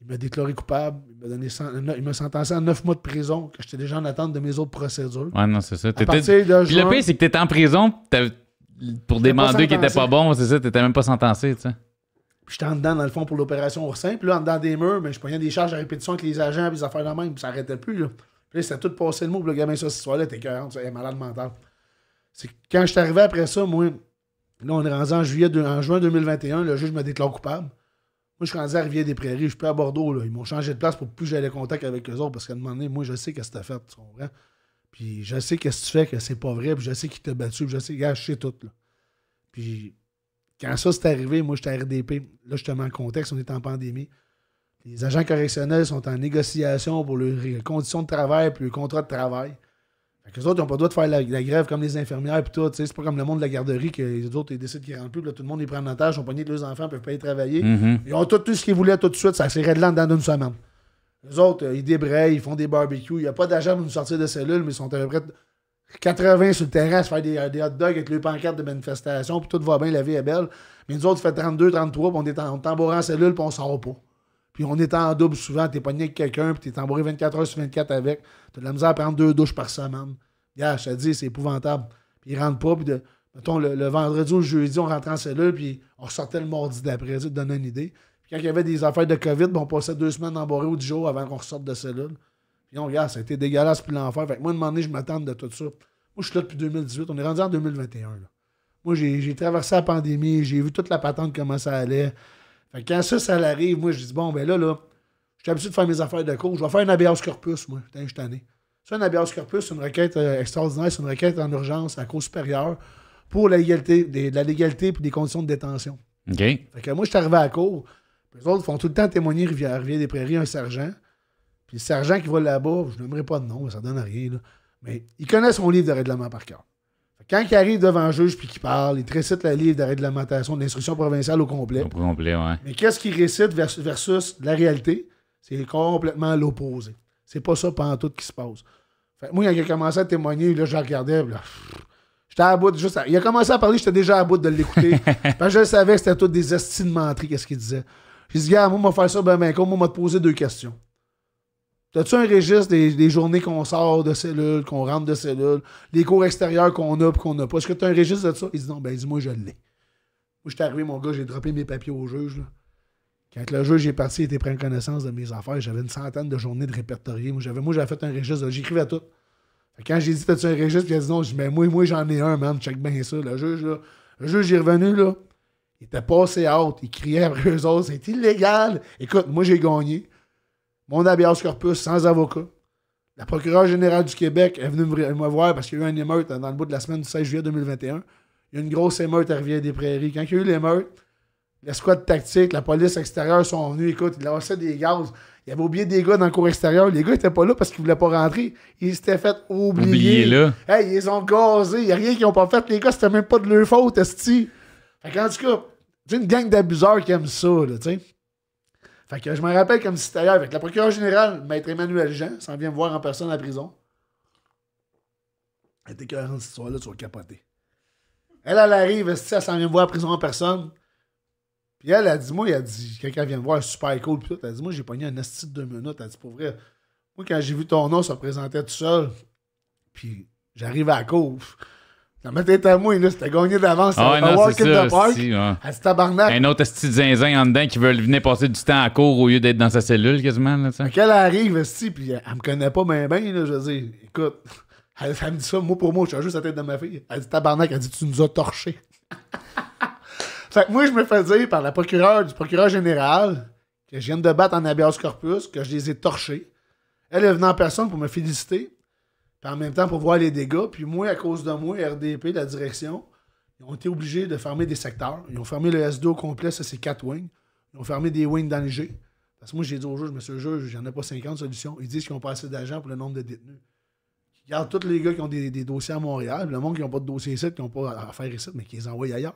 Il m'a déclaré coupable. Il m'a donné il m'a sentencé à neuf mois de prison, que j'étais déjà en attente de mes autres procédures. Ouais, non, c'est ça. Puis le pire, c'est que t'étais en prison pour des mandats qui n'étaient pas bons, c'est ça, t'étais même pas sentencé, tu sais. Puis j'étais en dedans, dans le fond, pour l'opération Oursin. Puis là, en dedans des murs, mais je prenais des charges à répétition avec les agents, puis les affaires de même, puis ça arrêtait plus. Là. Puis là, c'était tout passé le mot. Puis le gamin, ça, cette histoire-là, t'es cohérent, tu malade mental. C'est quand je suis arrivé après ça, moi, là, on est rendu en, juin 2021, le juge m'a déclaré coupable. Moi, je suis rendu à Rivière-des-Prairies, je suis plus à Bordeaux. Ils m'ont changé de place pour plus j'aille contact avec eux autres parce qu'à un moment donné, moi, je sais qu'est-ce que as fait, tu comprends? Puis je sais qu'est-ce que tu fais, que c'est pas vrai, puis je sais qu'il t'a battu, puis je sais, gars, je sais tout. Là. Puis quand ça s'est arrivé, moi, j'étais à RDP. Là, je te mets en contexte, on est en pandémie. Les agents correctionnels sont en négociation pour leurs conditions de travail puis le contrat de travail les autres, ils n'ont pas le droit de faire la, grève comme les infirmières et tout. C'est pas comme le monde de la garderie que les autres ils décident qu'ils rentrent plus. tout le monde ils prennent la tâche, ils ont pogné deux enfants, ils peuvent pas y travailler. Mm-hmm. Ils ont tout, ce qu'ils voulaient tout de suite, ça serait de dans une semaine. Les autres, euh, ils débrayent, ils font des barbecues. Il n'y a pas d'agent pour nous sortir de cellules, mais ils sont à peu près 80 sur le terrain à se faire des, hot dogs avec les pancartes de manifestation, puis tout va bien, la vie est belle. Mais nous autres, ils fait 32, 33, puis on est en, tambourant en cellule, puis on sort pas. Puis on est en double souvent, t'es pogné avec quelqu'un, puis t'es emborré 24 heures sur 24 avec. T'as de la misère à prendre deux douches par semaine. Gars, ça te c'est épouvantable. Puis ils rentrent pas, puis mettons, le, vendredi ou le jeudi, on rentrait en cellule, puis on ressortait le mardi d'après, tu te donner une idée. Puis quand il y avait des affaires de COVID, ben, on passait deux semaines embourré ou dix jours avant qu'on ressorte de cellule. Puis on regarde, ça a été dégueulasse, puis l'enfer. Fait que moi, un moment donné, je m'attends de tout ça. Moi, je suis là depuis 2018, on est rendu en 2021. Moi, j'ai traversé la pandémie, j'ai vu toute la patente, comment ça allait. Fait quand ça, ça arrive, moi, je dis, bon, ben là, là, je suis habitué de faire mes affaires de cours. Je vais faire un habeas corpus, moi. je suis tanné. Ça, un habeas corpus, c'est une requête euh, extraordinaire, c'est une requête en urgence à cause supérieure pour la légalité, des, la légalité et des conditions de détention. OK. Fait que moi, je suis arrivé à la cour. Les autres font tout le temps témoigner via Rivière-des-Prairies un sergent. Puis le sergent qui va là-bas, je n'aimerais pas de nom, ça donne rien. Mais il connaît son livre de règlement par cœur. Quand il arrive devant un juge puis qu'il parle, il te récite la livre de réglementation de l'instruction provinciale au complet. Au complet, ouais. Mais qu'est-ce qu'il récite versus, la réalité? C'est complètement l'opposé. C'est pas ça pendant tout qui se passe. moi, il a commencé à témoigner, là, je regardais, là, j'étais à juste il a commencé à parler, j'étais déjà à bout de l'écouter. parce je savais que c'était tout des estimes qu'est-ce qu'il disait. J'ai dit, gars, moi, on faire ça, ben, ben, moi, on m'a posé deux questions. T'as-tu un registre des, journées qu'on sort de cellule, qu'on rentre de cellule, les cours extérieurs qu'on a et qu'on n'a pas? Est-ce que tu as un registre de ça? Il dit non, ben dis-moi, je l'ai. Moi, j'étais arrivé, mon gars, j'ai droppé mes papiers au juge. Quand le juge est parti, il était pris en connaissance de mes affaires. J'avais une centaine de journées de répertoriés. Moi, j'avais, fait un registre. J'écrivais tout. Quand j'ai dit, t'as-tu un registre? Il a dit non. Je mais ben, moi, j'en ai un, man. Check bien ça. Le juge, là, le juge, est revenu, là. Il était passé out. Il criait après eux autres. C'est illégal. Écoute, moi, j'ai gagné mon habeas corpus sans avocat. La procureure générale du Québec est venue me, voir parce qu'il y a eu une émeute hein, dans le bout de la semaine du 16 juillet 2021. Il y a une grosse émeute à Rivière-des-Prairies. Quand il y a eu l'émeute, l'escouade tactique, la police extérieure sont venus. Écoute, ils lançaient des gaz. Il avait oublié des gars dans le cours extérieur. Les gars n'étaient pas là parce qu'ils ne voulaient pas rentrer. Ils s'étaient fait oublier. oublier là. Hey, ils ont gazé. Il n'y a rien qu'ils n'ont pas fait. Les gars, c'était même pas de leur faute, esti. Fait en tout cas, c'est une gang d'abuseurs qui aiment ça, là, tu sais. Fait que je me rappelle comme si c'était hier. Avec la procureure générale, Maître Emmanuel Jean, s'en vient me voir en personne à la prison. Elle était cohérente cette histoire-là, tu vas capoter. Elle, elle arrive, elle s'en vient me voir à la prison en personne. Puis elle, a dit, moi, elle a dit, quelqu'un vient me voir, super cool, puis Elle a dit, moi, j'ai pogné un esti de deux minutes. Elle dit, pour vrai, moi, quand j'ai vu ton nom se présenter tout seul, puis j'arrive à la cour, ça m'était à moi, là. C'était gagné d'avance. Ah, dit ça, the park. Ah, tabarnak. Un autre esti zinzin en dedans qui veut venir passer du temps à court au lieu d'être dans sa cellule, quasiment, là, elle arrive, aussi, puis euh, elle, me connaît pas bien, ben, je veux dire, écoute, elle, me dit ça, moi pour moi, je suis juste la tête de ma fille. Elle dit tabarnak, elle dit, tu nous as torché. fait moi, je me fais dire par la procureure du procureur général que je viens de battre en habeas corpus, que je les ai torchés. Elle est venue en personne pour me féliciter. Puis en même temps, pour voir les dégâts. Puis moi, à cause de moi, RDP, la direction, ils ont été obligés de fermer des secteurs. Ils ont fermé le S2 au complet, ça c'est quatre wings. Ils ont fermé des wings dans Parce que moi, j'ai dit au juge, monsieur juge, j'en ai pas 50 solutions. Ils disent qu'ils n'ont pas assez d'agents pour le nombre de détenus. Ils gardent tous les gars qui ont des, dossiers à Montréal, le monde qui n'a pas de dossier ici, qui n'ont pas à faire ici, mais qui les envoie ailleurs.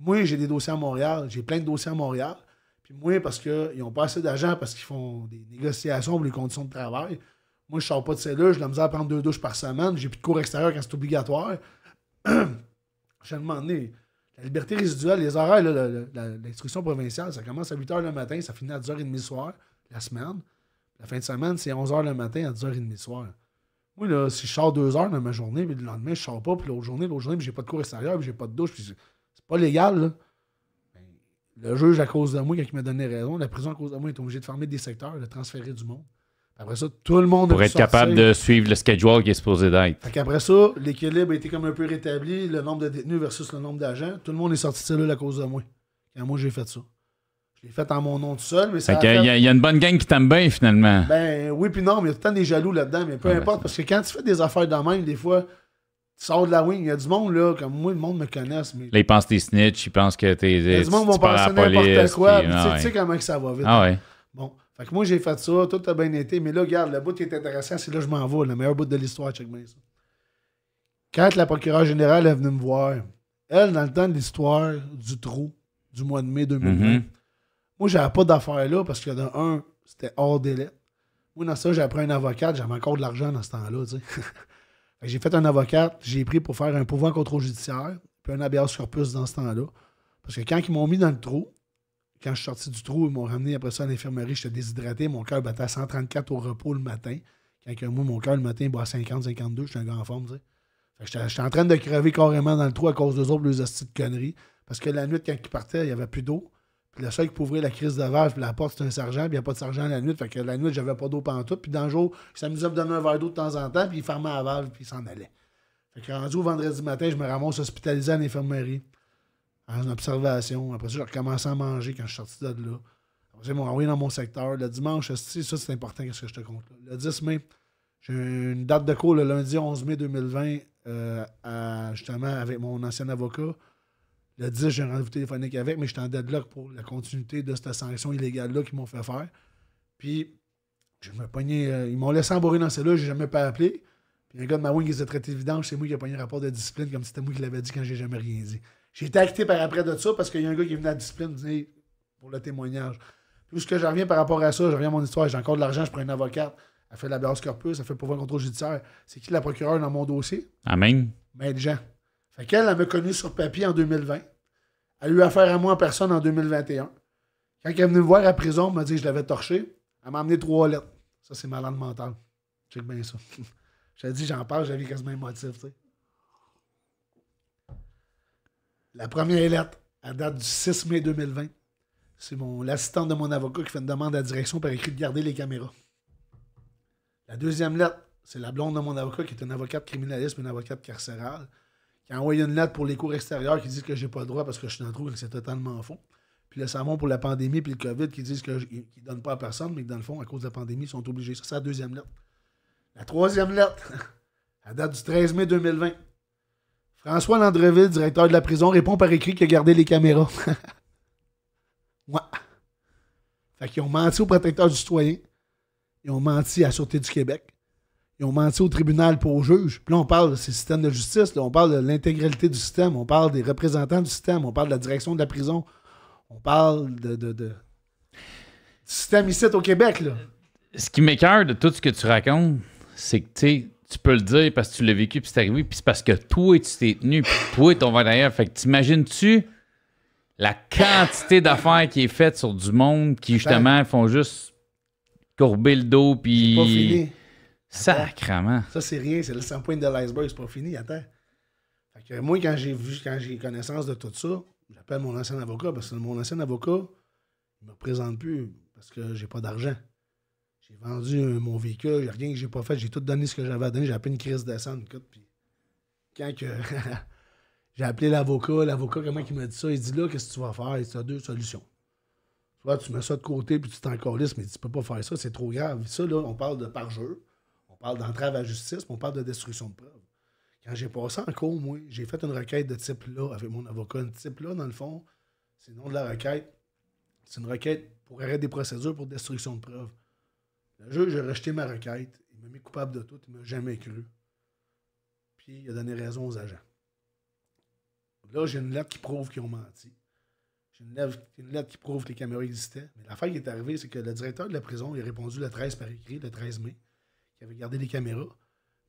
Moi, j'ai des dossiers à Montréal, j'ai plein de dossiers à Montréal. Puis moi, parce qu'ils n'ont pas assez d'agents, parce qu'ils font des négociations pour les conditions de travail, moi, je sors pas de cellule, je la misère à prendre deux douches par semaine, j'ai plus de cours extérieurs quand c'est obligatoire. j'ai demandé. La liberté résiduelle, les horaires, l'instruction provinciale, ça commence à 8 h le matin, ça finit à 10h30 soir, la semaine. La fin de semaine, c'est 11 h le matin à 10h30 soir. Moi, si je sors deux heures dans ma journée, puis le lendemain, je sors pas, puis l'autre journée, l'autre journée, puis j'ai pas de cours extérieur, puis j'ai pas de douche, puis c'est pas légal, ben, Le juge, à cause de moi, quand il m'a donné raison, la prison à cause de moi est obligée de fermer des secteurs, de transférer du monde. Après ça, tout le monde Pour être capable de suivre le schedule qui est supposé d'être. Après ça, l'équilibre a été comme un peu rétabli, le nombre de détenus versus le nombre d'agents. Tout le monde est sorti de cellule à cause de moi. Et moi, j'ai fait ça. Je l'ai fait en mon nom tout seul, mais ça. Il y, y, a une bonne gang qui t'aime bien, finalement. Ben oui, puis non, mais il y a tout le temps des jaloux là-dedans, mais peu importe, ben parce que quand tu fais des affaires de même, des fois, tu sors de la wing, il y a du monde, là, comme moi, le monde me connaisse. Mais... Là, ils pensent t'es snitch, ils pensent que t'es. Il y a du monde qui vont quoi, tu sais comment ça va vite. Ah ouais. Bon. Fait que moi, j'ai fait ça, tout a bien été. Mais là, regarde, le bout qui est intéressant, c'est là je m'en vais, le meilleur bout de l'histoire, check bien ça. Quand la procureure générale est venue me voir, elle, dans le temps de l'histoire du trou du mois de mai 2020, mhm. moi, j'avais pas d'affaires là parce que, de un, c'était hors délai. Moi, dans ça, j'ai appris un avocat, j'avais encore de l'argent dans ce temps-là, j'ai fait un avocat, j'ai pris pour faire un pouvoir contre judiciaire, puis un sur plus dans ce temps-là. Parce que quand ils m'ont mis dans le trou, quand je suis sorti du trou, ils m'ont ramené après ça à l'infirmerie. J'étais déshydraté. Mon cœur battait à 134 au repos le matin. Quand moi, mon cœur le matin, il bat à 50, 52. Je suis un gars en forme, tu J'étais en train de crever carrément dans le trou à cause d'eux autres, les hosties de conneries. Parce que la nuit, quand ils partaient, il n'y avait plus d'eau. Puis le seul qui pouvait ouvrir la crise de verre, puis la porte, c'était un sergent, il n'y a pas de sergent la nuit. Fait que la nuit, j'avais pas d'eau pantoute. Puis dans le jour, il s'amusait à me donner un verre d'eau de temps en temps, puis ils fermaient la valve, puis ils s'en allaient. Fait que rendu au vendredi matin, je me ramasse hospitalisé à l'infirmerie en observation. Après ça, j'ai recommencé à manger quand je suis sorti de là. Après ils envoyé dans mon secteur. Le dimanche, ça, c'est important, qu'est-ce que je te compte. Là. Le 10 mai, j'ai une date de cours le lundi 11 mai 2020, euh, justement, avec mon ancien avocat. Le 10, j'ai un rendez-vous téléphonique avec, mais j'étais en deadlock pour la continuité de cette sanction illégale-là qu'ils m'ont fait faire. Puis, je me pognais, euh, ils m'ont laissé embourrer dans celle-là, je n'ai jamais pas appelé. Puis un gars de ma wing, il s'est traité évident, c'est moi qui ai pogné un rapport de discipline comme si c'était moi qui l'avais dit quand j'ai jamais rien dit. J'ai été acté par après de ça parce qu'il y a un gars qui est venu à la discipline pour le témoignage. Tout ce que j'en reviens par rapport à ça, je reviens à mon histoire, j'ai encore de l'argent, je prends une avocate, elle fait de la base corpus, elle fait pouvoir un contrôle judiciaire. C'est qui la procureure dans mon dossier? Amen. mais ben, Jean. Fait qu'elle, elle m'a connu sur papier en 2020. Elle a eu affaire à moi en personne en 2021. Quand elle est venue me voir à prison, elle m'a dit que je l'avais torché. Elle m'a amené trois lettres. Ça, c'est malade mental. Check bien ça. je dit j'en parle, j'avais quasiment un motif. sais. La première lettre, à date du 6 mai 2020, c'est mon de mon avocat qui fait une demande à la direction par écrit de garder les caméras. La deuxième lettre, c'est la blonde de mon avocat qui est une avocate criminaliste, une avocate carcérale, qui a envoyé une lettre pour les cours extérieurs qui disent que j'ai pas le droit parce que je suis dans le trou et que c'est totalement faux. Puis le savon pour la pandémie puis le COVID qui disent qu'ils ne donnent pas à personne, mais que dans le fond, à cause de la pandémie, ils sont obligés. Ça, c'est la deuxième lettre. La troisième lettre, à date du 13 mai 2020, François Landreville, directeur de la prison, répond par écrit qu'il a gardé les caméras. ouais. Fait qu'ils ont menti au protecteur du citoyen. Ils ont menti à la Sûreté du Québec. Ils ont menti au tribunal pour au juge. Puis là, on parle de ces systèmes de justice. on parle de l'intégralité du système. On parle des représentants du système. On parle de la direction de la prison. On parle de, système ici au Québec. Là. Ce qui m'écœure de tout ce que tu racontes, c'est que, tu tu peux le dire parce que tu l'as vécu, puis c'est arrivé, puis c'est parce que toi, tu t'es tenu, puis toi, ton va derrière. Fait que t'imagines-tu la quantité d'affaires qui est faite sur du monde qui, justement, font juste courber le dos, puis... C'est Sacrement. Ça, c'est rien, c'est le 100 points de l'iceberg, c'est pas fini, attends. Fait que moi, quand j'ai vu, quand j'ai connaissance de tout ça, j'appelle mon ancien avocat, parce que mon ancien avocat, il me présente plus, parce que j'ai pas d'argent vendu mon véhicule, rien que j'ai pas fait, j'ai tout donné ce que j'avais à donner, j'ai appelé une crise de sang, puis quand j'ai appelé l'avocat, l'avocat, comment il m'a dit ça, il dit là, qu'est-ce que tu vas faire? Tu a deux solutions. Soit tu mets ça de côté, puis tu t'en mais tu peux pas faire ça, c'est trop grave. Ça, là, on parle de parjure, on parle d'entrave à justice, on parle de destruction de preuves. Quand j'ai passé en cours, moi, j'ai fait une requête de type là avec mon avocat. Une type là, dans le fond, c'est le nom de la requête. C'est une requête pour arrêter des procédures pour destruction de preuves. Le juge a rejeté ma requête. Il m'a mis coupable de tout. Il m'a jamais cru. Puis il a donné raison aux agents. Là, j'ai une lettre qui prouve qu'ils ont menti. J'ai une, lettre, qui prouve que les caméras existaient. Mais l'affaire qui est arrivée, c'est que le directeur de la prison il a répondu le 13 par écrit, le 13 mai, qu'il avait gardé les caméras.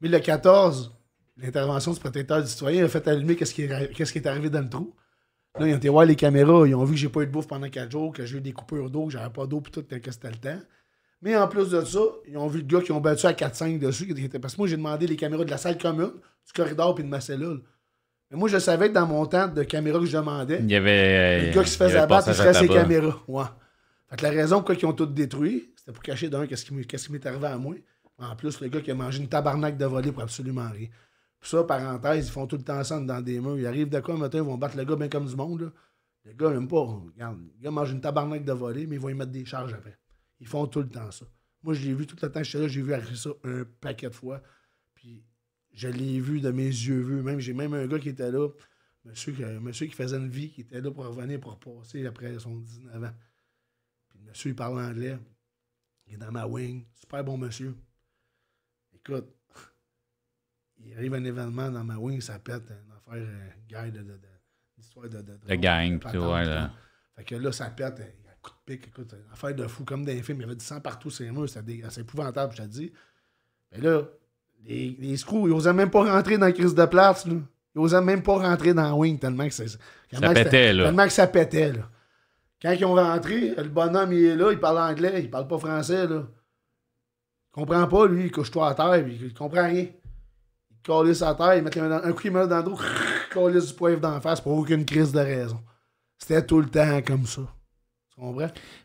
Mais le 14, l'intervention du protecteur du citoyen a fait allumer qu'est-ce qui, est arrivé dans le trou. Là, ils ont été voir les caméras, ils ont vu que j'ai pas eu de bouffe pendant 4 jours, que j'ai eu des coupures d'eau, que j'avais pas d'eau, puis tout, que c'était le temps. Mais en plus de ça, ils ont vu le gars qui ont battu à 4-5 dessus. Parce que moi, j'ai demandé les caméras de la salle commune, du corridor puis de ma cellule. Mais moi, je savais que dans mon temps de caméras que je demandais, il y avait. Le gars qui se faisait abattre, il serait ses caméras. Ouais. Fait que la raison pourquoi ils ont tout détruit, c'était pour cacher d'un qu'est-ce qui m'est arrivé à moi. En plus, le gars qui a mangé une tabarnak de voler pour absolument rien. Puis ça, parenthèse, ils font tout le temps ça dans des mains. Ils arrivent de quoi un matin, ils vont battre le gars bien comme du monde. Les Le gars, même pas. Regarde, le gars mange une tabarnak de voler, mais ils vont y mettre des charges après. Ils font tout le temps ça. Moi, je l'ai vu tout le temps j'étais là, j'ai vu arriver ça un paquet de fois. Puis je l'ai vu de mes yeux vus. Même, j'ai même un gars qui était là, monsieur, monsieur qui faisait une vie, qui était là pour revenir, pour passer après son 19 ans. Puis le monsieur, il parle anglais. Il est dans ma wing. Super bon monsieur. Écoute, il arrive un événement dans ma wing, ça pète, une affaire, euh, une guide de, de, de, de, gang. ouais, Fait que là, ça pète, en Écoute, affaire de fou, comme les films. Il y avait du sang partout sur les murs. C'était épouvantable, je te dis. Mais là, les, les ils osaient même pas rentrer dans la crise de place. Là. Ils osaient même pas rentrer dans la Wing tellement que, ça, pétait, Tellement que ça pétait, Quand ils ont rentré, le bonhomme, il est là, il parle anglais, il parle pas français, là. Il comprend pas, lui, il couche-toi à terre, il comprend rien. Il colle sa terre, il met un coup, il met dans le dos, il colle du poivre d'en face pour aucune crise de raison. C'était tout le temps comme ça.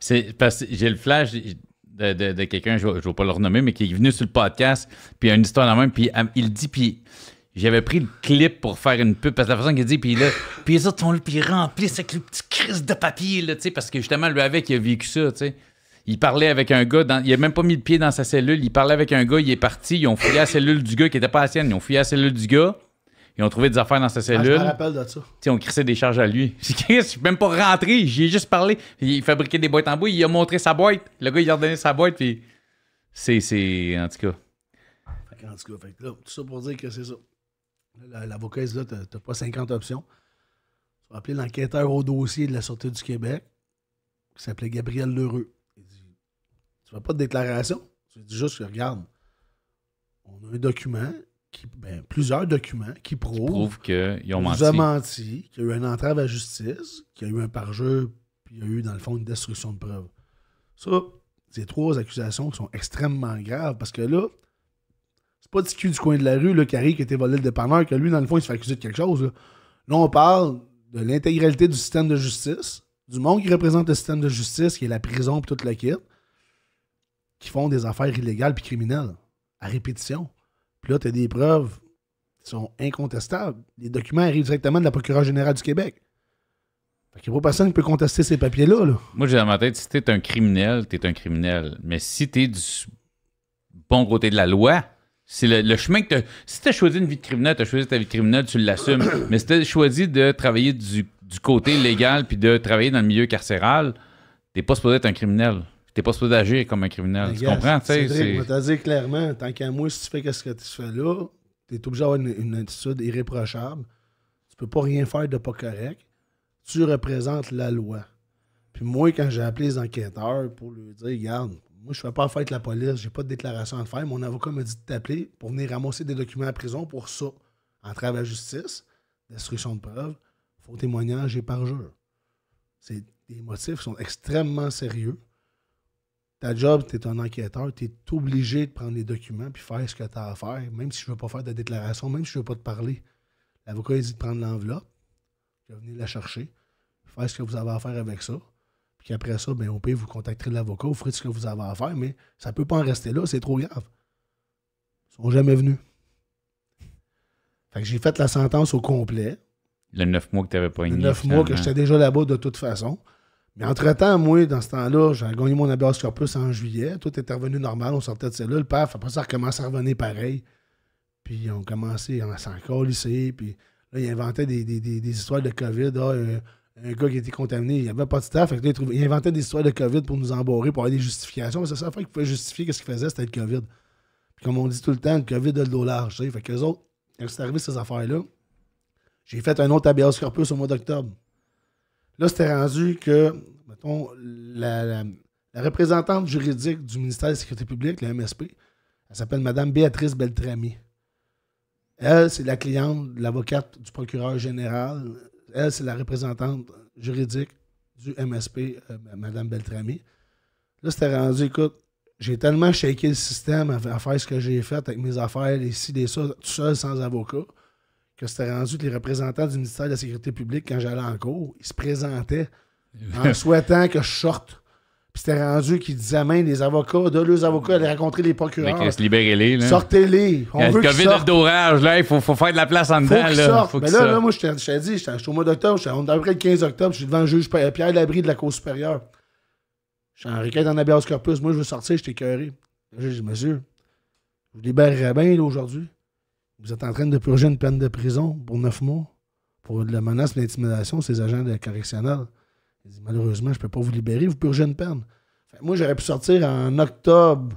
C'est parce que j'ai le flash de, de, quelqu'un, je ne vais pas le renommer, mais qui est venu sur le podcast, puis il a une histoire dans la main, puis il dit, puis j'avais pris le clip pour faire une pub, parce que la façon qu'il dit, puis là, puis les autres, on le remplissent avec le petit crise de papier, là, tu sais, parce que justement, lui avec, il a vécu ça, tu sais. Il parlait avec un gars, il a même pas mis le pied dans sa cellule, il parlait avec un gars, il est parti, ils ont fouillé la cellule du gars qui était pas la sienne, ils ont fouillé la cellule du gars, ils ont trouvé des affaires dans sa ah, cellule. Ah, me on crissait des charges à lui. Je suis même pas rentré, j'ai juste parlé. Il fabriquait des boîtes en bois, il a montré sa boîte. Le gars, il a redonné sa boîte, puis c'est. En tout cas. En tout cas, tout ça pour dire que c'est ça. L'avocat, là, t'as pas 50 options. Tu vas appeler l'enquêteur au dossier de la Sûreté du Québec, qui s'appelait Gabriel Lheureux. Il dit Tu fais pas de déclaration Tu dis juste que regarde, on a un document, ben, plusieurs documents qui prouvent, qu'ils ont menti. qu'il y a eu une entrave à justice, qu'il y a eu un parjeu, puis il y a eu, dans le fond, une destruction de preuves. Ça, c'est trois accusations qui sont extrêmement graves parce que là, c'est pas du cul du coin de la rue là, qui qui était volé le dépanneur, que lui, dans le fond, il se fait accuser de quelque chose. Là, on parle de l'intégralité du système de justice, du monde qui représente le système de justice, qui est la prison et toute la qui font des affaires illégales puis criminelles à répétition. Puis là, tu as des preuves qui sont incontestables. Les documents arrivent directement de la procureure générale du Québec. Fait n'y pas personne qui peut contester ces papiers-là. Moi, j'ai dans ma tête, si t'es un criminel, tu es un criminel. Mais si tu es du bon côté de la loi, c'est le, chemin que t'as... Si as choisi une vie de criminel, t'as choisi ta vie de criminel, tu l'assumes. Mais si t'as choisi de travailler du, côté légal puis de travailler dans le milieu carcéral, t'es pas supposé être un criminel t'es pas supposé agir comme un criminel. tu comprends? C'est vrai, te dit clairement, tant qu'à moi, si tu fais ce que tu fais là, t'es obligé d'avoir une, attitude irréprochable. Tu peux pas rien faire de pas correct. Tu représentes la loi. Puis moi, quand j'ai appelé les enquêteurs pour lui dire, regarde, moi, je fais pas affaire avec la police, j'ai pas de déclaration à faire. Mon avocat m'a dit de t'appeler pour venir ramasser des documents à prison pour ça. Entrave à la justice, destruction de preuves, faux témoignage et parjure. C'est des motifs sont extrêmement sérieux ta job, tu es un enquêteur, tu es obligé de prendre les documents puis faire ce que tu as à faire, même si je ne veux pas faire de déclaration, même si je ne veux pas te parler. L'avocat, il dit de prendre l'enveloppe, de venir la chercher, faire ce que vous avez à faire avec ça. Puis après ça, bien, au pire, vous contacterez l'avocat, vous ferez ce que vous avez à faire, mais ça ne peut pas en rester là, c'est trop grave. Ils sont jamais venus. Fait j'ai fait la sentence au complet. Le neuf mois que tu n'avais pas Le neuf mois que j'étais déjà là-bas de toute façon. Mais entre-temps, moi, dans ce temps-là, j'ai gagné mon habeas corpus en juillet. Tout est revenu normal. On sortait de cellule. Paf, après ça, recommence à revenir pareil. Puis ils ont commencé à s'en lycée. Puis là, ils inventaient des, histoires de COVID. Ah, euh, un gars qui était contaminé, il n'y avait pas de staff. Fait que il, inventait des histoires de COVID pour nous embourrer, pour avoir des justifications. Mais c'est ça, fait qu'ils pouvaient justifier ce qu'il faisait, c'était le COVID. Puis comme on dit tout le temps, le COVID a le dollar large. Fait que les autres, quand c'est arrivé ces affaires-là, j'ai fait un autre habeas corpus au mois d'octobre. Là, c'était rendu que, mettons, la, représentante juridique du ministère de la Sécurité publique, la MSP, elle s'appelle Mme Béatrice Beltrami. Elle, c'est la cliente, l'avocate du procureur général. Elle, c'est la représentante juridique du MSP, euh, Mme Beltrami. Là, c'était rendu, écoute, j'ai tellement shaké le système à, faire ce que j'ai fait avec mes affaires, les ci, les ça, tout seul, sans avocat que c'était rendu que les représentants du ministère de la Sécurité publique, quand j'allais en cours, ils se présentaient en souhaitant que je sorte. Puis c'était rendu qu'ils disaient main les avocats, de leurs avocats, allaient rencontrer les procureurs. les Sortez-les. On il y a le COVID d'orage, là, il faut, faire de la place en dedans. là. Sortent. Mais là, moi, je t'ai dit, je suis au mois d'octobre, je à peu près le 15 octobre, je suis devant le juge Pierre Labrie de la Cour supérieure. Je suis en requête en habeas corpus. Moi, je veux sortir, je t'ai Je dis, j'ai dit, monsieur, je vous libérerais bien, là, aujourd'hui. Vous êtes en train de purger une peine de prison pour neuf mois pour de la menace et l'intimidation, ces agents correctionnels. Il Malheureusement, je ne peux pas vous libérer, vous purgez une peine. moi, j'aurais pu sortir en octobre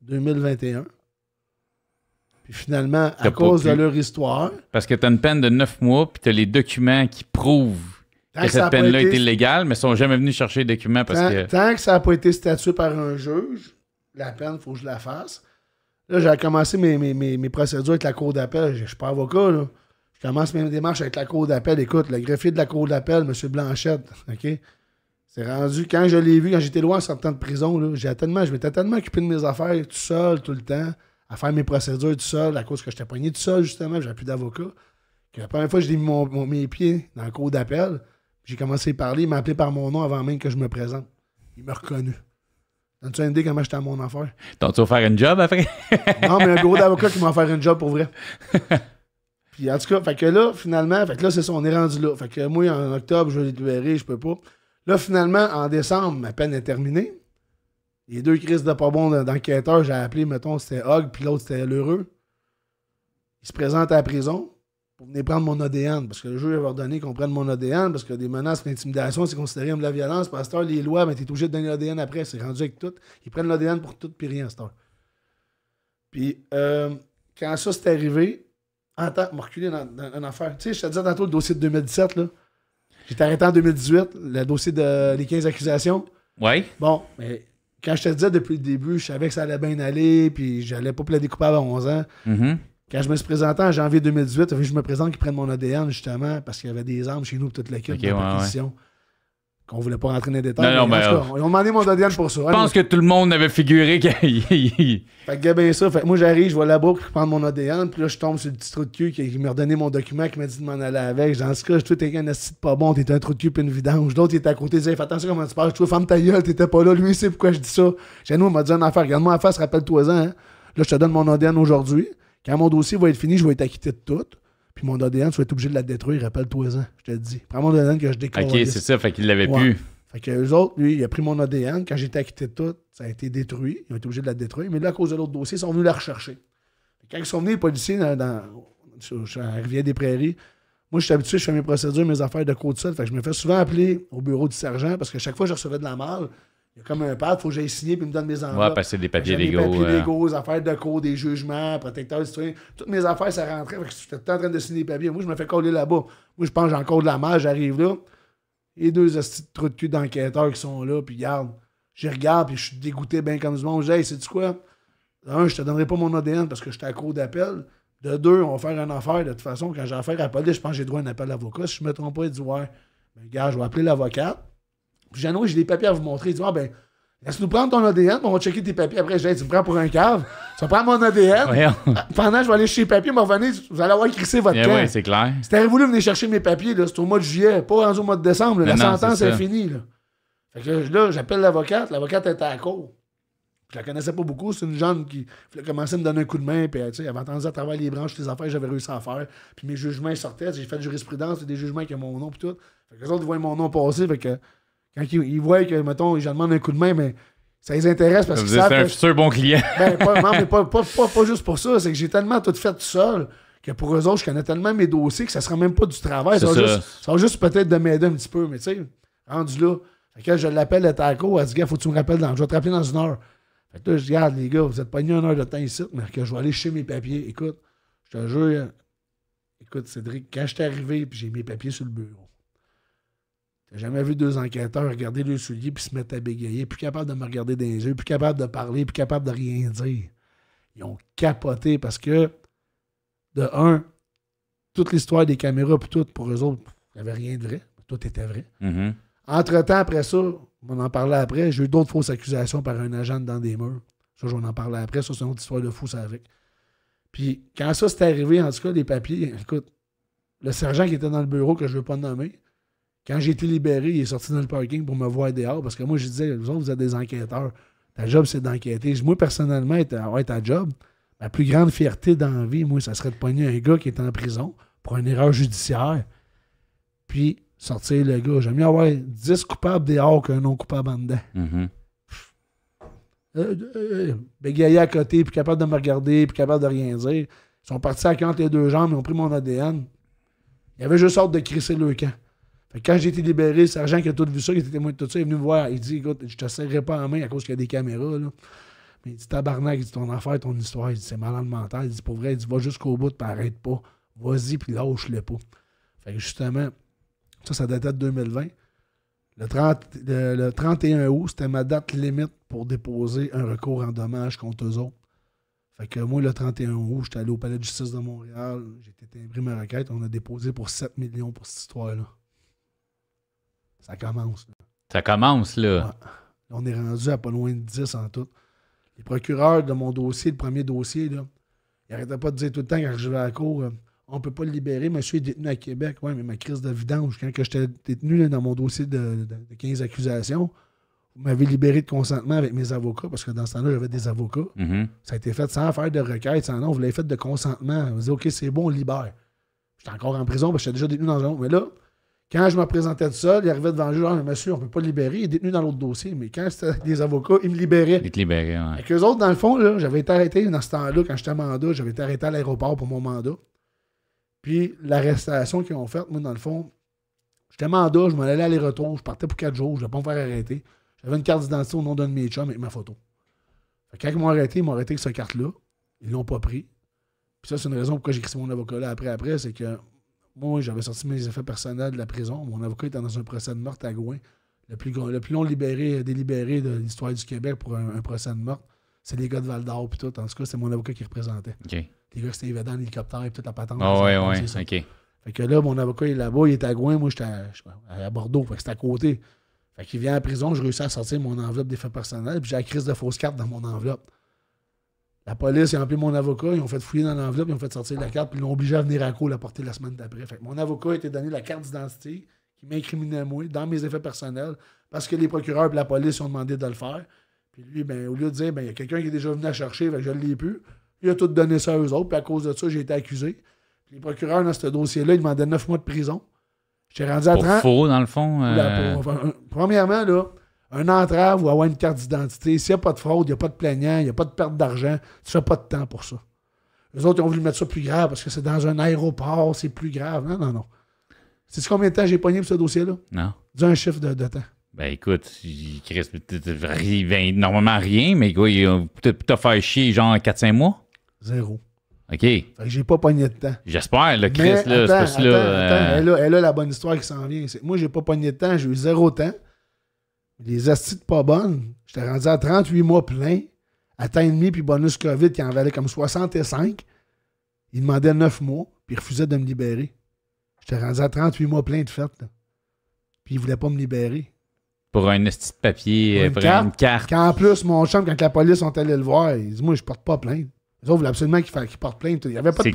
2021. Puis finalement, à cause de leur histoire. Parce que tu as une peine de neuf mois, puis tu as les documents qui prouvent que, cette peine-là été... est illégale, mais ils sont jamais venus chercher les documents parce que. Tant que ça n'a pas été statué par un juge, la peine, il faut que je la fasse. Là, j'ai commencé mes, procédures avec la cour d'appel. Je ne suis pas avocat, Je commence mes démarches avec la cour d'appel. Écoute, le greffier de la cour d'appel, M. Blanchette, OK? C'est rendu, quand je l'ai vu, quand j'étais loin en sortant de prison, j'ai tellement, je m'étais tellement occupé de mes affaires tout seul, tout le temps, à faire mes procédures tout seul, à cause que j'étais poigné tout seul, justement, j'avais plus d'avocat, que la première fois que j'ai mis mes pieds dans la cour d'appel, j'ai commencé à parler, il m'a appelé par mon nom avant même que je me présente. Il m'a reconnu. As-tu une idée comment j'étais à mon affaire? T'as-tu offert une job après? non, mais un gros d'avocat qui m'a offert une job pour vrai. Puis en tout cas, fait que là, finalement, fait que là, c'est ça, on est rendu là. Fait que moi, en octobre, je vais libérer, je peux pas. Là, finalement, en décembre, ma peine est terminée. Les deux crises de pas bon d'enquêteur, j'ai appelé, mettons, c'était Hog, puis l'autre, c'était L'Heureux. Il se présente à la prison pour venir prendre mon ADN, parce que le juge avait ordonné qu'on prenne mon ADN, parce que des menaces, l'intimidation, c'est considéré comme de la violence. Par les lois, mais ben, t'es obligé de donner l'ADN après, c'est rendu avec tout. Ils prennent l'ADN pour tout, puis rien, à Puis, euh, quand ça s'est arrivé, en tant que reculer dans, une affaire. Tu sais, je te disais tantôt le dossier de 2017, là. J'étais arrêté en 2018, le dossier de les 15 accusations. Oui. Bon, mais quand je te disais depuis le début, je savais que ça allait bien aller, puis j'allais pas plaider coupable à 11 ans. Mm-hmm. Quand je me suis présenté en janvier 2018, je me présente qu'ils prennent mon ADN justement parce qu'il y avait des armes chez nous, toute la okay, de ouais, qu'on voulait pas rentrer dans les détails. Euh, ils ont demandé mon ADN pour ça. Je pense que tout le monde avait figuré qu'il. fait que bien ça, fait moi j'arrive, je vois la boucle qui prendre mon ADN, puis là je tombe sur le petit trou de cul qui, me m'a redonné mon document, qui m'a dit de m'en aller avec. Dans ce tout cas, toi t'es un acide pas bon, t'es un trou de cul, puis une vidange. L'autre il était à côté, il disait, fais attention comment tu parles, vois, femme ta gueule, t'étais pas là, lui c'est pourquoi je dis ça. J'ai nous, on m'a dit une affaire, regarde-moi en face, rappelle-toi-en, hein. là je te donne mon ADN aujourd'hui. Quand mon dossier va être fini, je vais être acquitté de tout. Puis mon ADN, tu vas être obligé de la détruire, rappelle-toi-en, je te le dis. Prends mon ADN que je décolle. OK, c'est ça, fait qu'il l'avait plus. Fait que eux autres, lui, il a pris mon ADN. Quand j'ai été acquitté de tout, ça a été détruit. Ils ont été obligés de la détruire. Mais là, à cause de l'autre dossier, ils sont venus la rechercher. Quand ils sont venus, les policiers, dans, dans sur, rivière des Prairies, moi, je suis habitué, je fais mes procédures, mes affaires de côte sud. Fait que je me fais souvent appeler au bureau du sergent parce que chaque fois je recevais de la malle, il y a comme un pad, il faut que j'aille signer puis me donne mes enveloppes. Ouais, parce que c'est des papiers légaux. Des papiers hein. légaux, affaires de cours, des jugements, protecteurs, citoyens. Toutes mes affaires, ça rentrait. Fait que j'étais tout en train de signer des papiers. Moi, je me fais coller là-bas. Moi, je pense que j'ai encore de la marge, j'arrive là. Et deux astuces de trous de cul d'enquêteurs qui sont là, puis garde. je regarde, puis je suis dégoûté bien comme du monde. dis « hey, sais-tu quoi? Un, je te donnerai pas mon ADN parce que suis à cours d'appel. De deux, on va faire une affaire. De toute façon, quand j'ai affaire à la je pense que j'ai droit à un appel d'avocat. Si je me trompe pas, il dit Ouais, ben, gars, je vais appeler l'avocat. Puis Jeannot, j'ai des papiers à vous montrer. Il dit, ah ben, laisse-nous prendre ton ADN, on va checker tes papiers. Après, je dis, tu me prends pour un cave. Tu vas prendre mon ADN. Pendant, je vais aller chez les papiers, me revenir, vous allez avoir crissé votre yeah, Oui, Ouais, c'est clair. Si t'avais voulu venir chercher mes papiers, c'est au mois de juillet, pas rendu au mois de décembre. la sentence est, finie. Là. Fait que là, j'appelle l'avocate. L'avocate était à la Je la connaissais pas beaucoup. C'est une jeune qui commencé à me donner un coup de main. Puis, euh, elle avait entendu à travailler les branches les affaires j'avais réussi à faire. Puis mes jugements sortaient. J'ai fait de jurisprudence, des jugements qui ont mon nom. Puis tout. Fait que les autres, voient mon nom passer. Fait que quand ils, voient que, mettons, je demande un coup de main, mais ça les intéresse parce que c'est un futur bon client. ben, pas, mais pas, pas, pas, juste pour ça. C'est que j'ai tellement tout fait tout seul que pour eux autres, je connais tellement mes dossiers que ça ne sera même pas du travail. Ça, Va juste, juste peut-être de m'aider un petit peu. Mais tu sais, rendu là, que je l'appelle le taco, elle dit Gars, faut que tu me rappelles dans. Je vais te rappeler dans une heure. Fait que là, je dis Regarde, les gars, vous êtes pas une heure de temps ici, mais que je vais aller chez mes papiers. Écoute, je te jure, écoute, Cédric, quand je suis arrivé, puis j'ai mes papiers sur le bureau jamais vu deux enquêteurs regarder le soulier puis se mettre à bégayer, plus capable de me regarder dans les yeux, plus capable de parler, plus capable de rien dire. Ils ont capoté parce que, de un, toute l'histoire des caméras, puis tout, pour eux autres, il n'y avait rien de vrai. Tout était vrai. Mm-hmm. Entre-temps, après ça, on en parlait après, j'ai eu d'autres fausses accusations par un agent dans des murs. Ça, vais en parler après. Ça, c'est une autre histoire de fou, ça avec. Puis, quand ça s'est arrivé, en tout cas, les papiers, écoute, le sergent qui était dans le bureau, que je ne veux pas nommer, quand j'ai été libéré, il est sorti dans le parking pour me voir dehors parce que moi, je disais, vous autres, vous êtes des enquêteurs. Ta job, c'est d'enquêter. Moi, personnellement, euh, ta, job, ma plus grande fierté dans la vie, moi, ça serait de pogner un gars qui est en prison pour une erreur judiciaire, puis sortir le gars. J'aime mieux avoir 10 coupables dehors qu'un non coupable en dedans. Mm-hmm. Euh, euh, bégayé à côté, puis capable de me regarder, puis capable de rien dire. Ils sont partis à 42 les deux jambes, ils ont pris mon ADN. Il y avait juste sorte de crisser le camp quand j'ai été libéré, le sergent qui a tout vu ça, qui était témoin de tout ça, il est venu me voir. Il dit Écoute, je te serrerai pas en main à cause qu'il y a des caméras. Là. Mais il dit Tabarnak, il dit ton affaire, ton histoire. Il dit C'est malade mental. Il dit Pour vrai, il dit Va jusqu'au bout, puis arrête pas. Vas-y, puis lâche-le pas. Fait que justement, ça, ça datait de 2020. Le, 30, le, 31 août, c'était ma date limite pour déposer un recours en dommage contre eux autres. Fait que moi, le 31 août, j'étais allé au Palais de justice de Montréal, j'ai été imprimé ma requête, on a déposé pour 7 millions pour cette histoire-là. Ça commence. Ça commence, là. On est rendu à pas loin de 10 en tout. Les procureurs de mon dossier, le premier dossier, ils n'arrêtaient pas de dire tout le temps quand je vais à la cour euh, on ne peut pas le libérer, monsieur est détenu à Québec. Oui, mais ma crise de vidange, quand j'étais détenu dans mon dossier de, 15 accusations, vous m'avez libéré de consentement avec mes avocats, parce que dans ce temps-là, j'avais des avocats. Mm-hmm. Ça a été fait sans faire de requête, sans non, vous l'avez fait de consentement. Vous dit OK, c'est bon, on libère. J'étais encore en prison, parce que j'étais déjà détenu dans un autre. Mais là, quand je me présentais de seul, il arrivait devant le juge, ah, monsieur, on ne peut pas le libérer, il est détenu dans l'autre dossier. Mais quand c'était des avocats, ils me libéraient. Ils te libéraient, ouais. Avec eux autres, dans le fond, j'avais été arrêté dans ce temps-là, quand j'étais mandat, j'avais été arrêté à l'aéroport pour mon mandat. Puis l'arrestation qu'ils ont faite, moi, dans le fond, j'étais mandat, je m'en allais aller-retour, je partais pour quatre jours, je ne vais pas me faire arrêter. J'avais une carte d'identité au nom d'un de mes chums avec ma photo. quand ils m'ont arrêté, ils m'ont arrêté avec cette carte-là. Ils l'ont pas pris. Puis ça, c'est une raison pourquoi j'ai écrit mon avocat là après, après, c'est que moi, j'avais sorti mes effets personnels de la prison. Mon avocat était dans un procès de mort à Gouin. Le plus, le plus long libéré, délibéré de l'histoire du Québec pour un, procès de mort, c'est les gars de Val d'Or. et tout. En tout cas, c'est mon avocat qui représentait. Les gars, c'était dans l'hélicoptère et toute la patente. Ah ouais, ouais, OK. Fait que là, mon avocat est là-bas, il est à Gouin. Moi, j'étais à, Bordeaux. Fait que c'était à côté. Fait qu'il vient à la prison, je réussis à sortir mon enveloppe d'effets personnels. Puis j'ai la crise de fausse carte dans mon enveloppe. La police, a mon avocat, ils ont fait fouiller dans l'enveloppe, ils ont fait sortir la carte, puis ils l'ont obligé à venir à court la porter la semaine d'après. mon avocat a été donné la carte d'identité qui m'incriminait moi dans mes effets personnels parce que les procureurs et la police ont demandé de le faire. Puis lui, ben, au lieu de dire, ben, il y a quelqu'un qui est déjà venu à chercher, je ne l'ai plus, il a tout donné ça à eux autres, puis à cause de ça, j'ai été accusé. les procureurs, dans ce dossier-là, ils demandaient neuf mois de prison. J'étais rendu à 30. Pour faux, dans le fond. Euh, premièrement, là, un entrave ou avoir une carte d'identité, s'il n'y a pas de fraude, il n'y a pas de plaignant, il n'y a pas de perte d'argent, tu n'as pas de temps pour ça. Les autres, ils ont voulu mettre ça plus grave parce que c'est dans un aéroport, c'est plus grave. Non, non, non. C'est combien de temps j'ai pogné pour ce dossier-là? Non. Dis-moi un chiffre de, temps. Ben écoute, Chris, ben, normalement rien, mais quoi, as fait chier genre 4-5 mois? Zéro. OK. Fait que j'ai pas pogné de temps. J'espère, Chris, là, attends, euh, là, elle, a, la bonne histoire qui s'en vient. Moi, j'ai pas pogné de temps, j'ai eu zéro temps les astites pas bonnes, j'étais rendu à 38 mois plein, à temps et demi, puis bonus COVID qui en valait comme 65. Il demandait 9 mois, puis il refusait de me libérer. J'étais rendu à 38 mois plein de fait. Puis il voulait pas me libérer. Pour un de papier, pour euh, une, carte, Quand en plus, mon chum, quand la police sont allés le voir, il dit Moi, je porte pas plainte. ils ont voulu absolument qu'il porte plainte. Il avait pas C'est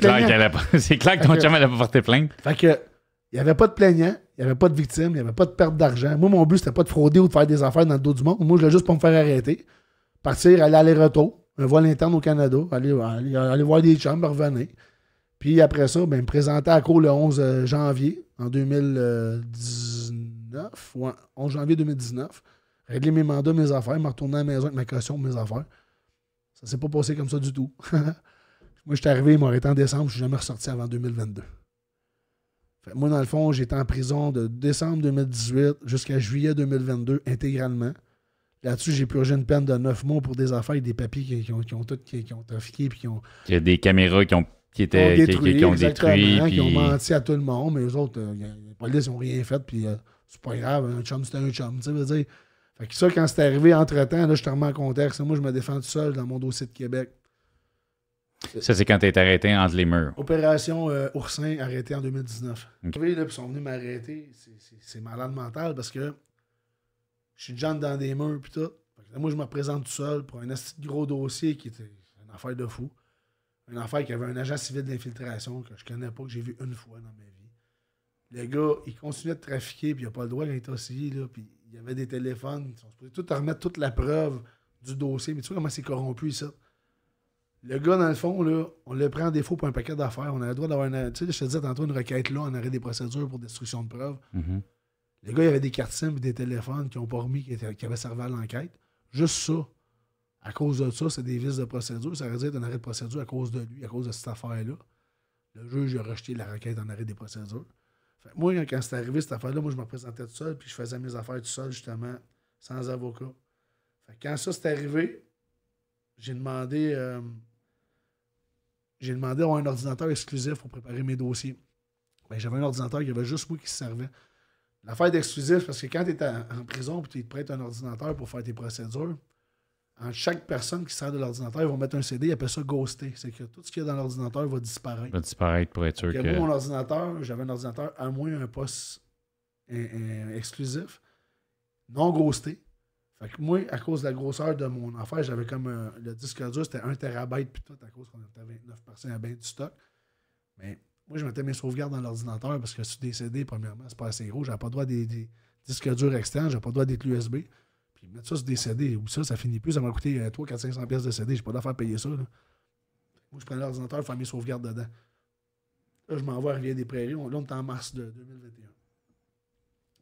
clair, que ton chum n'allait pas porté plainte. Fait que il n'y avait pas de plaignant, il n'y avait pas de victime, il n'y avait pas de perte d'argent. Moi, mon but, c'était pas de frauder ou de faire des affaires dans le dos du monde. Moi, je voulais juste pour me faire arrêter. Partir, aller aller-retour, un vol interne au Canada, aller, aller, voir des chambres, revenir. Puis après ça, ben, me présenter à court le 11 euh, janvier en 2019, ouais, 11 janvier 2019, régler mes mandats, mes affaires, me retourner à la maison avec ma caution, mes affaires. Ça s'est pas passé comme ça du tout. Moi, j'étais arrivé, il m'ont arrêté en décembre, je suis jamais ressorti avant 2022. Fait, moi, dans le fond, j'étais en prison de décembre 2018 jusqu'à juillet 2022 intégralement. Là-dessus, j'ai purgé une peine de neuf mois pour des affaires et des papiers qui, ont, tout, qui, ont trafiqué. Puis qui ont, Il y a des caméras qui ont qui, étaient, qui, détruit, hein, qui, ont Puis... Qui ont menti à tout le monde, mais eux autres, euh, les policiers n'ont rien fait, puis euh, c'est pas grave, un chum, c'était un chum. Tu veux Fait que ça, quand c'est arrivé entre-temps, là, je te remets en Moi, je me défends tout seul dans mon dossier de Québec. Ça, c'est quand tu arrêté entre les murs. Opération euh, Oursin arrêtée en 2019. ils sont venus m'arrêter. C'est malade mental parce que je suis déjà dans des murs puis tout. Moi, je me présente tout seul pour un gros dossier qui était une affaire de fou. Une affaire qui avait un agent civil d'infiltration que je connais pas, que j'ai vu une fois dans ma vie. Le gars, il continuait de trafiquer, puis il a pas le droit d'être aussi. Là, il y avait des téléphones. Ils sont supposés tout remettre toute la preuve du dossier. Mais tu vois comment c'est corrompu, ça? Le gars, dans le fond, on le prend en défaut pour un paquet d'affaires. On a le droit d'avoir une. Tu sais, je te disais tantôt une requête là, on arrêt des procédures pour destruction de preuves. Mm-hmm. Le gars, il avait des cartes SIM et des téléphones qui n'ont pas remis, qui, avaient servi à l'enquête. Juste ça. À cause de ça, c'est des vices de procédure. Ça dû être un arrêt de procédure à cause de lui, à cause de cette affaire-là. Le juge a rejeté la requête en arrêt des procédures. moi, quand c'est arrivé cette affaire-là, moi, je me présentais tout seul, puis je faisais mes affaires tout seul, justement, sans avocat. Fait, quand ça, c'est arrivé, j'ai demandé. Euh, j'ai demandé à un ordinateur exclusif pour préparer mes dossiers. Ben, j'avais un ordinateur, il y avait juste moi qui se servait. L'affaire d'exclusif, parce que quand tu es en, prison et tu te prêtes un ordinateur pour faire tes procédures, en chaque personne qui sert de l'ordinateur, ils vont mettre un CD, ils appellent ça ghosté ». C'est que tout ce qu'il y a dans l'ordinateur va disparaître. Va disparaître pour être sûr que. mon ordinateur, j'avais un ordinateur à moins un poste exclusif, non ghosté. Fait moi, à cause de la grosseur de mon affaire, j'avais comme euh, le disque dur, c'était 1 terabyte puis tout, à cause qu'on était 29 à bain du stock. Mais moi, je mettais mes sauvegardes dans l'ordinateur parce que si des CD, premièrement, c'est pas assez gros. J'avais pas le droit des, disques durs externes, j'avais pas le droit d'être des USB. Puis mettre ça sur des CD, ou ça, ça finit plus. Ça m'a coûté 300 400 500 pièces de CD. J'ai pas d'affaire à payer ça. Moi, je prenais l'ordinateur, faire mes sauvegardes dedans. Là, je m'en vais à des Prairies. là, on est en mars de 2021.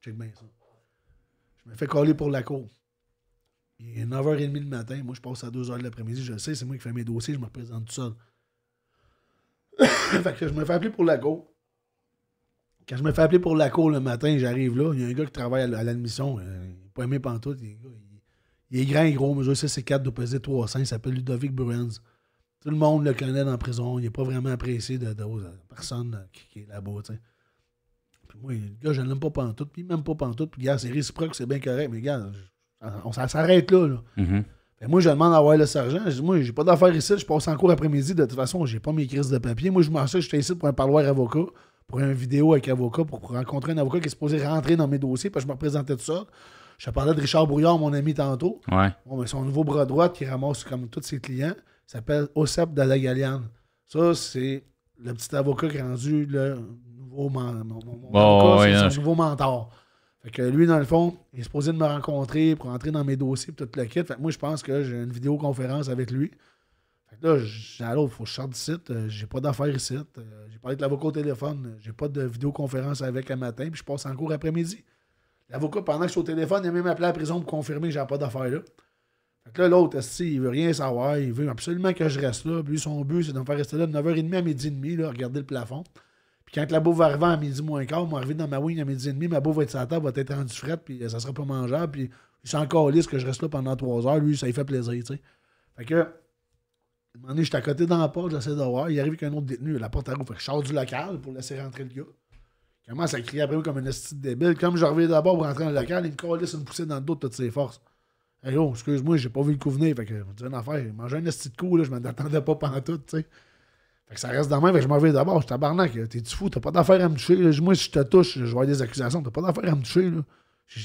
Check bien ça. Je me fais coller pour la cour. Il est 9h30 le matin, moi je passe à 2h de l'après-midi, je sais, c'est moi qui fais mes dossiers, je me représente tout seul. fait que je me fais appeler pour la cour. Quand je me fais appeler pour la cour le matin, j'arrive là, il y a un gars qui travaille à l'admission, euh, il n'est pas aimé pantoute, il, il, est grand et gros, mesure 6 c'est 4, de peser 300, il s'appelle Ludovic Bruins. Tout le monde le connaît dans la prison, il n'est pas vraiment apprécié de, personne euh, qui, est là-bas, tu sais. Puis moi, le gars, je l'aime pas pantoute, puis il m'aime pas pantoute, puis gars, c'est réciproque, c'est bien correct, mais gars, je, on, s'arrête là. Mhm. Ben, moi, je demande à voir le sergent. Je dis, moi, j'ai pas d'affaires ici. Je passe en cours après-midi. De toute façon, j'ai pas mes crises de papier. Moi, je m'en suis, ici pour un parloir avocat, pour une vidéo avec avocat, pour rencontrer un avocat qui est supposé rentrer dans mes dossiers, puis je me présentais tout ça. Je parlais de Richard Brouillard, mon ami, tantôt. Ben, son nouveau bras droit qui ramasse comme tous ses clients s'appelle Osep Galiane. Ça, c'est le petit avocat qui est rendu le nouveau, mon, nouveau mentor. Fait que lui, dans le fond, il est supposé de me rencontrer pour entrer dans mes dossiers et tout le kit. Fait moi, je pense que j'ai une vidéoconférence avec lui. Fait que là, j'ai faut que je sorte euh, J'ai pas d'affaires ici. Euh, j'ai parlé de l'avocat au téléphone. J'ai pas de vidéoconférence avec un matin. Puis je passe en cours après-midi. L'avocat, pendant que je suis au téléphone, il a même appelé à la prison pour confirmer que j'ai pas d'affaires là. Fait que là, l'autre, il veut rien savoir. Il veut absolument que je reste là. lui, son but, c'est de me faire rester là de 9h30 à midi et demi, là, regarder le plafond. Puis quand la bouffe va arriver à midi moins quart, moi arriver dans ma wing à midi et demi, ma bouffe va être sur la table, va être rendue frette, puis euh, ça sera pas mangeable, puis il s'en calisse que je reste là pendant trois heures, lui, ça lui fait plaisir, tu sais. Fait que, un moment donné, j'étais à côté dans la porte, j'essaie de voir, il arrive qu'un autre détenu, la porte à roue, fait que je sors du local pour laisser rentrer le gars. Il commence à crier après moi comme un esti débile. Comme je reviens d'abord pour rentrer dans le local, il me calisse une poussée dans le dos de toutes ses forces. Hé oh, excuse-moi, j'ai pas vu le coup fait que, une affaire, il un esti de coup, là, je m'attendais pas pendant tout, tu sais. Fait que ça reste dans ma main, je m'en vais d'abord, je tabarnak, t'es-tu fou, t'as pas d'affaire à me toucher. Moi, si je te touche, je vais avoir des accusations, t'as pas d'affaire à me toucher.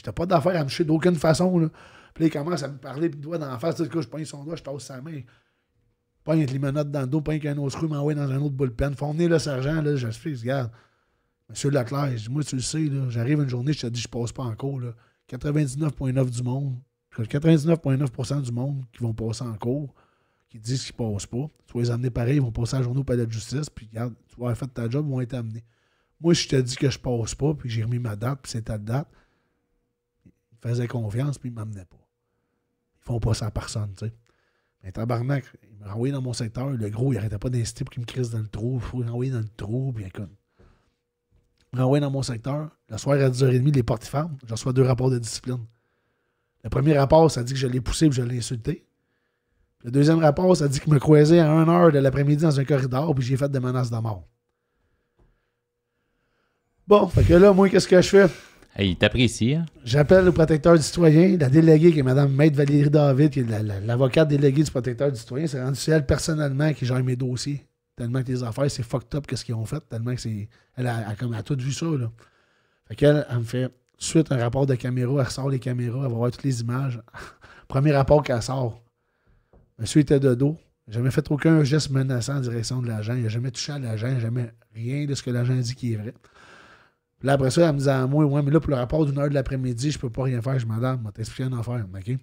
T'as pas d'affaire à me toucher d'aucune façon. Là. Puis là, il commence à me parler, puis doigt dans la face, tout cas, je pogne son doigt, je tasse sa main. Pogne une les menottes dans le dos, pogne un autre il m'envoie dans un autre bullpen. faut venir le sergent, là, je regarde. Monsieur Laclaire, je dis, moi, tu le sais, j'arrive une journée, je te dis, je passe pas en cours. 99,9 du monde, 99,9 du monde qui vont passer en cours qui disent qu'ils ne passent pas. Tu vas les amener pareil, ils vont passer la journée au palais de justice, puis regarde, tu vas avoir fait ta job, ils vont être amenés. Moi, si je te dis que je passe pas, puis j'ai remis ma date, puis c'est ta date, ils me faisaient confiance, puis ils ne m'amenaient pas. Ils font pas ça à personne, tu sais. Mais tabarnak, il me renvoyait dans mon secteur, le gros, il arrêtait pas d'insister pour qu'il me crisse dans le trou, il faut renvoyer dans le trou, puis écoute. Il me renvoyait dans mon secteur, le soir à 10h30, les portes ferment, je reçois deux rapports de discipline. Le premier rapport, ça dit que je l'ai poussé et je l'ai insulté. Le deuxième rapport, ça dit qu'il me croisait à 1h de l'après-midi dans un corridor, puis j'ai fait des menaces de mort. Bon, fait que là, moi, qu'est-ce que je fais? Hey, il t'apprécie. Hein? J'appelle le protecteur du citoyen, la déléguée qui est Mme Maître Valérie David, qui est l'avocate déléguée du protecteur du citoyen. C'est rendu elle personnellement qui gère mes dossiers. Tellement que les affaires, c'est fucked up qu'est-ce qu'ils ont fait. Tellement que c'est. Elle a, comme, a tout vu ça. Là. Fait qu'elle, elle me fait suite un rapport de caméra. Elle ressort les caméras, elle va voir toutes les images. Premier rapport qu'elle sort. Monsieur était de dos. Jamais fait aucun geste menaçant en direction de l'agent. Il n'a jamais touché à l'agent. Jamais rien de ce que l'agent dit qui est vrai. Puis là, après ça, elle me disait à moi, ouais, mais là, pour le rapport d'une heure de l'après-midi, je ne peux pas rien faire. Je madame, vais t'expliquer un affaire. OK? Tu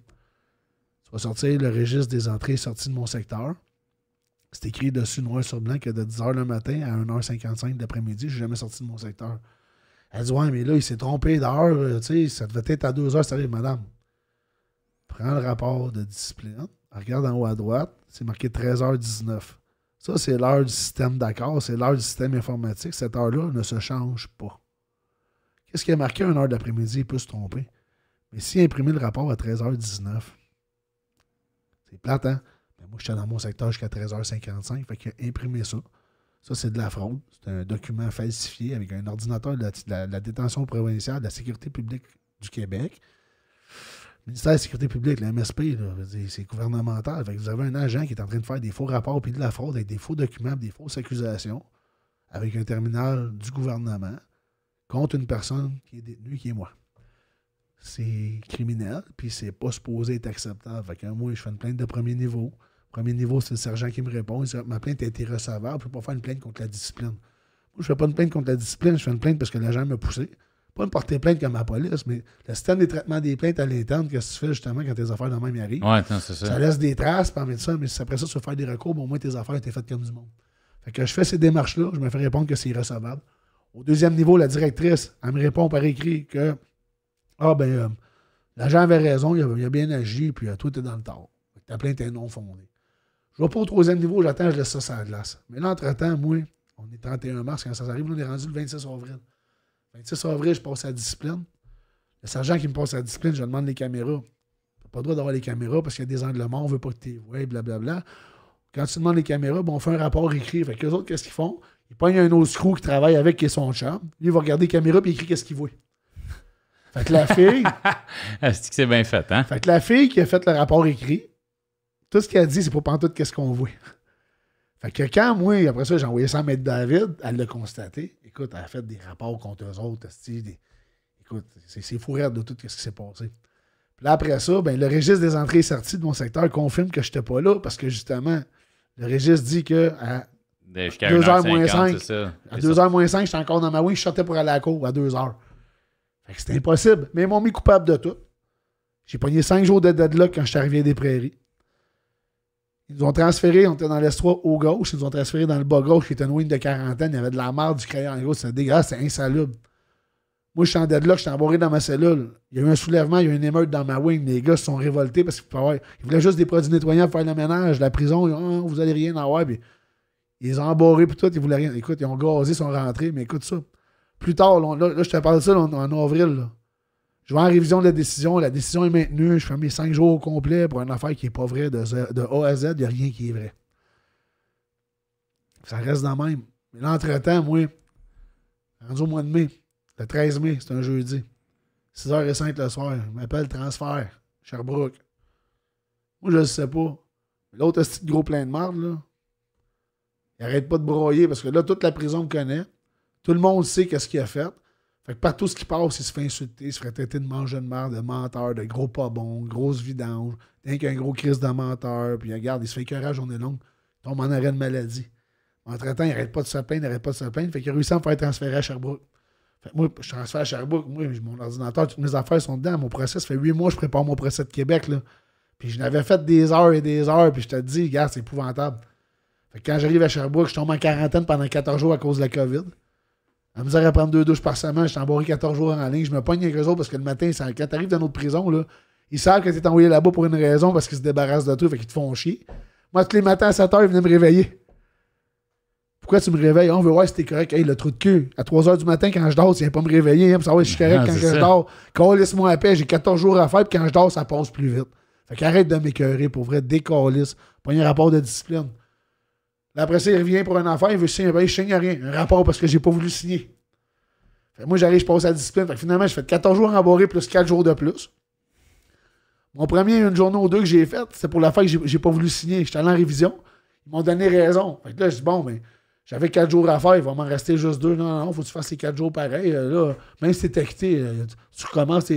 vas sortir le registre des entrées et sorties de mon secteur. C'est écrit dessus noir sur blanc que de 10h le matin à 1h55 daprès midi je suis jamais sorti de mon secteur. Elle dit Ouais, mais là, il s'est trompé d'heure, euh, tu sais, ça devait être à 2h, ça arrive, madame. Prends le rapport de discipline Regarde en haut à droite, c'est marqué 13h19. Ça, c'est l'heure du système d'accord, c'est l'heure du système informatique. Cette heure-là ne se change pas. Qu'est-ce qui est marqué 1h d'après-midi, il peut se tromper. Mais si imprimer le rapport à 13h19, c'est plate, hein? Mais moi, suis dans mon secteur jusqu'à 13h55, fait qu'il a imprimé ça. Ça, c'est de la fraude. C'est un document falsifié avec un ordinateur de la, détention provinciale de la sécurité publique du Québec. Le ministère de la Sécurité publique, le MSP, c'est gouvernemental. vous avez un agent qui est en train de faire des faux rapports puis de la fraude avec des faux documents, des fausses accusations avec un terminal du gouvernement contre une personne qui est détenue, qui est moi. C'est criminel, puis c'est pas supposé être acceptable. moi, je fais une plainte de premier niveau. Premier niveau, c'est le sergent qui me répond. Ma plainte a été recevable, je ne peux pas faire une plainte contre la discipline. Moi, je ne fais pas une plainte contre la discipline, je fais une plainte parce que l'agent m'a poussé pas me porter plainte comme la police, mais le système des traitements des plaintes à l'interne, qu'est-ce que tu fais justement quand tes affaires de même arrivent? Ouais, c'est ça. Ça laisse des traces parmi ça, mais si après ça, tu veux faire des recours, ben, au moins tes affaires étaient faites comme du monde. Fait que je fais ces démarches-là, je me fais répondre que c'est irrecevable. Au deuxième niveau, la directrice, elle me répond par écrit que Ah ben euh, l'agent avait raison, il a, bien agi, puis euh, toi, t'es dans le tort. Ta plainte est non fondée. Je vais pas au troisième niveau, j'attends, je laisse ça sur la glace. Mais là, entre-temps, moi, on est 31 mars quand ça arrive, nous on est rendu le 26 avril. 26 vrai, je passe à la discipline. Le sergent qui me passe à la discipline, je demande les caméras. Tu pas le droit d'avoir les caméras parce qu'il y a des angles morts, on veut pas que tu bla blablabla. Quand tu demandes les caméras, on fait un rapport écrit. Fait que les autres, qu'est-ce qu'ils font? Ils pognent un autre crew qui travaille avec, qui est son chum. Lui, il va regarder les caméras et il écrit qu'est-ce qu'il voit. Fait que la fille. c'est bien fait, hein? Fait que la fille qui a fait le rapport écrit, tout ce qu'elle dit, c'est pour pantoute qu'est-ce qu'on voit. Fait que quand moi, après ça, j'ai envoyé ça à Maître David, elle l'a constaté. Écoute, elle a fait des rapports contre eux autres. Écoute, c'est fou de tout ce qui s'est passé. Puis là, après ça, ben, le registre des entrées et sorties de mon secteur confirme que je n'étais pas là parce que justement, le registre dit que à 2h moins à 2h moins 5, j'étais encore dans ma wing, je sortais pour aller à la cour à 2h. Fait que c'était impossible. Mais ils m'ont mis coupable de tout. J'ai pogné 5 jours de deadlock quand je suis arrivé des prairies. Ils ont transféré, on était dans l'Est3 au gauche, ils ont transféré dans le bas gauche, qui était une wing de quarantaine, il y avait de la marde du crayon. En gros, c'était dégueulasse, c'est insalubre. Moi, je suis en deadlock, je suis emborré dans ma cellule. Il y a eu un soulèvement, il y a eu une émeute dans ma wing. Les gars se sont révoltés parce qu'ils voulaient juste des produits nettoyants pour faire le ménage. La prison, ils ont, ah, vous allez rien avoir. Puis, ils ont embourré puis tout, ils voulaient rien. Écoute, ils ont gazé, ils sont rentrés, mais écoute ça. Plus tard, là, je te parle de ça en avril. Là. Je vais en révision de la décision. La décision est maintenue. Je fais mes cinq jours au complet pour une affaire qui n'est pas vraie de, A à Z. Il n'y a rien qui est vrai. Ça reste dans le même. Mais là, entre-temps, moi, rendu au mois de mai, le 13 mai, c'est un jeudi, 6h05 le soir, je m'appelle Transfert, Sherbrooke. Moi, je ne sais pas. L'autre petit gros plein de marde, là, il arrête pas de broyer parce que là, toute la prison me connaît. Tout le monde sait qu'est-ce qu'il a fait. Fait que partout ce qui passe, il se fait insulter, il se fait traiter de mangeur de merde, de menteur, de gros pas bon, grosse vidange, rien qu'un gros crise de menteur, puis regarde, il se fait écœurer journée longue, il tombe en arrêt de maladie. Entre-temps, il n'arrête pas de se plaindre, il n'arrête pas de se plaindre, fait qu'il a réussi à me faire transférer à Sherbrooke. Fait que moi, je transfère à Sherbrooke, moi, mon ordinateur, toutes mes affaires sont dedans, mon procès, ça fait huit mois que je prépare mon procès de Québec, là. Puis je n'avais fait des heures et des heures, puis je te dis, regarde, c'est épouvantable. Fait que quand j'arrive à Sherbrooke, je tombe en quarantaine pendant 14 jours à cause de la COVID. À dire à prendre deux douches par semaine, je suis 14 jours en ligne, je me pogne avec eux autres parce que le matin, quand t'arrives dans notre prison, là, ils savent que t'es envoyé là-bas pour une raison parce qu'ils se débarrassent de toi, fait qu'ils te font chier. Moi, tous les matins à 7 h, ils venaient me réveiller. Pourquoi tu me réveilles? On veut voir si t'es correct. Hey, le trou de cul. À 3 h du matin, quand je dors, tu viens pas me réveiller hein, pour savoir si je suis correct ah, quand je dors. Quand moi à paix, j'ai 14 jours à faire, puis quand je dors, ça passe plus vite. Fait qu'arrête de m'écœurer pour vrai, décalisse. un rapport de discipline laprès après il revient pour un affaire, il veut signer un bail, je signe rien. Un rapport parce que j'ai pas voulu signer. moi, j'arrive, je passe à la discipline. Fait, finalement, je fais 14 jours en plus 4 jours de plus. Mon premier, une journée ou deux que j'ai fait, c'est pour l'affaire que j'ai, n'ai pas voulu signer. J'étais allé en révision. Ils m'ont donné raison. Fait que là, je dis, bon, mais ben, j'avais 4 jours à faire, il va m'en rester juste deux. Non, non, non, faut que tu fasses ces 4 jours pareil. Euh, là, même si t'es tacté, euh, tu commences,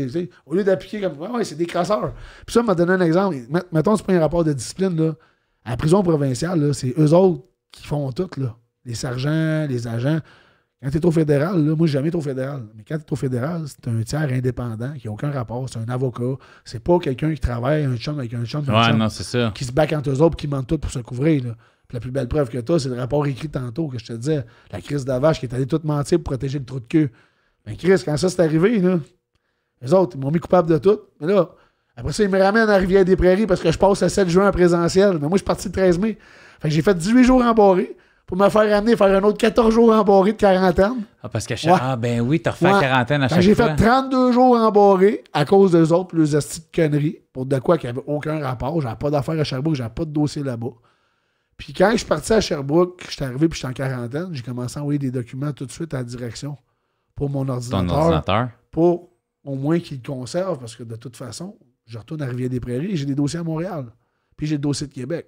au lieu d'appliquer comme, ouais, ouais, c'est des crasseurs. Puis ça, m'a donné un exemple. Mettons, tu prends un rapport de discipline, là. À la prison provinciale, c'est eux autres qui font tout, Les sergents, les agents. Quand tu es au fédéral, je moi, jamais trop fédéral. Mais quand tu es fédéral, c'est un tiers indépendant qui n'a aucun rapport. C'est un avocat. C'est pas quelqu'un qui travaille, un chum avec un chum. Qui se bat entre eux autres qui ment tout pour se couvrir. la plus belle preuve que tu c'est le rapport écrit tantôt que je te disais. La crise d'avache qui est allée tout mentir pour protéger le trou de queue. Ben, mais Chris, quand ça s'est arrivé, là, les autres, ils m'ont mis coupable de tout. Mais là, après ça, ils me ramènent à Rivière-des-Prairies parce que je passe le 7 juin en présentiel. Mais moi, je suis parti le 13 mai. Fait que j'ai fait 18 jours en barré pour me faire ramener faire un autre 14 jours en barré de quarantaine. Ah, parce que Ah, ben oui, t'as refait la quarantaine à chaque fois. J'ai fait 32 jours en barré à cause des autres, leurs de conneries, pour de quoi qu'il n'y avait aucun rapport. J'avais pas d'affaires à Sherbrooke, j'avais pas de dossier là-bas. Puis quand je suis parti à Sherbrooke, je suis arrivé puis j'étais en quarantaine, j'ai commencé à envoyer des documents tout de suite à la direction pour mon ordinateur. ordinateur? Pour au moins qu'ils le conservent, parce que de toute façon, je retourne à Rivière-des-Prairies, j'ai des dossiers à Montréal. Puis j'ai le dossier de Québec.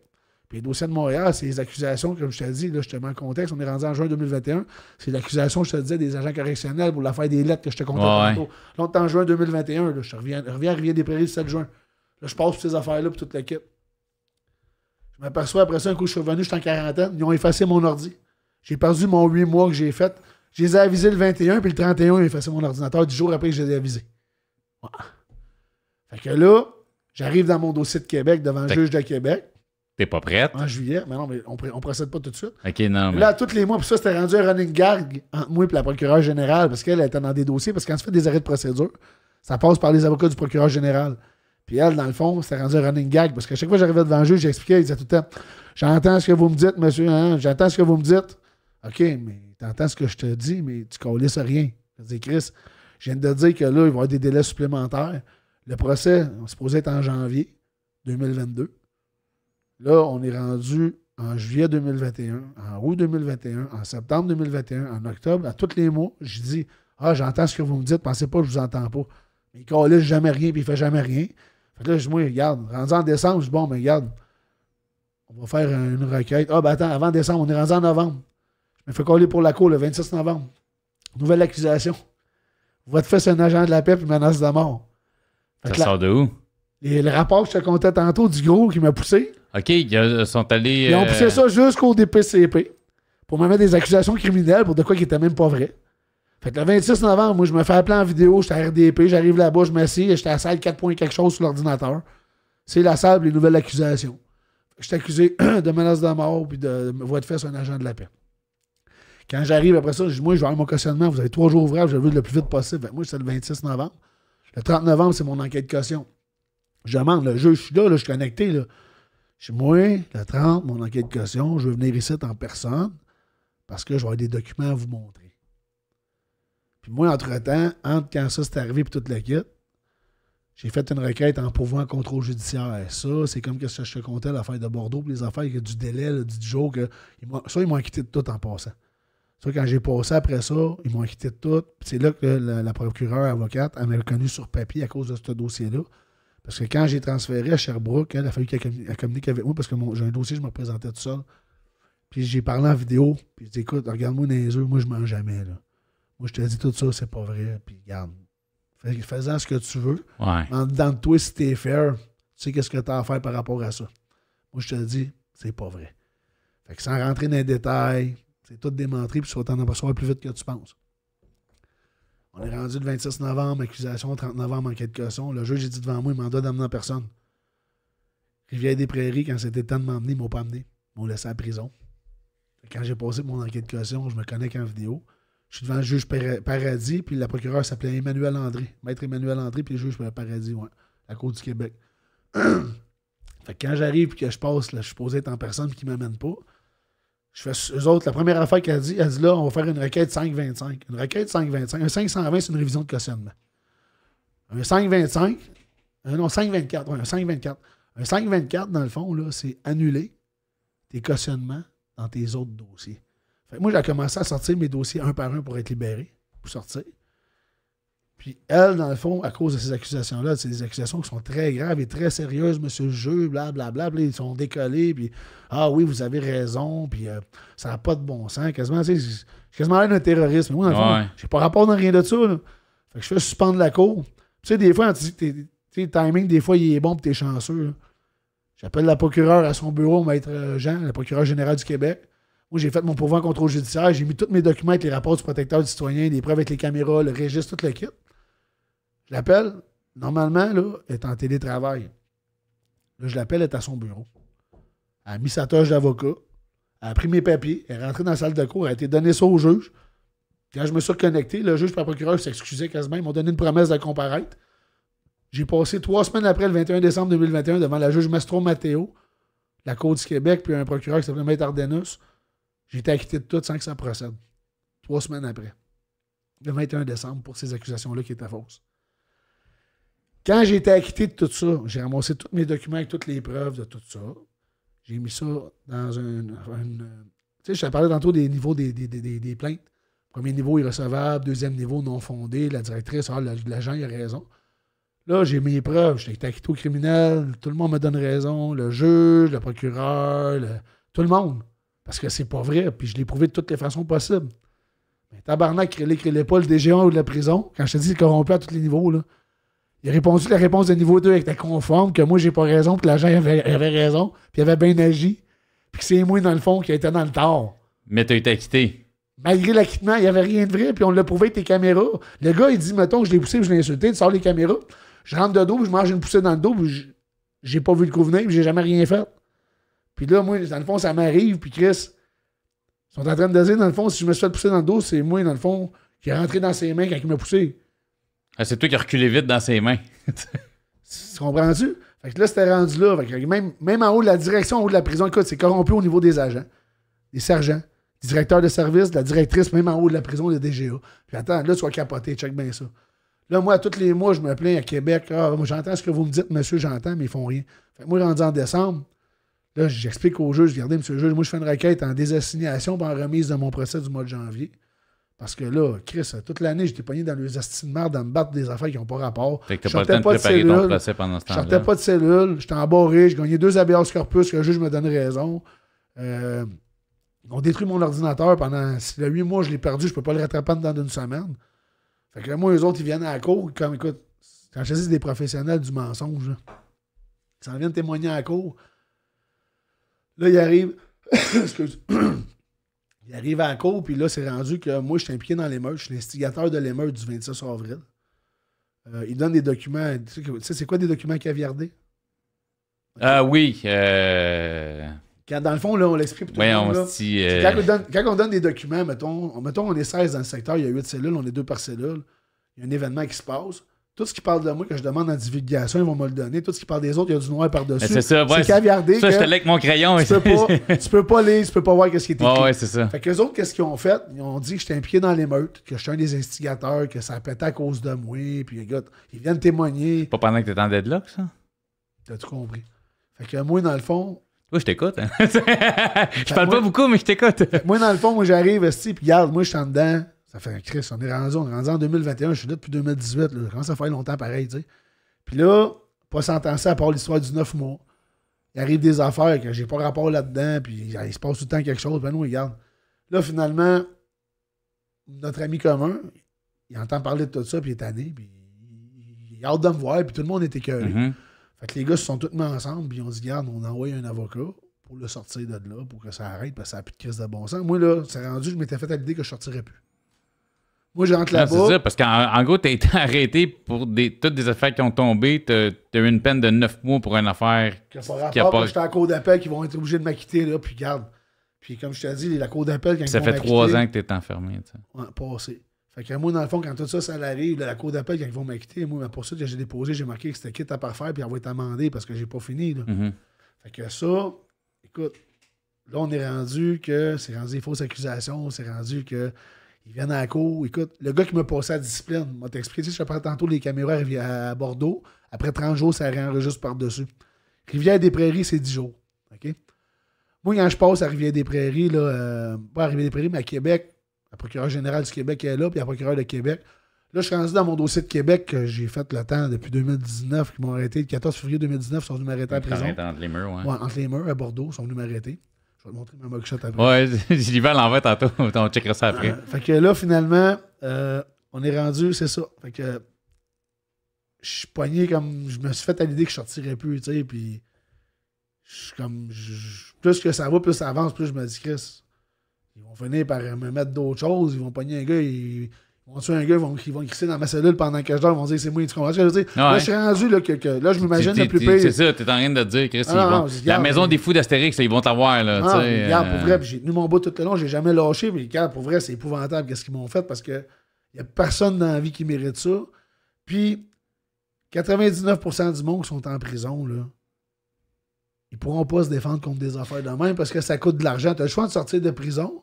Puis les dossiers de Montréal, c'est les accusations, comme je t'ai dit, là, je te mets en contexte, on est rendu en juin 2021, c'est l'accusation, je te disais, des agents correctionnels pour l'affaire des lettres que je te comptais tantôt. Là, en juin 2021, là, je reviens, reviens à Rivière-des-Prairies le 7 juin. Là, je passe pour ces affaires-là, pour toute l'équipe. Je m'aperçois après ça, un coup, je suis revenu, je suis en quarantaine, ils ont effacé mon ordi. J'ai perdu mon 8 mois que j'ai fait. Je les ai avisés le 21, puis le 31, ils ont effacé mon ordinateur du jours après je les ai avisés. Fait que là, j'arrive dans mon dossier de Québec devant le juge de Québec. T'es pas prête? En juillet. Mais non, mais on, on procède pas tout de suite. OK, non. Mais... Là, tous les mois, puis ça, c'était rendu un running gag entre moi et la procureure générale parce qu'elle était dans des dossiers. Parce que quand tu fais des arrêts de procédure, ça passe par les avocats du procureur général. Puis elle, dans le fond, c'était rendu un running gag parce qu'à chaque fois que j'arrivais devant le juge, j'expliquais, il disait tout le temps J'entends ce que vous me dites, monsieur, hein? j'entends ce que vous me dites. OK, mais t'entends ce que je te dis, mais tu à rien. Je Chris, je viens de te dire que là, il va y avoir des délais supplémentaires. Le procès, on se être en janvier 2022. Là, on est rendu en juillet 2021, en août 2021, en septembre 2021, en octobre, à tous les mots, je dis Ah, j'entends ce que vous me dites, pensez pas que je vous entends pas. Mais il ne jamais rien, puis il ne fait jamais rien. là, je dis regarde, rendu en décembre, je dis Bon, mais regarde, on va faire une requête. Ah, ben attends, avant décembre, on est rendu en novembre. Je me fais coller pour la cour le 26 novembre. Nouvelle accusation. Votre fils, un agent de la paix, puis menace de mort. Ça sort de où? Et le rapport que je te comptais tantôt du gros qui m'a poussé. OK, ils sont allés. Ils ont poussé euh, ça jusqu'au DPCP pour me des accusations criminelles pour de quoi qui était même pas vrai. Fait que le 26 novembre, moi, je me fais appeler en vidéo, j'étais à RDP, j'arrive là-bas, je m'assieds, j'étais à la salle 4 points quelque chose sur l'ordinateur. C'est la salle, les nouvelles accusations. J'étais accusé de menace de mort puis de, me voie de fesse un agent de la paix. Quand j'arrive après ça, je Moi, je vais avoir mon cautionnement, vous avez trois jours ouvrables, je veux le plus vite possible. moi, c'est le 26 novembre. Le 30 novembre, c'est mon enquête de caution. Je demande, le juge, je suis là, je suis connecté. Là. Je suis moi, le 30, mon enquête de caution, je veux venir ici en personne parce que je vais avoir des documents à vous montrer. Puis moi, entre-temps, entre quand ça s'est arrivé et toute la quête, j'ai fait une requête en pouvant en contrôle judiciaire. Ça, c'est comme que je te comptais l'affaire de Bordeaux, puis les affaires, il y a du délai, du jour que. ça, ils m'ont acquitté de tout en passant quand j'ai passé après ça, ils m'ont quitté tout. C'est là que la, procureure avocate elle m'a reconnu sur papier à cause de ce dossier-là. Parce que quand j'ai transféré à Sherbrooke, elle a fallu qu'elle communique avec moi parce que j'ai un dossier, je me présentais tout seul. Puis j'ai parlé en vidéo. Puis j'ai dit, écoute, regarde-moi dans les yeux, moi je mens jamais. Là. Moi je te dis tout ça, c'est pas vrai. Puis regarde. Fais, ce que tu veux. Dans En dedans de toi, si fair, tu sais qu'est-ce que tu as à faire par rapport à ça. Moi je te dis, c'est pas vrai. Fait que sans rentrer dans les détails, c'est tout démontré, puis tu vas t'en apercevoir plus vite que tu penses. On est rendu le 26 novembre, accusation, 30 novembre, enquête de Le juge, j'ai dit devant moi, il doit d'amener personne. Rivière-des-Prairies, quand c'était temps de m'emmener, ils m'ont pas amené. Ils m'ont laissé à la prison. Quand j'ai passé mon enquête de caution, je me connecte qu'en vidéo. Je suis devant le juge Paradis, puis la procureure s'appelait Emmanuel André. Maître Emmanuel André, puis le juge Paradis, ouais, la Côte du Québec. quand j'arrive, puis que je passe, là, je suis supposé être en personne, puis qu'ils ne m'amènent pas. Je fais, eux autres, la première affaire qu'elle dit, elle dit là, on va faire une requête 525. Une requête 525. Un 520, c'est une révision de cautionnement. Un 525, euh, non, 524, ouais, un 524. Un 524, dans le fond, là, c'est annuler tes cautionnements dans tes autres dossiers. Fait, moi, j'ai commencé à sortir mes dossiers un par un pour être libéré, pour sortir. Puis elle, dans le fond, à cause de ces accusations-là, c'est des accusations qui sont très graves et très sérieuses, monsieur le jeu, blablabla, ils sont décollés, puis ah oui, vous avez raison, puis euh, ça n'a pas de bon sens, quasiment, tu sais, quasiment l'air d'un terroriste. Mais moi, dans le j'ai pas rapport dans rien de ça, Fait que je fais suspendre la cour. Tu sais, des fois, tu sais, timing, des fois, il est bon, puis t'es chanceux, J'appelle la procureure à son bureau, maître euh, Jean, la procureure générale du Québec. Moi, j'ai fait mon pouvoir en contrôle judiciaire, j'ai mis tous mes documents avec les rapports du protecteur du citoyen, les preuves avec les caméras, le registre, tout le kit. Je l'appelle. Normalement, là, elle est en télétravail. Là, je l'appelle, elle est à son bureau. Elle a mis sa tâche d'avocat. Elle a pris mes papiers. Elle est rentrée dans la salle de cours. Elle a été donnée ça au juge. Quand je me suis reconnecté, le juge par procureur s'excusait quasiment. Ils m'ont donné une promesse de comparaître. J'ai passé trois semaines après, le 21 décembre 2021, devant la juge Mastro Matteo, la Cour du Québec, puis un procureur qui s'appelait Maître Ardenus. J'ai été acquitté de tout sans que ça procède. Trois semaines après. Le 21 décembre, pour ces accusations-là qui étaient fausses. Quand j'ai été acquitté de tout ça, j'ai ramassé tous mes documents avec toutes les preuves de tout ça. J'ai mis ça dans un. tu sais, je parlé parlé tantôt des niveaux des, plaintes. Premier niveau irrecevable, deuxième niveau non fondé, la directrice, ah, l'agent a raison. Là, j'ai mis mes preuves, J'ai été acquitté au criminel, tout le monde me donne raison, le juge, le procureur, tout le monde. Parce que c'est pas vrai, puis je l'ai prouvé de toutes les façons possibles. Mais tabarnak, il écrit l'épaule pas, le DG1 ou de la prison, quand je te dis corrompu à tous les niveaux, là. Il a répondu la réponse de niveau 2 était conforme, que moi j'ai pas raison, que l'agent avait, raison, puis il avait bien agi, puis que c'est moi dans le fond qui était dans le tort. Mais t'as été acquitté. Malgré l'acquittement, il n'y avait rien de vrai, puis on l'a prouvé avec tes caméras. Le gars, il dit, mettons, je l'ai poussé, puis je l'ai insulté, tu sors les caméras, je rentre de dos, je mange une poussée dans le dos, puis j'ai pas vu le coup puis j'ai jamais rien fait. Puis là, moi, dans le fond, ça m'arrive, puis Chris, ils sont en train de dire, dans le fond, si je me suis fait pousser dans le dos, c'est moi, dans le fond, qui est rentré dans ses mains quand il m'a poussé. Ah, c'est toi qui as reculé vite dans ses mains. tu comprends-tu? Fait que là, c'était rendu là. même, en haut de la direction, en haut de la prison, écoute, c'est corrompu au niveau des agents, des sergents, des directeurs de service, de la directrice, même en haut de la prison, des DGA. Puis attends, là, tu vas capoter, check bien ça. Là, moi, tous les mois, je me plains à Québec. Ah, j'entends ce que vous me dites, monsieur, j'entends, mais ils font rien. Fait moi, rendu en décembre, Là, j'explique au juge, regardez, monsieur le juge, moi, je fais une requête en désassignation et en remise de mon procès du mois de janvier. Parce que là, Chris, toute l'année, j'étais pogné dans le astis de merde, à me battre des affaires qui n'ont pas rapport. Fait que t'as pas le temps de préparer ton procès pendant ce temps-là. Je pas de cellule, j'étais emborré j'ai gagné deux habeas corpus, que le juge me donne raison. Euh, ont détruit mon ordinateur pendant. Si le 8 mois, je l'ai perdu, je peux pas le rattraper dans une semaine. Fait que moi, eux autres, ils viennent à la cour, comme écoute, quand je des professionnels du mensonge, ils s'en viennent témoigner à la cour. Là, il arrive. il arrive à la cour, puis là, c'est rendu que moi, je suis impliqué dans l'émeute. Je suis l'instigateur de l'émeute du 26 avril. Euh, il donne des documents. Tu sais, c'est quoi des documents caviardés? Ah oui. Euh... Quand, dans le fond, là, on l'explique tout le monde. On euh, quand, on donne, quand, on donne, des documents, mettons, mettons, on est 16 dans le secteur, il y a 8 cellules, on est 2 par cellule. Il y a un événement qui se passe. Tout ce qui parle de moi que je demande en divulgation, ils vont me le donner. Tout ce qui parle des autres, il y a du noir par-dessus. C'est ça, ouais, C'est caviardé. Ça, je te avec mon crayon. Tu peux, pas, tu peux pas lire, tu peux pas voir ce qui est écrit. Ouais, ouais, c'est ça. Fait que les autres, qu'est-ce qu'ils ont fait? Ils ont dit que j'étais impliqué dans l'émeute, que j'étais un des instigateurs, que ça pétait à cause de moi. Puis gars, ils viennent témoigner. Pas pendant que t'étais en deadlock, ça? T'as tout compris. Fait que moi, dans le fond, moi, je t'écoute. Hein. je parle pas beaucoup, mais je t'écoute. moi, dans le fond, moi, j'arrive, puis regarde, moi, je suis en dedans. Ça Chris. On est rendu, on est rendu en 2021. Je suis là depuis 2018. Comment ça fait longtemps pareil, tu sais? Puis là, pas s'entendre ça à part l'histoire du 9 mois. Il arrive des affaires que j'ai pas rapport là-dedans, puis il se passe tout le temps quelque chose. Ben il regarde. Là, finalement, notre ami commun, il entend parler de tout ça, puis il est tanné, puis il a hâte de me voir, puis tout le monde était écœuré. Mm-hmm. Fait que les gars se sont tous mis ensemble, puis on se dit, regarde, on envoie un avocat pour le sortir de là, pour que ça arrête, parce que ça n'a plus de crise de bon sens. Moi, là, c'est rendu, je m'étais fait à l'idée que je sortirais plus. Moi, rentre là-bas. C'est ça, parce qu'en gros, tu as été arrêté pour toutes des affaires qui ont tombé. Tu as, eu une peine de neuf mois pour une affaire. Que ça rapport, qui a pas... j'étais en cours d'appel, qui vont être obligés de m'acquitter, là, puis garde. Puis comme je t'ai dit, la cour d'appel, quand Ça fait trois ans que tu es enfermé, tu sais. Ouais, passé. Fait que moi, dans le fond, quand tout ça, ça arrive, la cour d'appel, quand ils vont m'acquitter, moi, pour poursuite que j'ai déposé, j'ai marqué que c'était quitte à parfaire, puis elle va être amendée parce que j'ai pas fini, là. Mm-hmm. Fait que ça, écoute, là, on est rendu que c'est rendu des fausses accusations, c'est rendu que ils viennent à la cour. Écoute, le gars qui m'a passé à la discipline m'a expliqué. je te parle tantôt les caméras à Bordeaux. Après 30 jours, ça réenregistre par-dessus. Rivière-des-Prairies, c'est 10 jours. OK? Moi, quand je passe à Rivière-des-Prairies, là, euh, pas à Rivière-des-Prairies, mais à Québec, la procureure générale du Québec est là, puis la procureure de Québec. Là, je suis rendu dans mon dossier de Québec que j'ai fait le temps depuis 2019, qui m'ont arrêté. Le 14 février 2019, ils sont venus m'arrêter à prison. Entre les murs, ouais. Entre les murs, à Bordeaux, ils sont venus m'arrêter. Je vais te montrer ma mugshot après. Ouais, j'y vais à l'envers tantôt. On checkera ça après. Euh, fait que là, finalement, euh, on est rendu, c'est ça. Fait que je suis poigné comme. Je me suis fait à l'idée que je sortirais plus, tu sais. Puis je suis comme. plus que ça va, plus ça avance, plus je me dis, Chris, ils vont finir par me mettre d'autres choses. Ils vont pogner un gars, on tuer un gars, ils vont, ils crisser dans ma cellule pendant que je dors, ils vont dire c'est moi, tu comprends ce que je veux dire? je suis rendu, là, que, là je m'imagine le plus pire. C'est ça, t'es en train de dire, Chris, ah, la maison euh, des fous d'Astérix, ils vont t'avoir, là, tu ah, sais. Regarde, pour vrai, euh. j'ai tenu mon bout tout le long, j'ai jamais lâché, mais regarde, pour vrai, c'est épouvantable qu'est-ce qu'ils m'ont fait parce que y a personne dans la vie qui mérite ça. Puis, 99% du monde qui sont en prison, là, ils pourront pas se défendre contre des affaires de même parce que ça coûte de l'argent. Tu as le choix de sortir de prison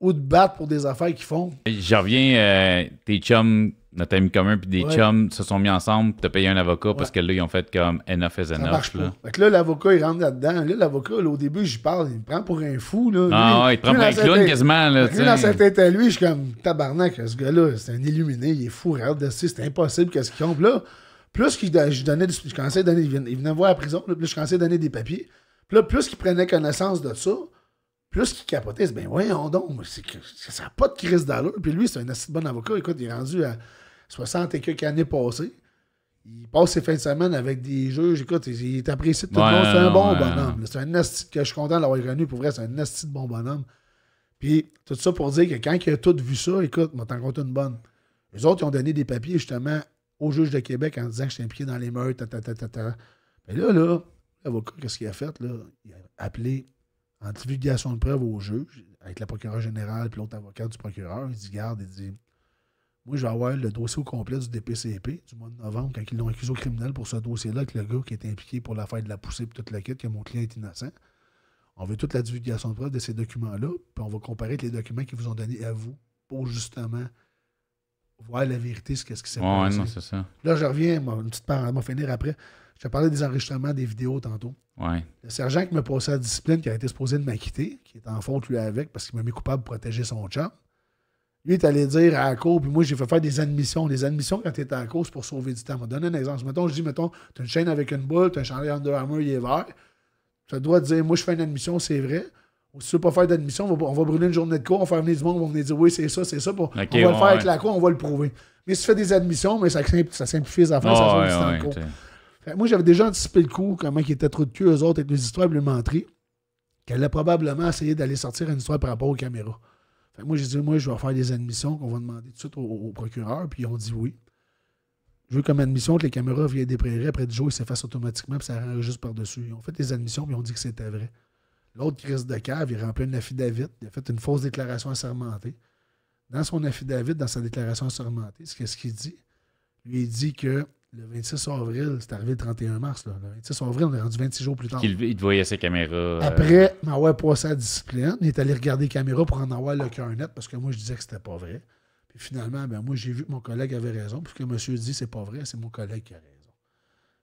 ou de battre pour des affaires qu'ils font. J'en reviens, euh, tes chums, notre ami commun, puis des chums se sont mis ensemble, t'as payé un avocat parce que là, ils ont fait comme enough is enough. Ça là. Fait que là, l'avocat, il rentre là-dedans. Là, l'avocat, au début, j'y parle, il me prend pour un fou. Là. Ah, il te prend pour un clown quasiment. Là, lui, dans sa tête à lui, je suis comme tabarnak, ce gars-là, c'est un illuminé, il est fou, regarde, c'est impossible qu'est-ce qu'il compte. Là, plus qu'il je donnais, je il venait, voir à la prison, plus je commençais à donner des papiers. Puis là, plus qu'il prenait connaissance de ça, plus qu'il ce capotait, c'est ben voyons donc, c'est que, ça n'a pas de crise d'allure. Puis lui, c'est un assez bon avocat. Écoute, il est rendu à 60 et quelques années passées. Il passe ses fins de semaine avec des juges. Écoute, il est apprécié de tout le monde. C'est un bon bonhomme. C'est un asti que je suis content de l'avoir connu. Pour vrai, c'est un asti bon bonhomme. Puis tout ça pour dire que quand il a tout vu ça, écoute, moi, t'en compte une bonne. Les autres, ils ont donné des papiers justement au juge de Québec en disant que j'étais impliqué dans les meurtres, Mais là, là, l'avocat, qu'est-ce qu'il a fait? Là? Il a appelé en divulgation de preuves au juge, avec la procureure générale puis l'autre avocat du procureur, il dit Garde, il dit Moi, je vais avoir le dossier au complet du DPCP du mois de novembre, quand ils l'ont accusé au criminel pour ce dossier-là, avec le gars qui était impliqué pour l'affaire de la poussée et toute la quête, que mon client est innocent. On veut toute la divulgation de preuves de ces documents-là, puis on va comparer avec les documents qu'ils vous ont donnés à vous pour justement voir la vérité, ce qu'est-ce qui s'est passé. Là, je reviens, une petite parenthèse, on va finir après. Je te parlais des enregistrements des vidéos tantôt. Ouais. Le sergent qui m'a passé la discipline, qui a été supposé de m'acquitter, qui est en faute lui avec parce qu'il m'a mis coupable pour protéger son job. Lui est allé dire à la cour, puis moi j'ai fait faire des admissions. Les admissions quand tu étais à la cour, c'est pour sauver du temps. Je donner un exemple. Mettons, je dis, mettons, tu as une chaîne avec une boule, tu as un chandelier Under Armour, il est vert. Tu de dire, moi je fais une admission, c'est vrai. Ou si tu veux pas faire d'admission, on, va, brûler une journée de cours, on va faire venir du monde, on va venir dire oui, c'est ça, c'est ça. on va faire avec la cour, on va le prouver. Mais si tu fais des admissions, mais ça, simplifie la affaires, ça ah, cours moi, j'avais déjà anticipé le coup, comment ils était trop de cul, eux autres, avec les histoires montré. qu'elle a probablement essayé d'aller sortir une histoire par rapport aux caméras. moi, j'ai dit, moi, je vais faire des admissions qu'on va demander tout de suite au, procureur, puis ils ont dit oui. Je veux comme admission que les caméras viennent des prairies, après 10 jours, ils s'effacent automatiquement, puis ça juste par-dessus. Ils ont fait des admissions, puis ils ont dit que c'était vrai. L'autre crise de cave, il remplit une affidavit, il a fait une fausse déclaration assermentée. Dans son affidavit, dans sa déclaration assermentée, ce qu'est-ce qu'il dit? Lui, il dit que le 26 avril, c'est arrivé le 31 mars. Là. Le 26 avril, on est rendu 26 jours plus tard. Il, te voyait ses caméras. Euh, Après, m'a passé à la discipline. Il est allé regarder les caméras pour en avoir le cœur net parce que moi, je disais que c'était pas vrai. Puis finalement, ben, moi, j'ai vu que mon collègue avait raison. Puis que monsieur dit c'est pas vrai, c'est mon collègue qui a raison.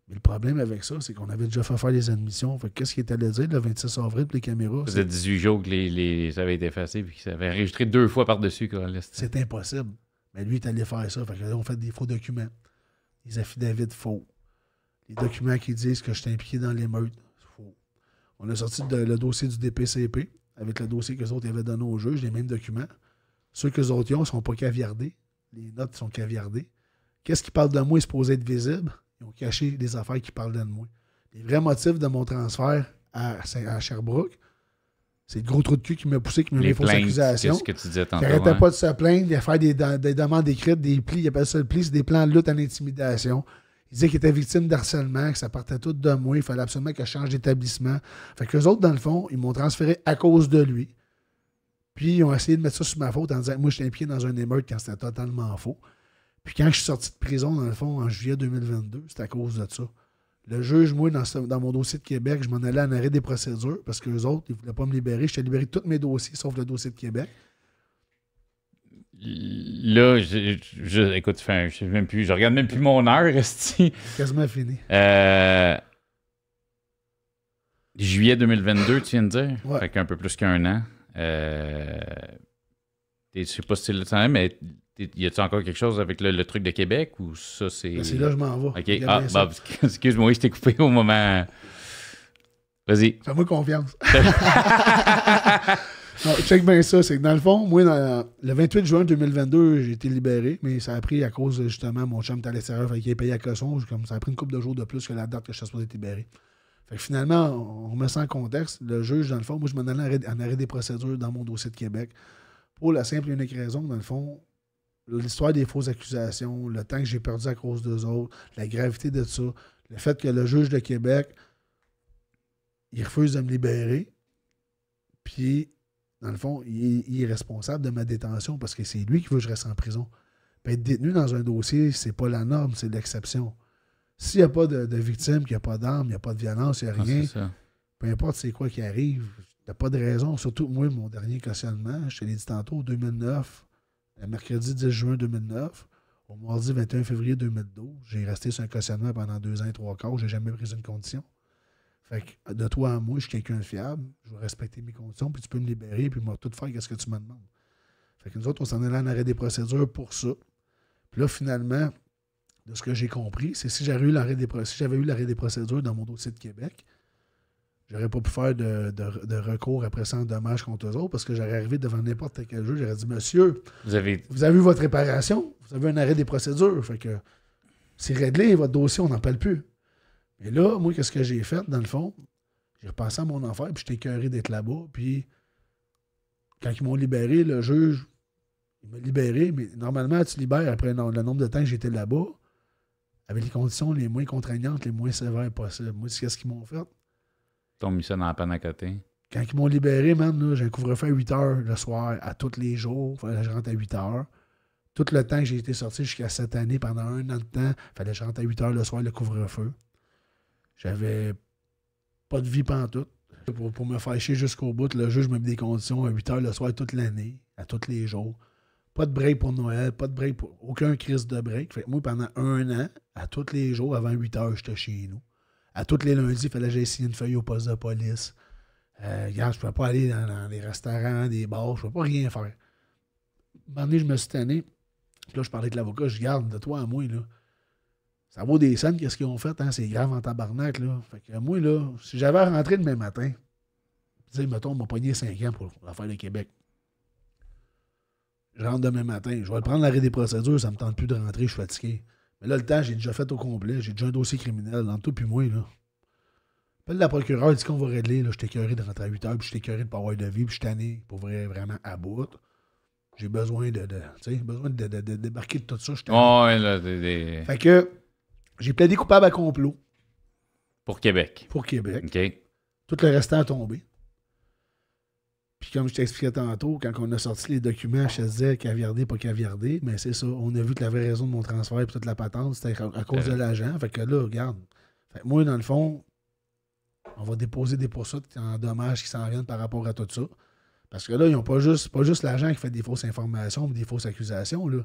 Mais le problème avec ça, c'est qu'on avait déjà fait faire les admissions. qu'est-ce qu'il était allé dire le 26 avril pour les caméras? Ça faisait 18 jours que les, ça avait été effacé puis qu'il s'avait enregistré deux fois par-dessus. C'est impossible. Mais lui, il est allé faire ça. Fait on fait des faux documents les affidavits faux, les documents qui disent que je suis impliqué dans l'émeute, faux. On a sorti le dossier du DPCP avec le dossier que les autres avaient donné au juge, les mêmes documents. Ceux que les autres ont ne sont pas caviardés. Les notes sont caviardées. Qu'est-ce qui parle de moi est supposé être visible? Ils ont caché des affaires qui parlent de moi. Les vrais motifs de mon transfert à Sherbrooke, c'est le gros trou de cul qui m'a poussé, qui m'a mis les fausses accusations. C'est ce que tu disais tantôt. Il n'arrêtait hein? pas de se plaindre, il faire des, demandes écrites, des plis, il appelle ça le pli, c'est des plans de lutte à l'intimidation. Il disait qu'il était victime d'harcèlement, que ça partait tout de moi, il fallait absolument que je change d'établissement. Fait les autres, dans le fond, ils m'ont transféré à cause de lui. Puis ils ont essayé de mettre ça sur ma faute en disant que moi, j'étais impliqué dans un émeute quand c'était totalement faux. Puis quand je suis sorti de prison, dans le fond, en juillet 2022, c'était à cause de ça. Le juge, moi, dans, mon dossier de Québec, je m'en allais en arrêt des procédures parce que les autres, ils ne voulaient pas me libérer. J'étais libéré tous mes dossiers sauf le dossier de Québec. Là, je, écoute, je, même regarde même plus mon heure, Resti. Quasiment fini. Euh, juillet 2022, tu viens de dire? Ça Fait qu'un peu plus qu'un an. Euh, je ne sais pas si c'est le temps, mais y a t encore quelque chose avec le, truc de Québec ou ça, c'est. Ben, c'est là je m'en vais. OK. Ah, excuse-moi, je t'ai coupé au moment. Vas-y. Fais-moi confiance. non, check bien ça. C'est que dans le fond, moi, le 28 juin 2022, j'ai été libéré, mais ça a pris à cause, justement, mon chum était à l'extérieur, est payé à cosson. Comme ça a pris une couple de jours de plus que la date que je suis supposé être libéré. Fait que finalement, on, me met ça en contexte. Le juge, dans le fond, moi, je m'en allais en arrêt des procédures dans mon dossier de Québec pour la simple et unique raison, dans le fond, l'histoire des fausses accusations, le temps que j'ai perdu à cause d'eux autres, la gravité de ça, le fait que le juge de Québec, il refuse de me libérer, puis, dans le fond, il, est responsable de ma détention parce que c'est lui qui veut que je reste en prison. être détenu dans un dossier, c'est pas la norme, c'est l'exception. S'il n'y a pas de, victime, qu'il n'y a pas d'armes, il n'y a pas de violence, il n'y a ah, rien, peu importe c'est quoi qui arrive, il n'y a pas de raison. Surtout, moi, mon dernier cautionnement, je te l'ai dit tantôt, 2009, le euh, mercredi 10 juin 2009 au mardi 21 février 2012. J'ai resté sur un cautionnement pendant deux ans et trois quarts. J'ai jamais pris une condition. Fait que de toi à moi, je suis quelqu'un de fiable. Je vais respecter mes conditions, puis tu peux me libérer, puis moi, tout faire quest ce que tu me demandes. Fait que nous autres, on s'en là en arrêt des procédures pour ça. Puis là, finalement, de ce que j'ai compris, c'est si j'avais eu l'arrêt des, eu l'arrêt des procédures dans mon dossier de Québec, J'aurais pas pu faire de, recours après ça en dommage contre eux autres parce que j'aurais arrivé devant n'importe quel juge. J'aurais dit, monsieur, vous avez... vous avez eu votre réparation, vous avez un arrêt des procédures. Fait que c'est réglé, votre dossier, on n'en parle plus. mais là, moi, qu'est-ce que j'ai fait, dans le fond? J'ai repensé à mon enfer puis j'étais écœuré d'être là-bas. Puis quand ils m'ont libéré, le juge, il m'a libéré, mais normalement, tu libères après le nombre de temps que j'étais là-bas, avec les conditions les moins contraignantes, les moins sévères possibles. Moi, quest ce qu'ils m'ont fait. T'as mis ça dans la panne à côté. Quand ils m'ont libéré, man, j'ai un couvre-feu à 8 heures le soir, à tous les jours. Fallait que je rentre à 8 h Tout le temps que j'ai été sorti jusqu'à cette année, pendant un an de temps, fallait que je rentre à 8 h le soir, le couvre-feu. J'avais pas de vie pantoute. Pour, pour me fâcher jusqu'au bout, le juge me mis des conditions à 8 h le soir toute l'année, à tous les jours. Pas de break pour Noël, pas de break pour aucun crise de break. Fait moi, pendant un an, à tous les jours, avant 8 heures, j'étais chez nous à tous les lundis, il fallait que j'aille signer une feuille au poste de police. Euh, je ne pouvais pas aller dans, les restaurants, des bars, je ne pouvais pas rien faire. Un moment je me suis tanné. là, je parlais avec l'avocat, je garde de toi à moi, là. Ça vaut des scènes, qu'est-ce qu'ils ont fait, hein? C'est grave en tabarnak, là. Fait que moi, si j'avais rentré demain matin, tu mettons, on m'a pogné 5 ans pour l'affaire de Québec. Je rentre demain matin, je vais prendre l'arrêt des procédures, ça ne me tente plus de rentrer, je suis fatigué là, le temps, j'ai déjà fait au complet. J'ai déjà un dossier criminel dans tout, puis moi, là. Appelle la procureure, dit qu'on va régler. Là, j'étais curé de rentrer à 8 heures, puis j'étais curé de pas avoir de vie, puis je suis tanné pour vraiment à J'ai besoin de, tu sais, besoin de, débarquer de tout ça. J'étais Fait que j'ai plaidé coupable à complot. Pour Québec. Pour Québec. OK. Tout le restant a tombé. Puis comme je t'expliquais tantôt, quand on a sorti les documents, je te disais caviardé, pas caviardé, mais c'est ça. On a vu que la vraie raison de mon transfert et toute la patente, c'était à cause de euh. l'agent. Fait que là, regarde. Fait moi, dans le fond, on va déposer des poursuites en dommages qui s'en viennent par rapport à tout ça. Parce que là, ils n'ont pas juste, pas juste l'agent qui fait des fausses informations ou des fausses accusations. Là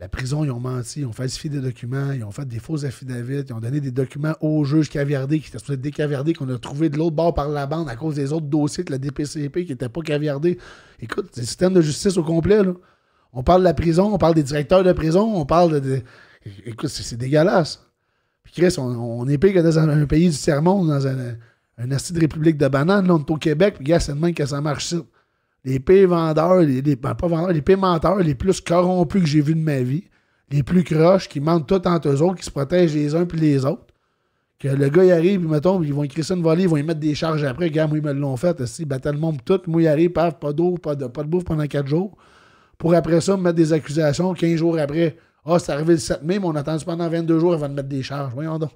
la prison, ils ont menti, ils ont falsifié des documents, ils ont fait des faux affidavits, ils ont donné des documents au juge caviardé qui était supposé être qu'on a trouvé de l'autre bord par la bande à cause des autres dossiers de la DPCP qui n'étaient pas caviardés. Écoute, c'est le système de justice au complet, là. On parle de la prison, on parle des directeurs de prison, on parle de. Écoute, c'est dégueulasse. Puis Chris, on, est pire que dans un, pays du serment, dans un, un de république de bananes, là, on est au Québec, puis gars, c'est même que ça marche les pires vendeurs, les, ben, pas vendeurs, les pires menteurs, les plus corrompus que j'ai vus de ma vie, les plus croches, qui mentent tout entre eux autres, qui se protègent les uns puis les autres. Que le gars, il arrive, me tombe, ils vont écrire ça une volée, ils vont y mettre des charges après. Regarde, moi, ils me l'ont fait. aussi. battaient le monde tout. Moi, il arrive, pas d'eau, pas de, pas de bouffe pendant quatre jours. Pour après ça, me mettre des accusations 15 jours après. Ah, c'est arrivé le 7 mai, mais on a pendant 22 jours avant de mettre des charges. Voyons donc.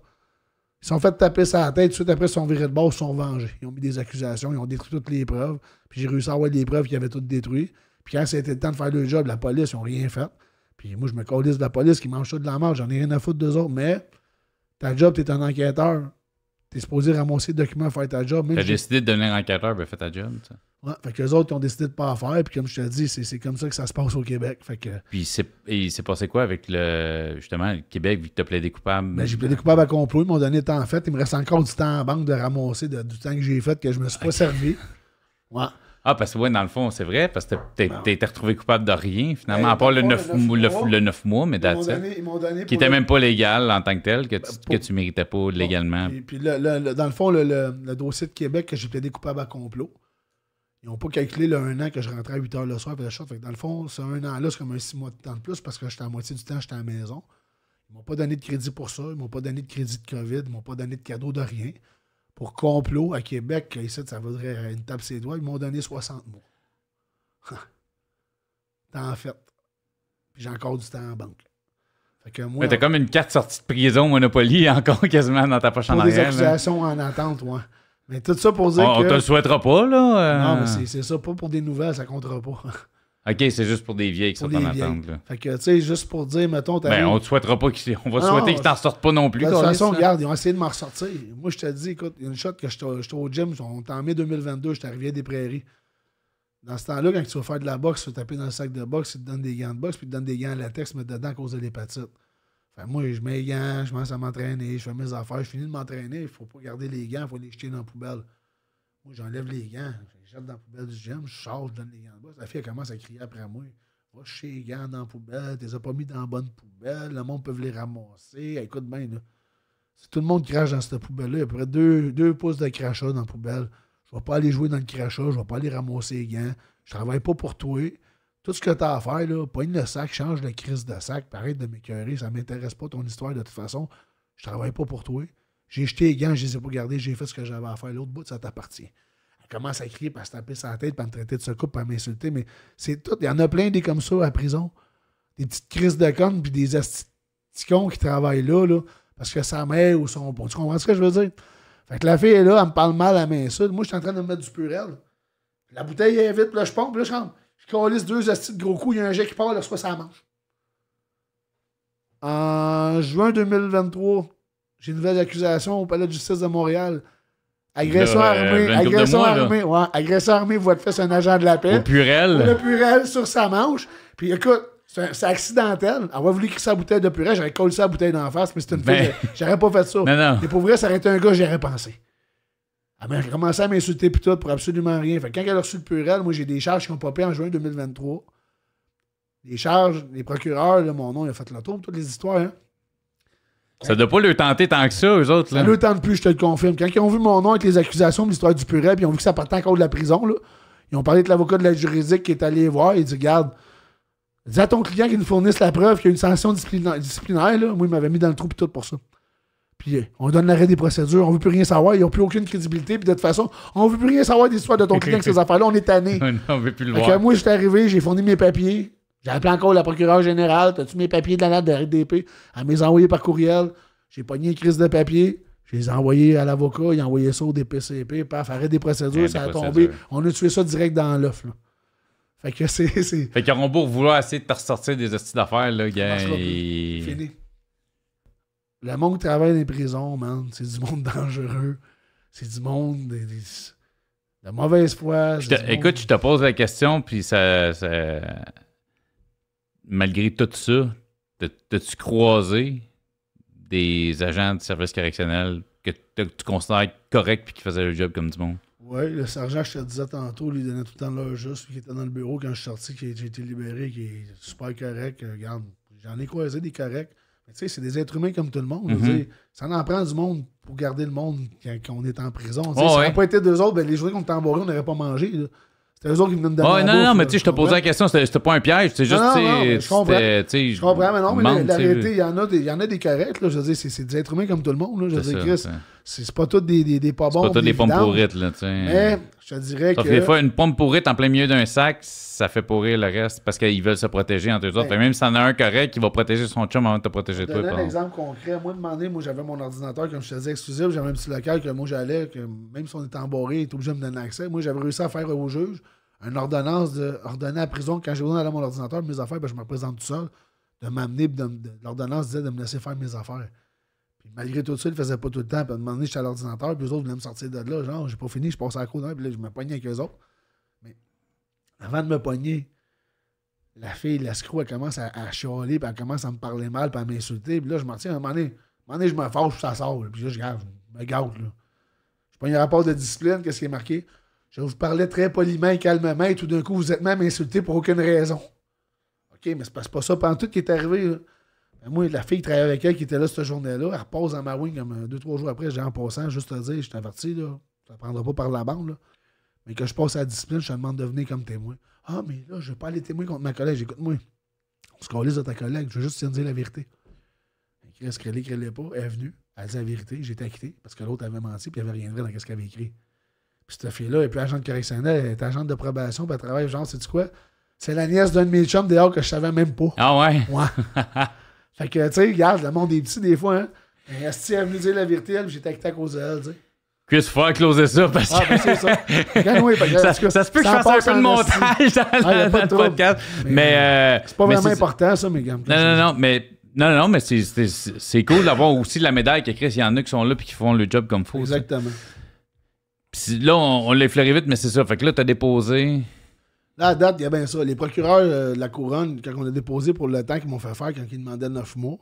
Ils sont fait taper la tête, tout de suite après, ils sont virés de bord, ils sont vengés. Ils ont mis des accusations, ils ont détruit toutes les preuves. Puis j'ai réussi à avoir les preuves qu'ils avaient toutes détruites. Puis quand c'était le temps de faire le job, la police, ils n'ont rien fait. Puis moi, je me colisse de la police qui mange ça de la marge, j'en ai rien à foutre d'eux autres. Mais ta job, t'es un enquêteur. T'es supposé ramasser des documents, faire ta job. T'as décidé de devenir enquêteur, ben fait ta job fait que les autres ont décidé de pas faire, puis comme je te dis, c'est comme ça que ça se passe au Québec. Fait que... Puis il s'est passé quoi avec le justement le Québec, vu que tu as plaidé coupable? Ben, j'ai plaidé coupable à complot, ils m'ont donné le temps en fait. Il me reste encore du temps en banque de ramasser du temps que j'ai fait que je me suis pas servi. Ouais. Ah, parce que oui, dans le fond, c'est vrai, parce que tu ben, été retrouvé coupable de rien, finalement, ben, à part le 9, mois, le, mois, mais Qui n'était même pas légal en tant que tel, que tu, ne méritais pas légalement. Puis, puis le, dans le fond, le, dossier de Québec que j'ai plaidé coupable à complot, ils n'ont pas calculé le un an que je rentrais à 8 h le soir et le dans le fond, c'est un an-là, c'est comme un 6 mois de temps de plus parce que j'étais à moitié du temps, j'étais à la maison. Ils m'ont pas donné de crédit pour ça. Ils m'ont pas donné de crédit de COVID. Ils m'ont pas donné de cadeau de rien. Pour complot, à Québec, ça voudrait une tape ses doigts. Ils m'ont donné 60 mois. en fait. Puis j'ai encore du temps en banque. Fait que T'as comme une carte sortie de prison Monopoly encore quasiment dans ta poche en arrière. Des accusations en attente, moi. Mais tout ça pour dire on, que... On te le souhaitera pas, là. Euh. Non, mais c'est ça. Pas pour des nouvelles, ça comptera pas. OK, c'est juste pour des vieilles qui sont en attente. Là. Fait que, tu sais, juste pour dire, mettons, t'as. Ben, on te souhaitera pas qu'ils. On va souhaiter qu'ils t'en sortent pas non plus. De toute façon, hein. regarde, ils ont essayé de m'en ressortir. Moi, je te dis, écoute, il y a une shot que je j'étais au gym, on en mai 2022, suis arrivé des prairies. Dans ce temps-là, quand tu vas faire de la boxe, tu vas taper dans le sac de boxe, ils te donnent des gants de boxe, puis ils te donnent des gants à latex, mais dedans à cause de l'hépatite moi, je mets les gants, je commence à m'entraîner, je fais mes affaires, je finis de m'entraîner, il ne faut pas garder les gants, il faut les jeter dans la poubelle. Moi, j'enlève les gants, je les jette dans la poubelle du gym, je charge je donne les gants bas. La fille, commence à crier après moi. Va chez les gants dans la poubelle, tu les as pas mis dans la bonne poubelle, le monde peut les ramasser. Eh, écoute bien, là. Si tout le monde crache dans cette poubelle-là, il y a à peu près deux, deux pouces de crachat dans la poubelle. Je ne vais pas aller jouer dans le crachat, je ne vais pas aller ramasser les gants. Je travaille pas pour toi. Tout ce que tu as à faire, là, poigne le sac, change la crise de sac, arrête de m'écœurer, ça m'intéresse pas ton histoire de toute façon. Je travaille pas pour toi. J'ai jeté les gants, je les ai pas gardés, j'ai fait ce que j'avais à faire. L'autre bout, ça t'appartient. Elle commence à crier, à se taper sa tête, à me traiter de ce couple, à m'insulter, mais c'est tout. Il y en a plein des comme ça à prison. Des petites crises de conne, puis des asticons qui travaillent là, là, parce que sa mère ou son bon. Tu comprends ce que je veux dire? Fait que la fille est là, elle me parle mal, elle m'insulte. Moi, je suis en train de me mettre du purel. La bouteille est vite, là, je pompe, là, je je calisse deux hosties de gros coups, il y a un jet qui parle, il reçoit sa manche. En juin 2023, j'ai une nouvelle accusation au palais de justice de Montréal. Agresseur armé, euh, agresseur armé, ouais, agresseur armé, vous fait, c'est un agent de la paix. Le purel. Le purel sur sa manche. Puis écoute, c'est accidentel. va voulu qu'il sa bouteille de Purel. j'aurais collé sa bouteille d'en face, mais c'était une ben... J'aurais pas fait ça. Mais pour vrai, ça aurait été un gars, j'aurais pensé. Ah, elle ben, a commencé à m'insulter plus pour absolument rien. quand elle a reçu le purel, moi j'ai des charges qui ont payé en juin 2023. Les charges, les procureurs, mon nom, il a fait le tour, toutes les histoires. Hein. Ça ne doit pas le tenter tant que ça, eux autres. Là. ne le tente plus, je te le confirme. Quand ils ont vu mon nom avec les accusations de l'histoire du purel, puis ils ont vu que ça partait encore de la prison, là, ils ont parlé de l'avocat de la juridique qui est allé voir et il dit Garde, dis à ton client qu'il nous fournisse la preuve qu'il y a une sanction disciplinaire. Moi, il m'avait mis dans le trou, puis tout pour ça. Puis euh, on donne l'arrêt des procédures, on veut plus rien savoir, ils n'ont plus aucune crédibilité. Puis de toute façon, on veut plus rien savoir des histoires de ton client avec ces affaires-là, on est tanné. on veut plus le arrivé, j'ai fourni mes papiers, j'ai appelé encore la procureure générale, t'as-tu mes papiers de la lettre de RDP? Elle m'a envoyé par courriel, j'ai pogné une crise de papier, j'ai les ai à l'avocat, il a envoyé ça au DPCP, paf, arrêt des procédures, ça a tombé. On a tué ça direct dans l'œuf. Fait que c'est. Fait que Rambourg vouloir essayer de te ressortir des hosties d'affaires, là, gars. Le monde travaille dans les prisons, man, c'est du monde dangereux. C'est du monde des, de mauvaise foi. Écoute, je te pose la question, puis ça, malgré tout ça, t'as-tu croisé des agents de service correctionnel que tu considères corrects puis qui faisaient le job comme du monde? Oui, le sergent, je te disais tantôt, lui donnait tout le temps l'heure juste, qui était dans le bureau quand je suis sorti, qui j'ai été libéré, qui est super correct. Euh, regarde, j'en ai croisé des corrects c'est des êtres humains comme tout le monde. Mm ça en prend du monde pour garder le monde quand, on est en prison. si ça ouais. pas été deux autres, ben, les jours qu'on emborré, on n'aurait pas mangé. C'était eux autres qui venaient de donner. non, non, mais tu sais, je te posais la question, c'était pas un piège. je comprends. mais non, la, réalité, il y, en a des, il je veux dire, c'est des êtres humains comme tout le monde. je c'est pas toutes des, des, pas bons. C'est pas toutes des pommes pourrites, là, tu Mais je te dirais que. Des fois, une pomme pourrite en plein milieu d'un sac, ça fait pourrir le reste parce qu'ils veulent se protéger entre eux autres. Ben. même si en a un correct qui va protéger son chum avant de te protéger toi. Je un exemple concret. Moi, moi, j'avais mon ordinateur, comme je te disais, exclusif. J'avais un petit local que moi, j'allais, que même si on était emborré, il était obligé de me donner accès. Moi, j'avais réussi à faire au juge une ordonnance de ordonner à prison quand j'ai besoin à mon ordinateur, mes affaires, ben, je me présente tout seul. De m'amener, l'ordonnance disait de me laisser faire mes affaires. Puis malgré tout ça, il ne faisaient pas tout le temps. Puis à un moment donné, j'étais à l'ordinateur, puis eux autres voulaient me sortir de là. Genre, j'ai pas fini, je passe à la cour puis là, je me pognais avec eux autres. Mais avant de me pogner, la fille, screw, elle commence à, chialer, puis elle commence à me parler mal, puis à m'insulter. Puis là, je m'en tiens, à un moment donné, un moment donné je me fâche, puis ça sort. Puis là, je, je me gâte. Là. Je prends un rapport de discipline, qu'est-ce qui est marqué? Je vous parlais très poliment et calmement, et tout d'un coup, vous êtes même insulté pour aucune raison. OK, mais c'est passe pas ça pendant tout qui est arrivé. Là. Ben, moi, la fille qui travaillait avec elle, qui était là cette journée-là, elle repose dans ma wing comme euh, deux, trois jours après. J'ai en passant, juste à dire, je averti, là, ça ne prendra pas par la bande. Là. Mais que je passe à la discipline, je te demande de venir comme témoin. Ah, mais là, je ne veux pas aller témoin contre ma collègue. Écoute-moi, on se calise de ta collègue, je veux juste te dire la vérité. écrit ce qu'elle écrit, pas, elle est venue, elle dit la vérité, j'ai été acquitté parce que l'autre avait menti puis elle avait rien de vrai dans ce qu'elle avait écrit. Puis cette fille-là, et puis agente correctionnelle, elle est agente de probation, puis elle travaille, genre, c'est quoi? C'est la nièce d'un de mes chums dehors que je savais même pas. Ah ouais? Ouais. Fait que, tu sais, regarde, le monde est petit des fois, hein. tient à venir dire la vérité, elle, j'étais tac à cause elle, tu sais. Chris, faut closer ça parce ah, ben, que. Ah, c'est ça. Ben, ben, ça, se peut que je fasse un peu de montage dans, ah, le podcast. Mais. mais euh, c'est pas vraiment important, ça, mes gars. Non, non, non, mais. Non, non, mais c'est cool d'avoir aussi la médaille que Chris, il y en a qui sont là et qui font le job comme faut. Exactement. Puis là, on, on l'a effleuré vite, mais c'est ça. Fait que là, t'as déposé. Là, à date, il y a bien ça. Les procureurs euh, de la couronne, quand on a déposé pour le temps qu'ils m'ont fait faire, quand ils demandaient neuf mois,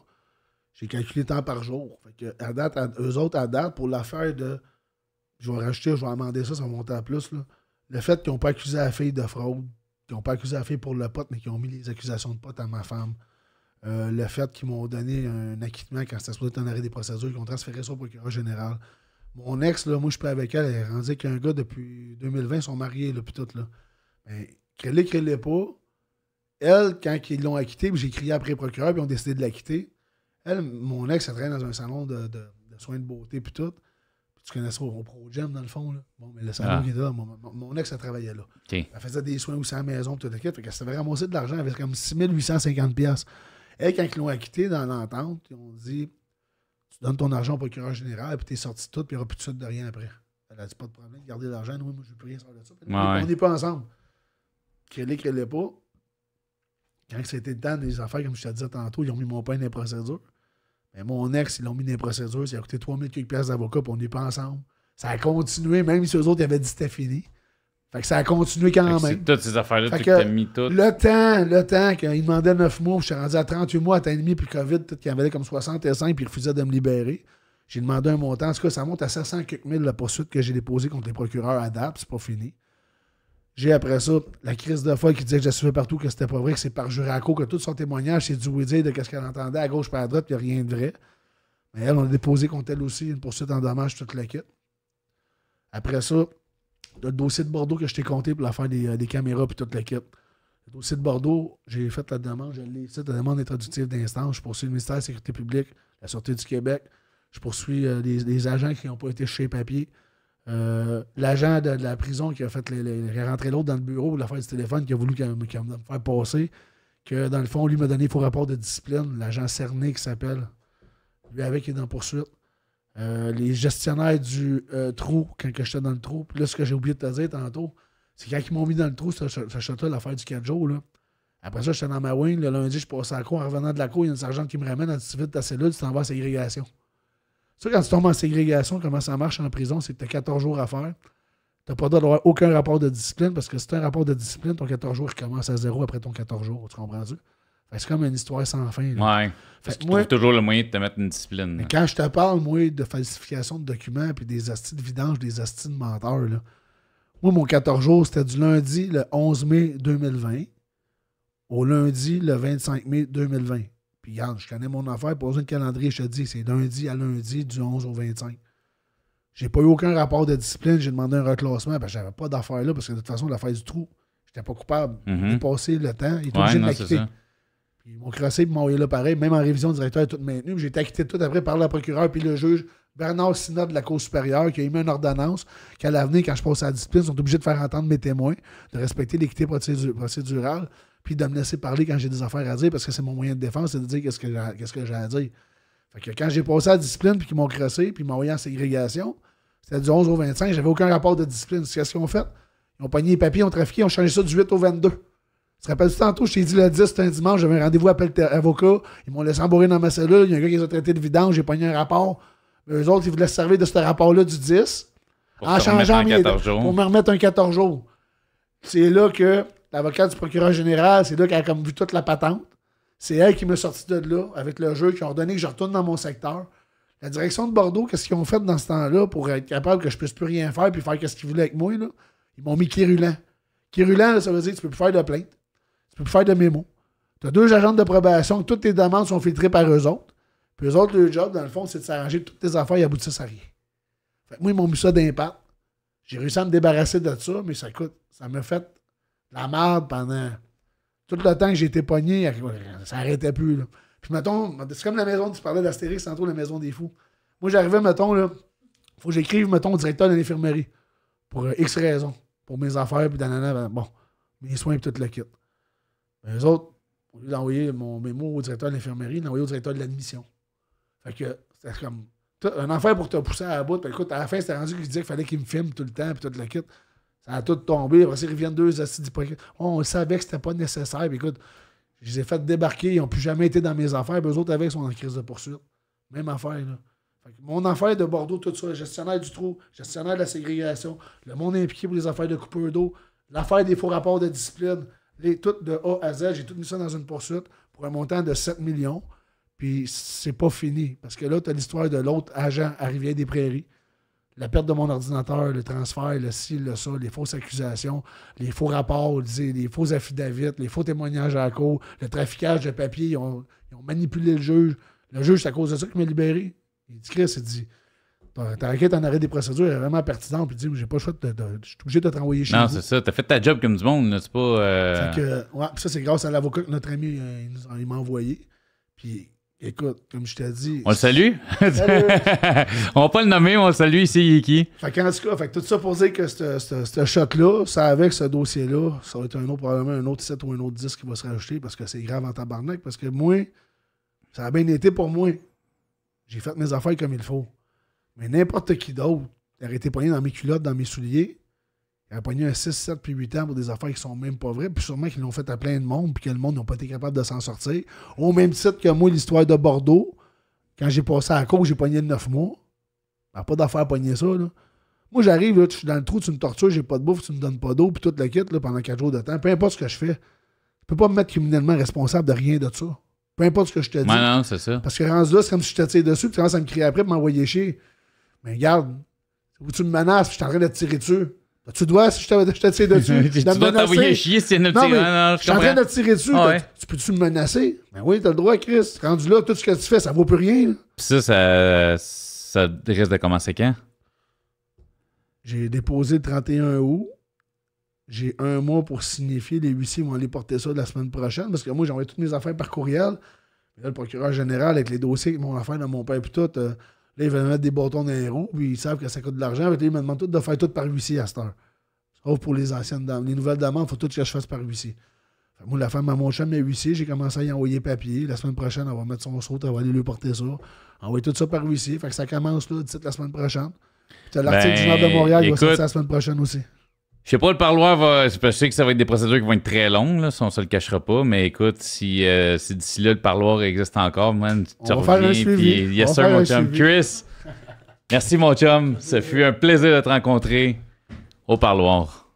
j'ai calculé temps par jour. Fait date, eux autres, à date, pour l'affaire de. Je vais rajouter, je vais amender ça, ça va monter à plus. Le fait qu'ils n'ont pas accusé la fille de fraude, qu'ils n'ont pas accusé la fille pour le pote, mais qu'ils ont mis les accusations de pote à ma femme. Euh, le fait qu'ils m'ont donné un acquittement quand ça se être en arrêt des procédures, qu'ils ont transféré ça au procureur général. Mon ex, là, moi, je suis pas avec elle, elle est qu'un gars depuis 2020, sont mariés, là, puis là. Mais crée-les, les pas. Elle, quand ils l'ont acquittée, j'ai crié après le procureur, puis ils ont décidé de l'acquitter. Elle, mon ex, elle traîne dans un salon de, soins de beauté, puis tout. tu connais ça au Pro-Gem, dans le fond. Bon, mais le salon est ah. qui là, mon, ex, elle travaillait là. Elle faisait des soins aussi à la maison, puis tout le Fait qu'elle s'était ramassée de l'argent, elle avait comme 6850$. Elle, quand ils l'ont acquittée dans l'entente, ils ont dit Tu donnes ton argent au procureur général, puis t'es sorti tout, puis il n'y aura plus de suite de rien après. Elle a dit Pas de problème, garder l'argent, oui, moi, je veux plus rien de ça. On n'est pas ensemble qu'elle est, pas, quand c'était le temps des affaires, comme je te disais tantôt, ils ont mis mon pain dans les procédures. Mais mon ex, ils l'ont mis dans les procédures, ça a coûté 3000 quelques pièces d'avocat, puis on n'est pas ensemble. Ça a continué, même si eux autres ils avaient dit que c'était fini. Fait que ça a continué quand même. Toutes ces affaires-là, tu t'as mis toutes. Le temps, le temps, qu'ils demandaient 9 mois, je suis rendu à 38 mois, à temps et demi, puis COVID, peut-être qu'il en valait comme 65, puis ils refusaient de me libérer. J'ai demandé un montant. En tout cas, ça monte à 700 quelques mille la poursuite que j'ai déposée contre les procureurs à DAP, c'est pas fini. J'ai après ça la crise de foi qui disait que j'assumais partout que c'était pas vrai, que c'est par Juraco que tout son témoignage, c'est du de quest ce qu'elle entendait à gauche par à droite, puis rien de vrai. Mais elle, on a déposé contre elle aussi une poursuite en dommage, toute la quête. Après ça, le dossier de Bordeaux que je t'ai compté pour l'affaire des, euh, des caméras puis toute la quête. Le dossier de Bordeaux, j'ai fait la demande, j'ai laissé la demande introductive d'instance. Je poursuis le ministère de la Sécurité publique, la Sûreté du Québec. Je poursuis des euh, agents qui n'ont pas été chez papier. Euh, l'agent de, la prison qui a fait les, rentré l'autre dans le bureau l'affaire du téléphone, qui a voulu qu me faire passer, que dans le fond, lui m'a donné faux rapport de discipline, l'agent Cerné qui s'appelle. Lui avec qui est dans poursuite. Euh, les gestionnaires du euh, trou, quand j'étais dans le trou. Puis là, ce que j'ai oublié de te dire tantôt, c'est quand ils m'ont mis dans le trou, ce, ce l'affaire du 4 jours, Après ça, j'étais dans ma wing. Le lundi, je passais à la cour. En revenant de la cour, il y a une sergente qui me ramène. Elle dit Vite, ta cellule, tu t'en vas à ségrégation. Ça, quand tu tombes en ségrégation, comment ça marche en prison, c'est que tu as 14 jours à faire. Tu n'as pas le droit d'avoir aucun rapport de discipline parce que si tu un rapport de discipline, ton 14 jours commence à zéro après ton 14 jours. Tu comprends C'est comme une histoire sans fin. tu trouves toujours le moyen de te mettre une discipline. quand je te parle, moi, de falsification de documents puis des astis de vidange, des astis de menteurs, là. moi, mon 14 jours, c'était du lundi le 11 mai 2020 au lundi le 25 mai 2020 je connais mon affaire, pas une calendrier, je te dis, c'est lundi à lundi, du 11 au 25. J'ai pas eu aucun rapport de discipline, j'ai demandé un reclassement, parce que j'avais pas d'affaire là, parce que de toute façon, l'affaire du trou, j'étais pas coupable. Mhm. Il le temps, il était obligé de Puis, ils m'ont crossé, m'a m'ont envoyé là pareil, même en révision, directeur est tout maintenu, j'ai été acquitté tout après par le procureur, puis le juge. Bernard Sinat de la Cour supérieure qui a émis une ordonnance qu'à l'avenir, quand je passe à la discipline, ils sont obligés de faire entendre mes témoins, de respecter l'équité procédurale puis de me laisser parler quand j'ai des affaires à dire, parce que c'est mon moyen de défense, c'est de dire qu'est-ce que j'ai, quest que à dire. Fait que quand j'ai passé à la discipline, puis qu'ils m'ont crossé, puis ils m'ont envoyé en ségrégation, c'était du 11 au 25, j'avais aucun rapport de discipline. quest ce qu'ils ont fait. Ils ont pogné les papiers, ils ont trafiqué, ils ont changé ça du 8 au 22. Tu te rappelles tantôt, je t'ai dit le 10, c'était un dimanche, j'avais un rendez-vous avec avocat, ils m'ont laissé embourrer dans ma cellule, il y a un gars qui les a traités de vidange, j'ai pogné un rapport. Mais eux autres, ils voulaient se servir de ce rapport-là du 10 en changeant jours. pour me remettre un 14 jours. C'est là que L'avocat du procureur général, c'est là qu'elle a comme vu toute la patente. C'est elle qui m'a sorti de là avec le jeu, qui a ordonné que je retourne dans mon secteur. La direction de Bordeaux, qu'est-ce qu'ils ont fait dans ce temps-là pour être capable que je puisse plus rien faire puis faire qu'est-ce qu'ils voulaient avec moi? Ils m'ont mis Kirulan. Kirulan, ça veut dire que tu peux plus faire de plainte. Tu peux plus faire de mémo. Tu as deux agents de probation, toutes tes demandes sont filtrées par eux autres. Puis eux autres, leur job, dans le fond, c'est de s'arranger toutes tes affaires et aboutir à rien. Fait que moi, ils m'ont mis ça d'impact. J'ai réussi à me débarrasser de ça, mais ça coûte. Ça m'a fait la merde pendant tout le temps que j'étais pogné, ça arrêtait plus. Puis mettons, c'est comme la maison, tu parlais d'Astérix, c'est la maison des fous. Moi, j'arrivais, mettons, là, faut que j'écrive, mettons, au directeur de l'infirmerie pour euh, X raisons, pour mes affaires, puis nanana, ben, bon, mes soins, puis tout le kit. Les ben, autres, au lieu d'envoyer mon mémo au directeur de l'infirmerie, ils envoyé au directeur de l'admission. Fait que c'était comme un enfer pour te pousser à la bout. Puis écoute, à la fin, c'était rendu que je disais qu'il fallait qu'il me filme tout le temps, puis tout le kit. Ça a tout tombé. reviennent deux Oh, on savait que c'était pas nécessaire. écoute, je les ai fait débarquer. Ils n'ont plus jamais été dans mes affaires. eux autres, avec, sont en crise de poursuite. Même affaire, là. Mon affaire de Bordeaux, tout ça, gestionnaire du trou, gestionnaire de la ségrégation, le monde impliqué pour les affaires de coupeur d'eau, l'affaire des faux rapports de discipline, les, tout de A à Z, j'ai tout mis ça dans une poursuite pour un montant de 7 millions. Puis c'est pas fini. Parce que là, tu as l'histoire de l'autre agent à des Prairies la perte de mon ordinateur, le transfert, le ci, le ça, les fausses accusations, les faux rapports, les faux affidavits, les faux témoignages à la cour, le traficage de papier, ils ont, manipulé le juge. Le juge, c'est à cause de ça qu'il m'a libéré. Il dit Chris, il dit t'inquiète, on en arrêt des procédures est vraiment pertinent. » Puis il dit, j'ai pas le choix de. Je suis obligé de te renvoyer chez Non, c'est ça. T'as fait ta job comme du monde, c'est pas. Euh, que, ça, c'est grâce à l'avocat que notre ami euh, il m'a envoyé. Puis Écoute, comme je t'ai dit. On le salue? on va pas le nommer, on le salue ici, Yiki. Fait en tout cas, tout ça pour dire que ce choc là ça avec ce dossier-là, ça va être un autre, probablement un autre 7 ou un autre 10 qui va se rajouter parce que c'est grave en tabarnak. Parce que moi, ça a bien été pour moi. J'ai fait mes affaires comme il faut. Mais n'importe qui d'autre aurait été poigné dans mes culottes, dans mes souliers, il a pogné un 6, 7 puis 8 ans pour des affaires qui sont même pas vraies, puis sûrement qu'ils l'ont fait à plein de monde, puis que le monde n'a pas été capable de s'en sortir. Au même titre que moi, l'histoire de Bordeaux, quand j'ai passé à la j'ai pogné 9 mois. pas d'affaire à pogner ça, là. Moi, j'arrive, je suis dans le trou, tu me tortures, j'ai pas de bouffe, tu me donnes pas d'eau, puis tout le kit, là, pendant 4 jours de temps. Peu importe ce que je fais, je peux pas me mettre criminellement responsable de rien de ça. Peu importe ce que je te dis. Non, non, c'est ça. Parce que rendu là, c'est comme si je te dessus, puis tu commences à me crier après, m'envoyer chier. Mais regarde, tu me menaces, je suis en train de tirer dessus. Ben, tu dois, je te tire dessus. tu dois t'envoyer chier c'est je suis en train de tirer dessus. Tu peux-tu me menacer? Ben oui, t'as le droit, Chris. Rendu là, tout ce que tu fais, ça vaut plus rien. ça, ça, ça risque de commencer quand? J'ai déposé le 31 août. J'ai un mois pour signifier. Les huissiers vont aller porter ça la semaine prochaine parce que moi, j'envoie toutes mes affaires par courriel. le procureur général, avec les dossiers, mon affaire de mon père et tout, euh, Là, ils veulent mettre des bâtons dans les puis ils savent que ça coûte de l'argent. ils me demandent de faire tout par huissier à cette heure. Sauf pour les anciennes dames. Les nouvelles dames, il faut tout que je fasse par huissier. moi, la femme à mon chum mais huissier, j'ai commencé à y envoyer papier. La semaine prochaine, on va mettre son saut, on va aller lui porter ça. Envoyer tout ça par huissier. Fait que ça commence là, la semaine prochaine. Puis, l'article du Nord ben, de Montréal écoute, va sortir la semaine prochaine aussi. Je sais pas, le parloir va. Je sais que ça va être des procédures qui vont être très longues, là, si on se le cachera pas, mais écoute, si, euh, d'ici là le parloir existe encore, man, tu on reviens. Va faire un yes, sir, mon chum. Chris, merci, mon chum. Ça fut un plaisir de te rencontrer au parloir.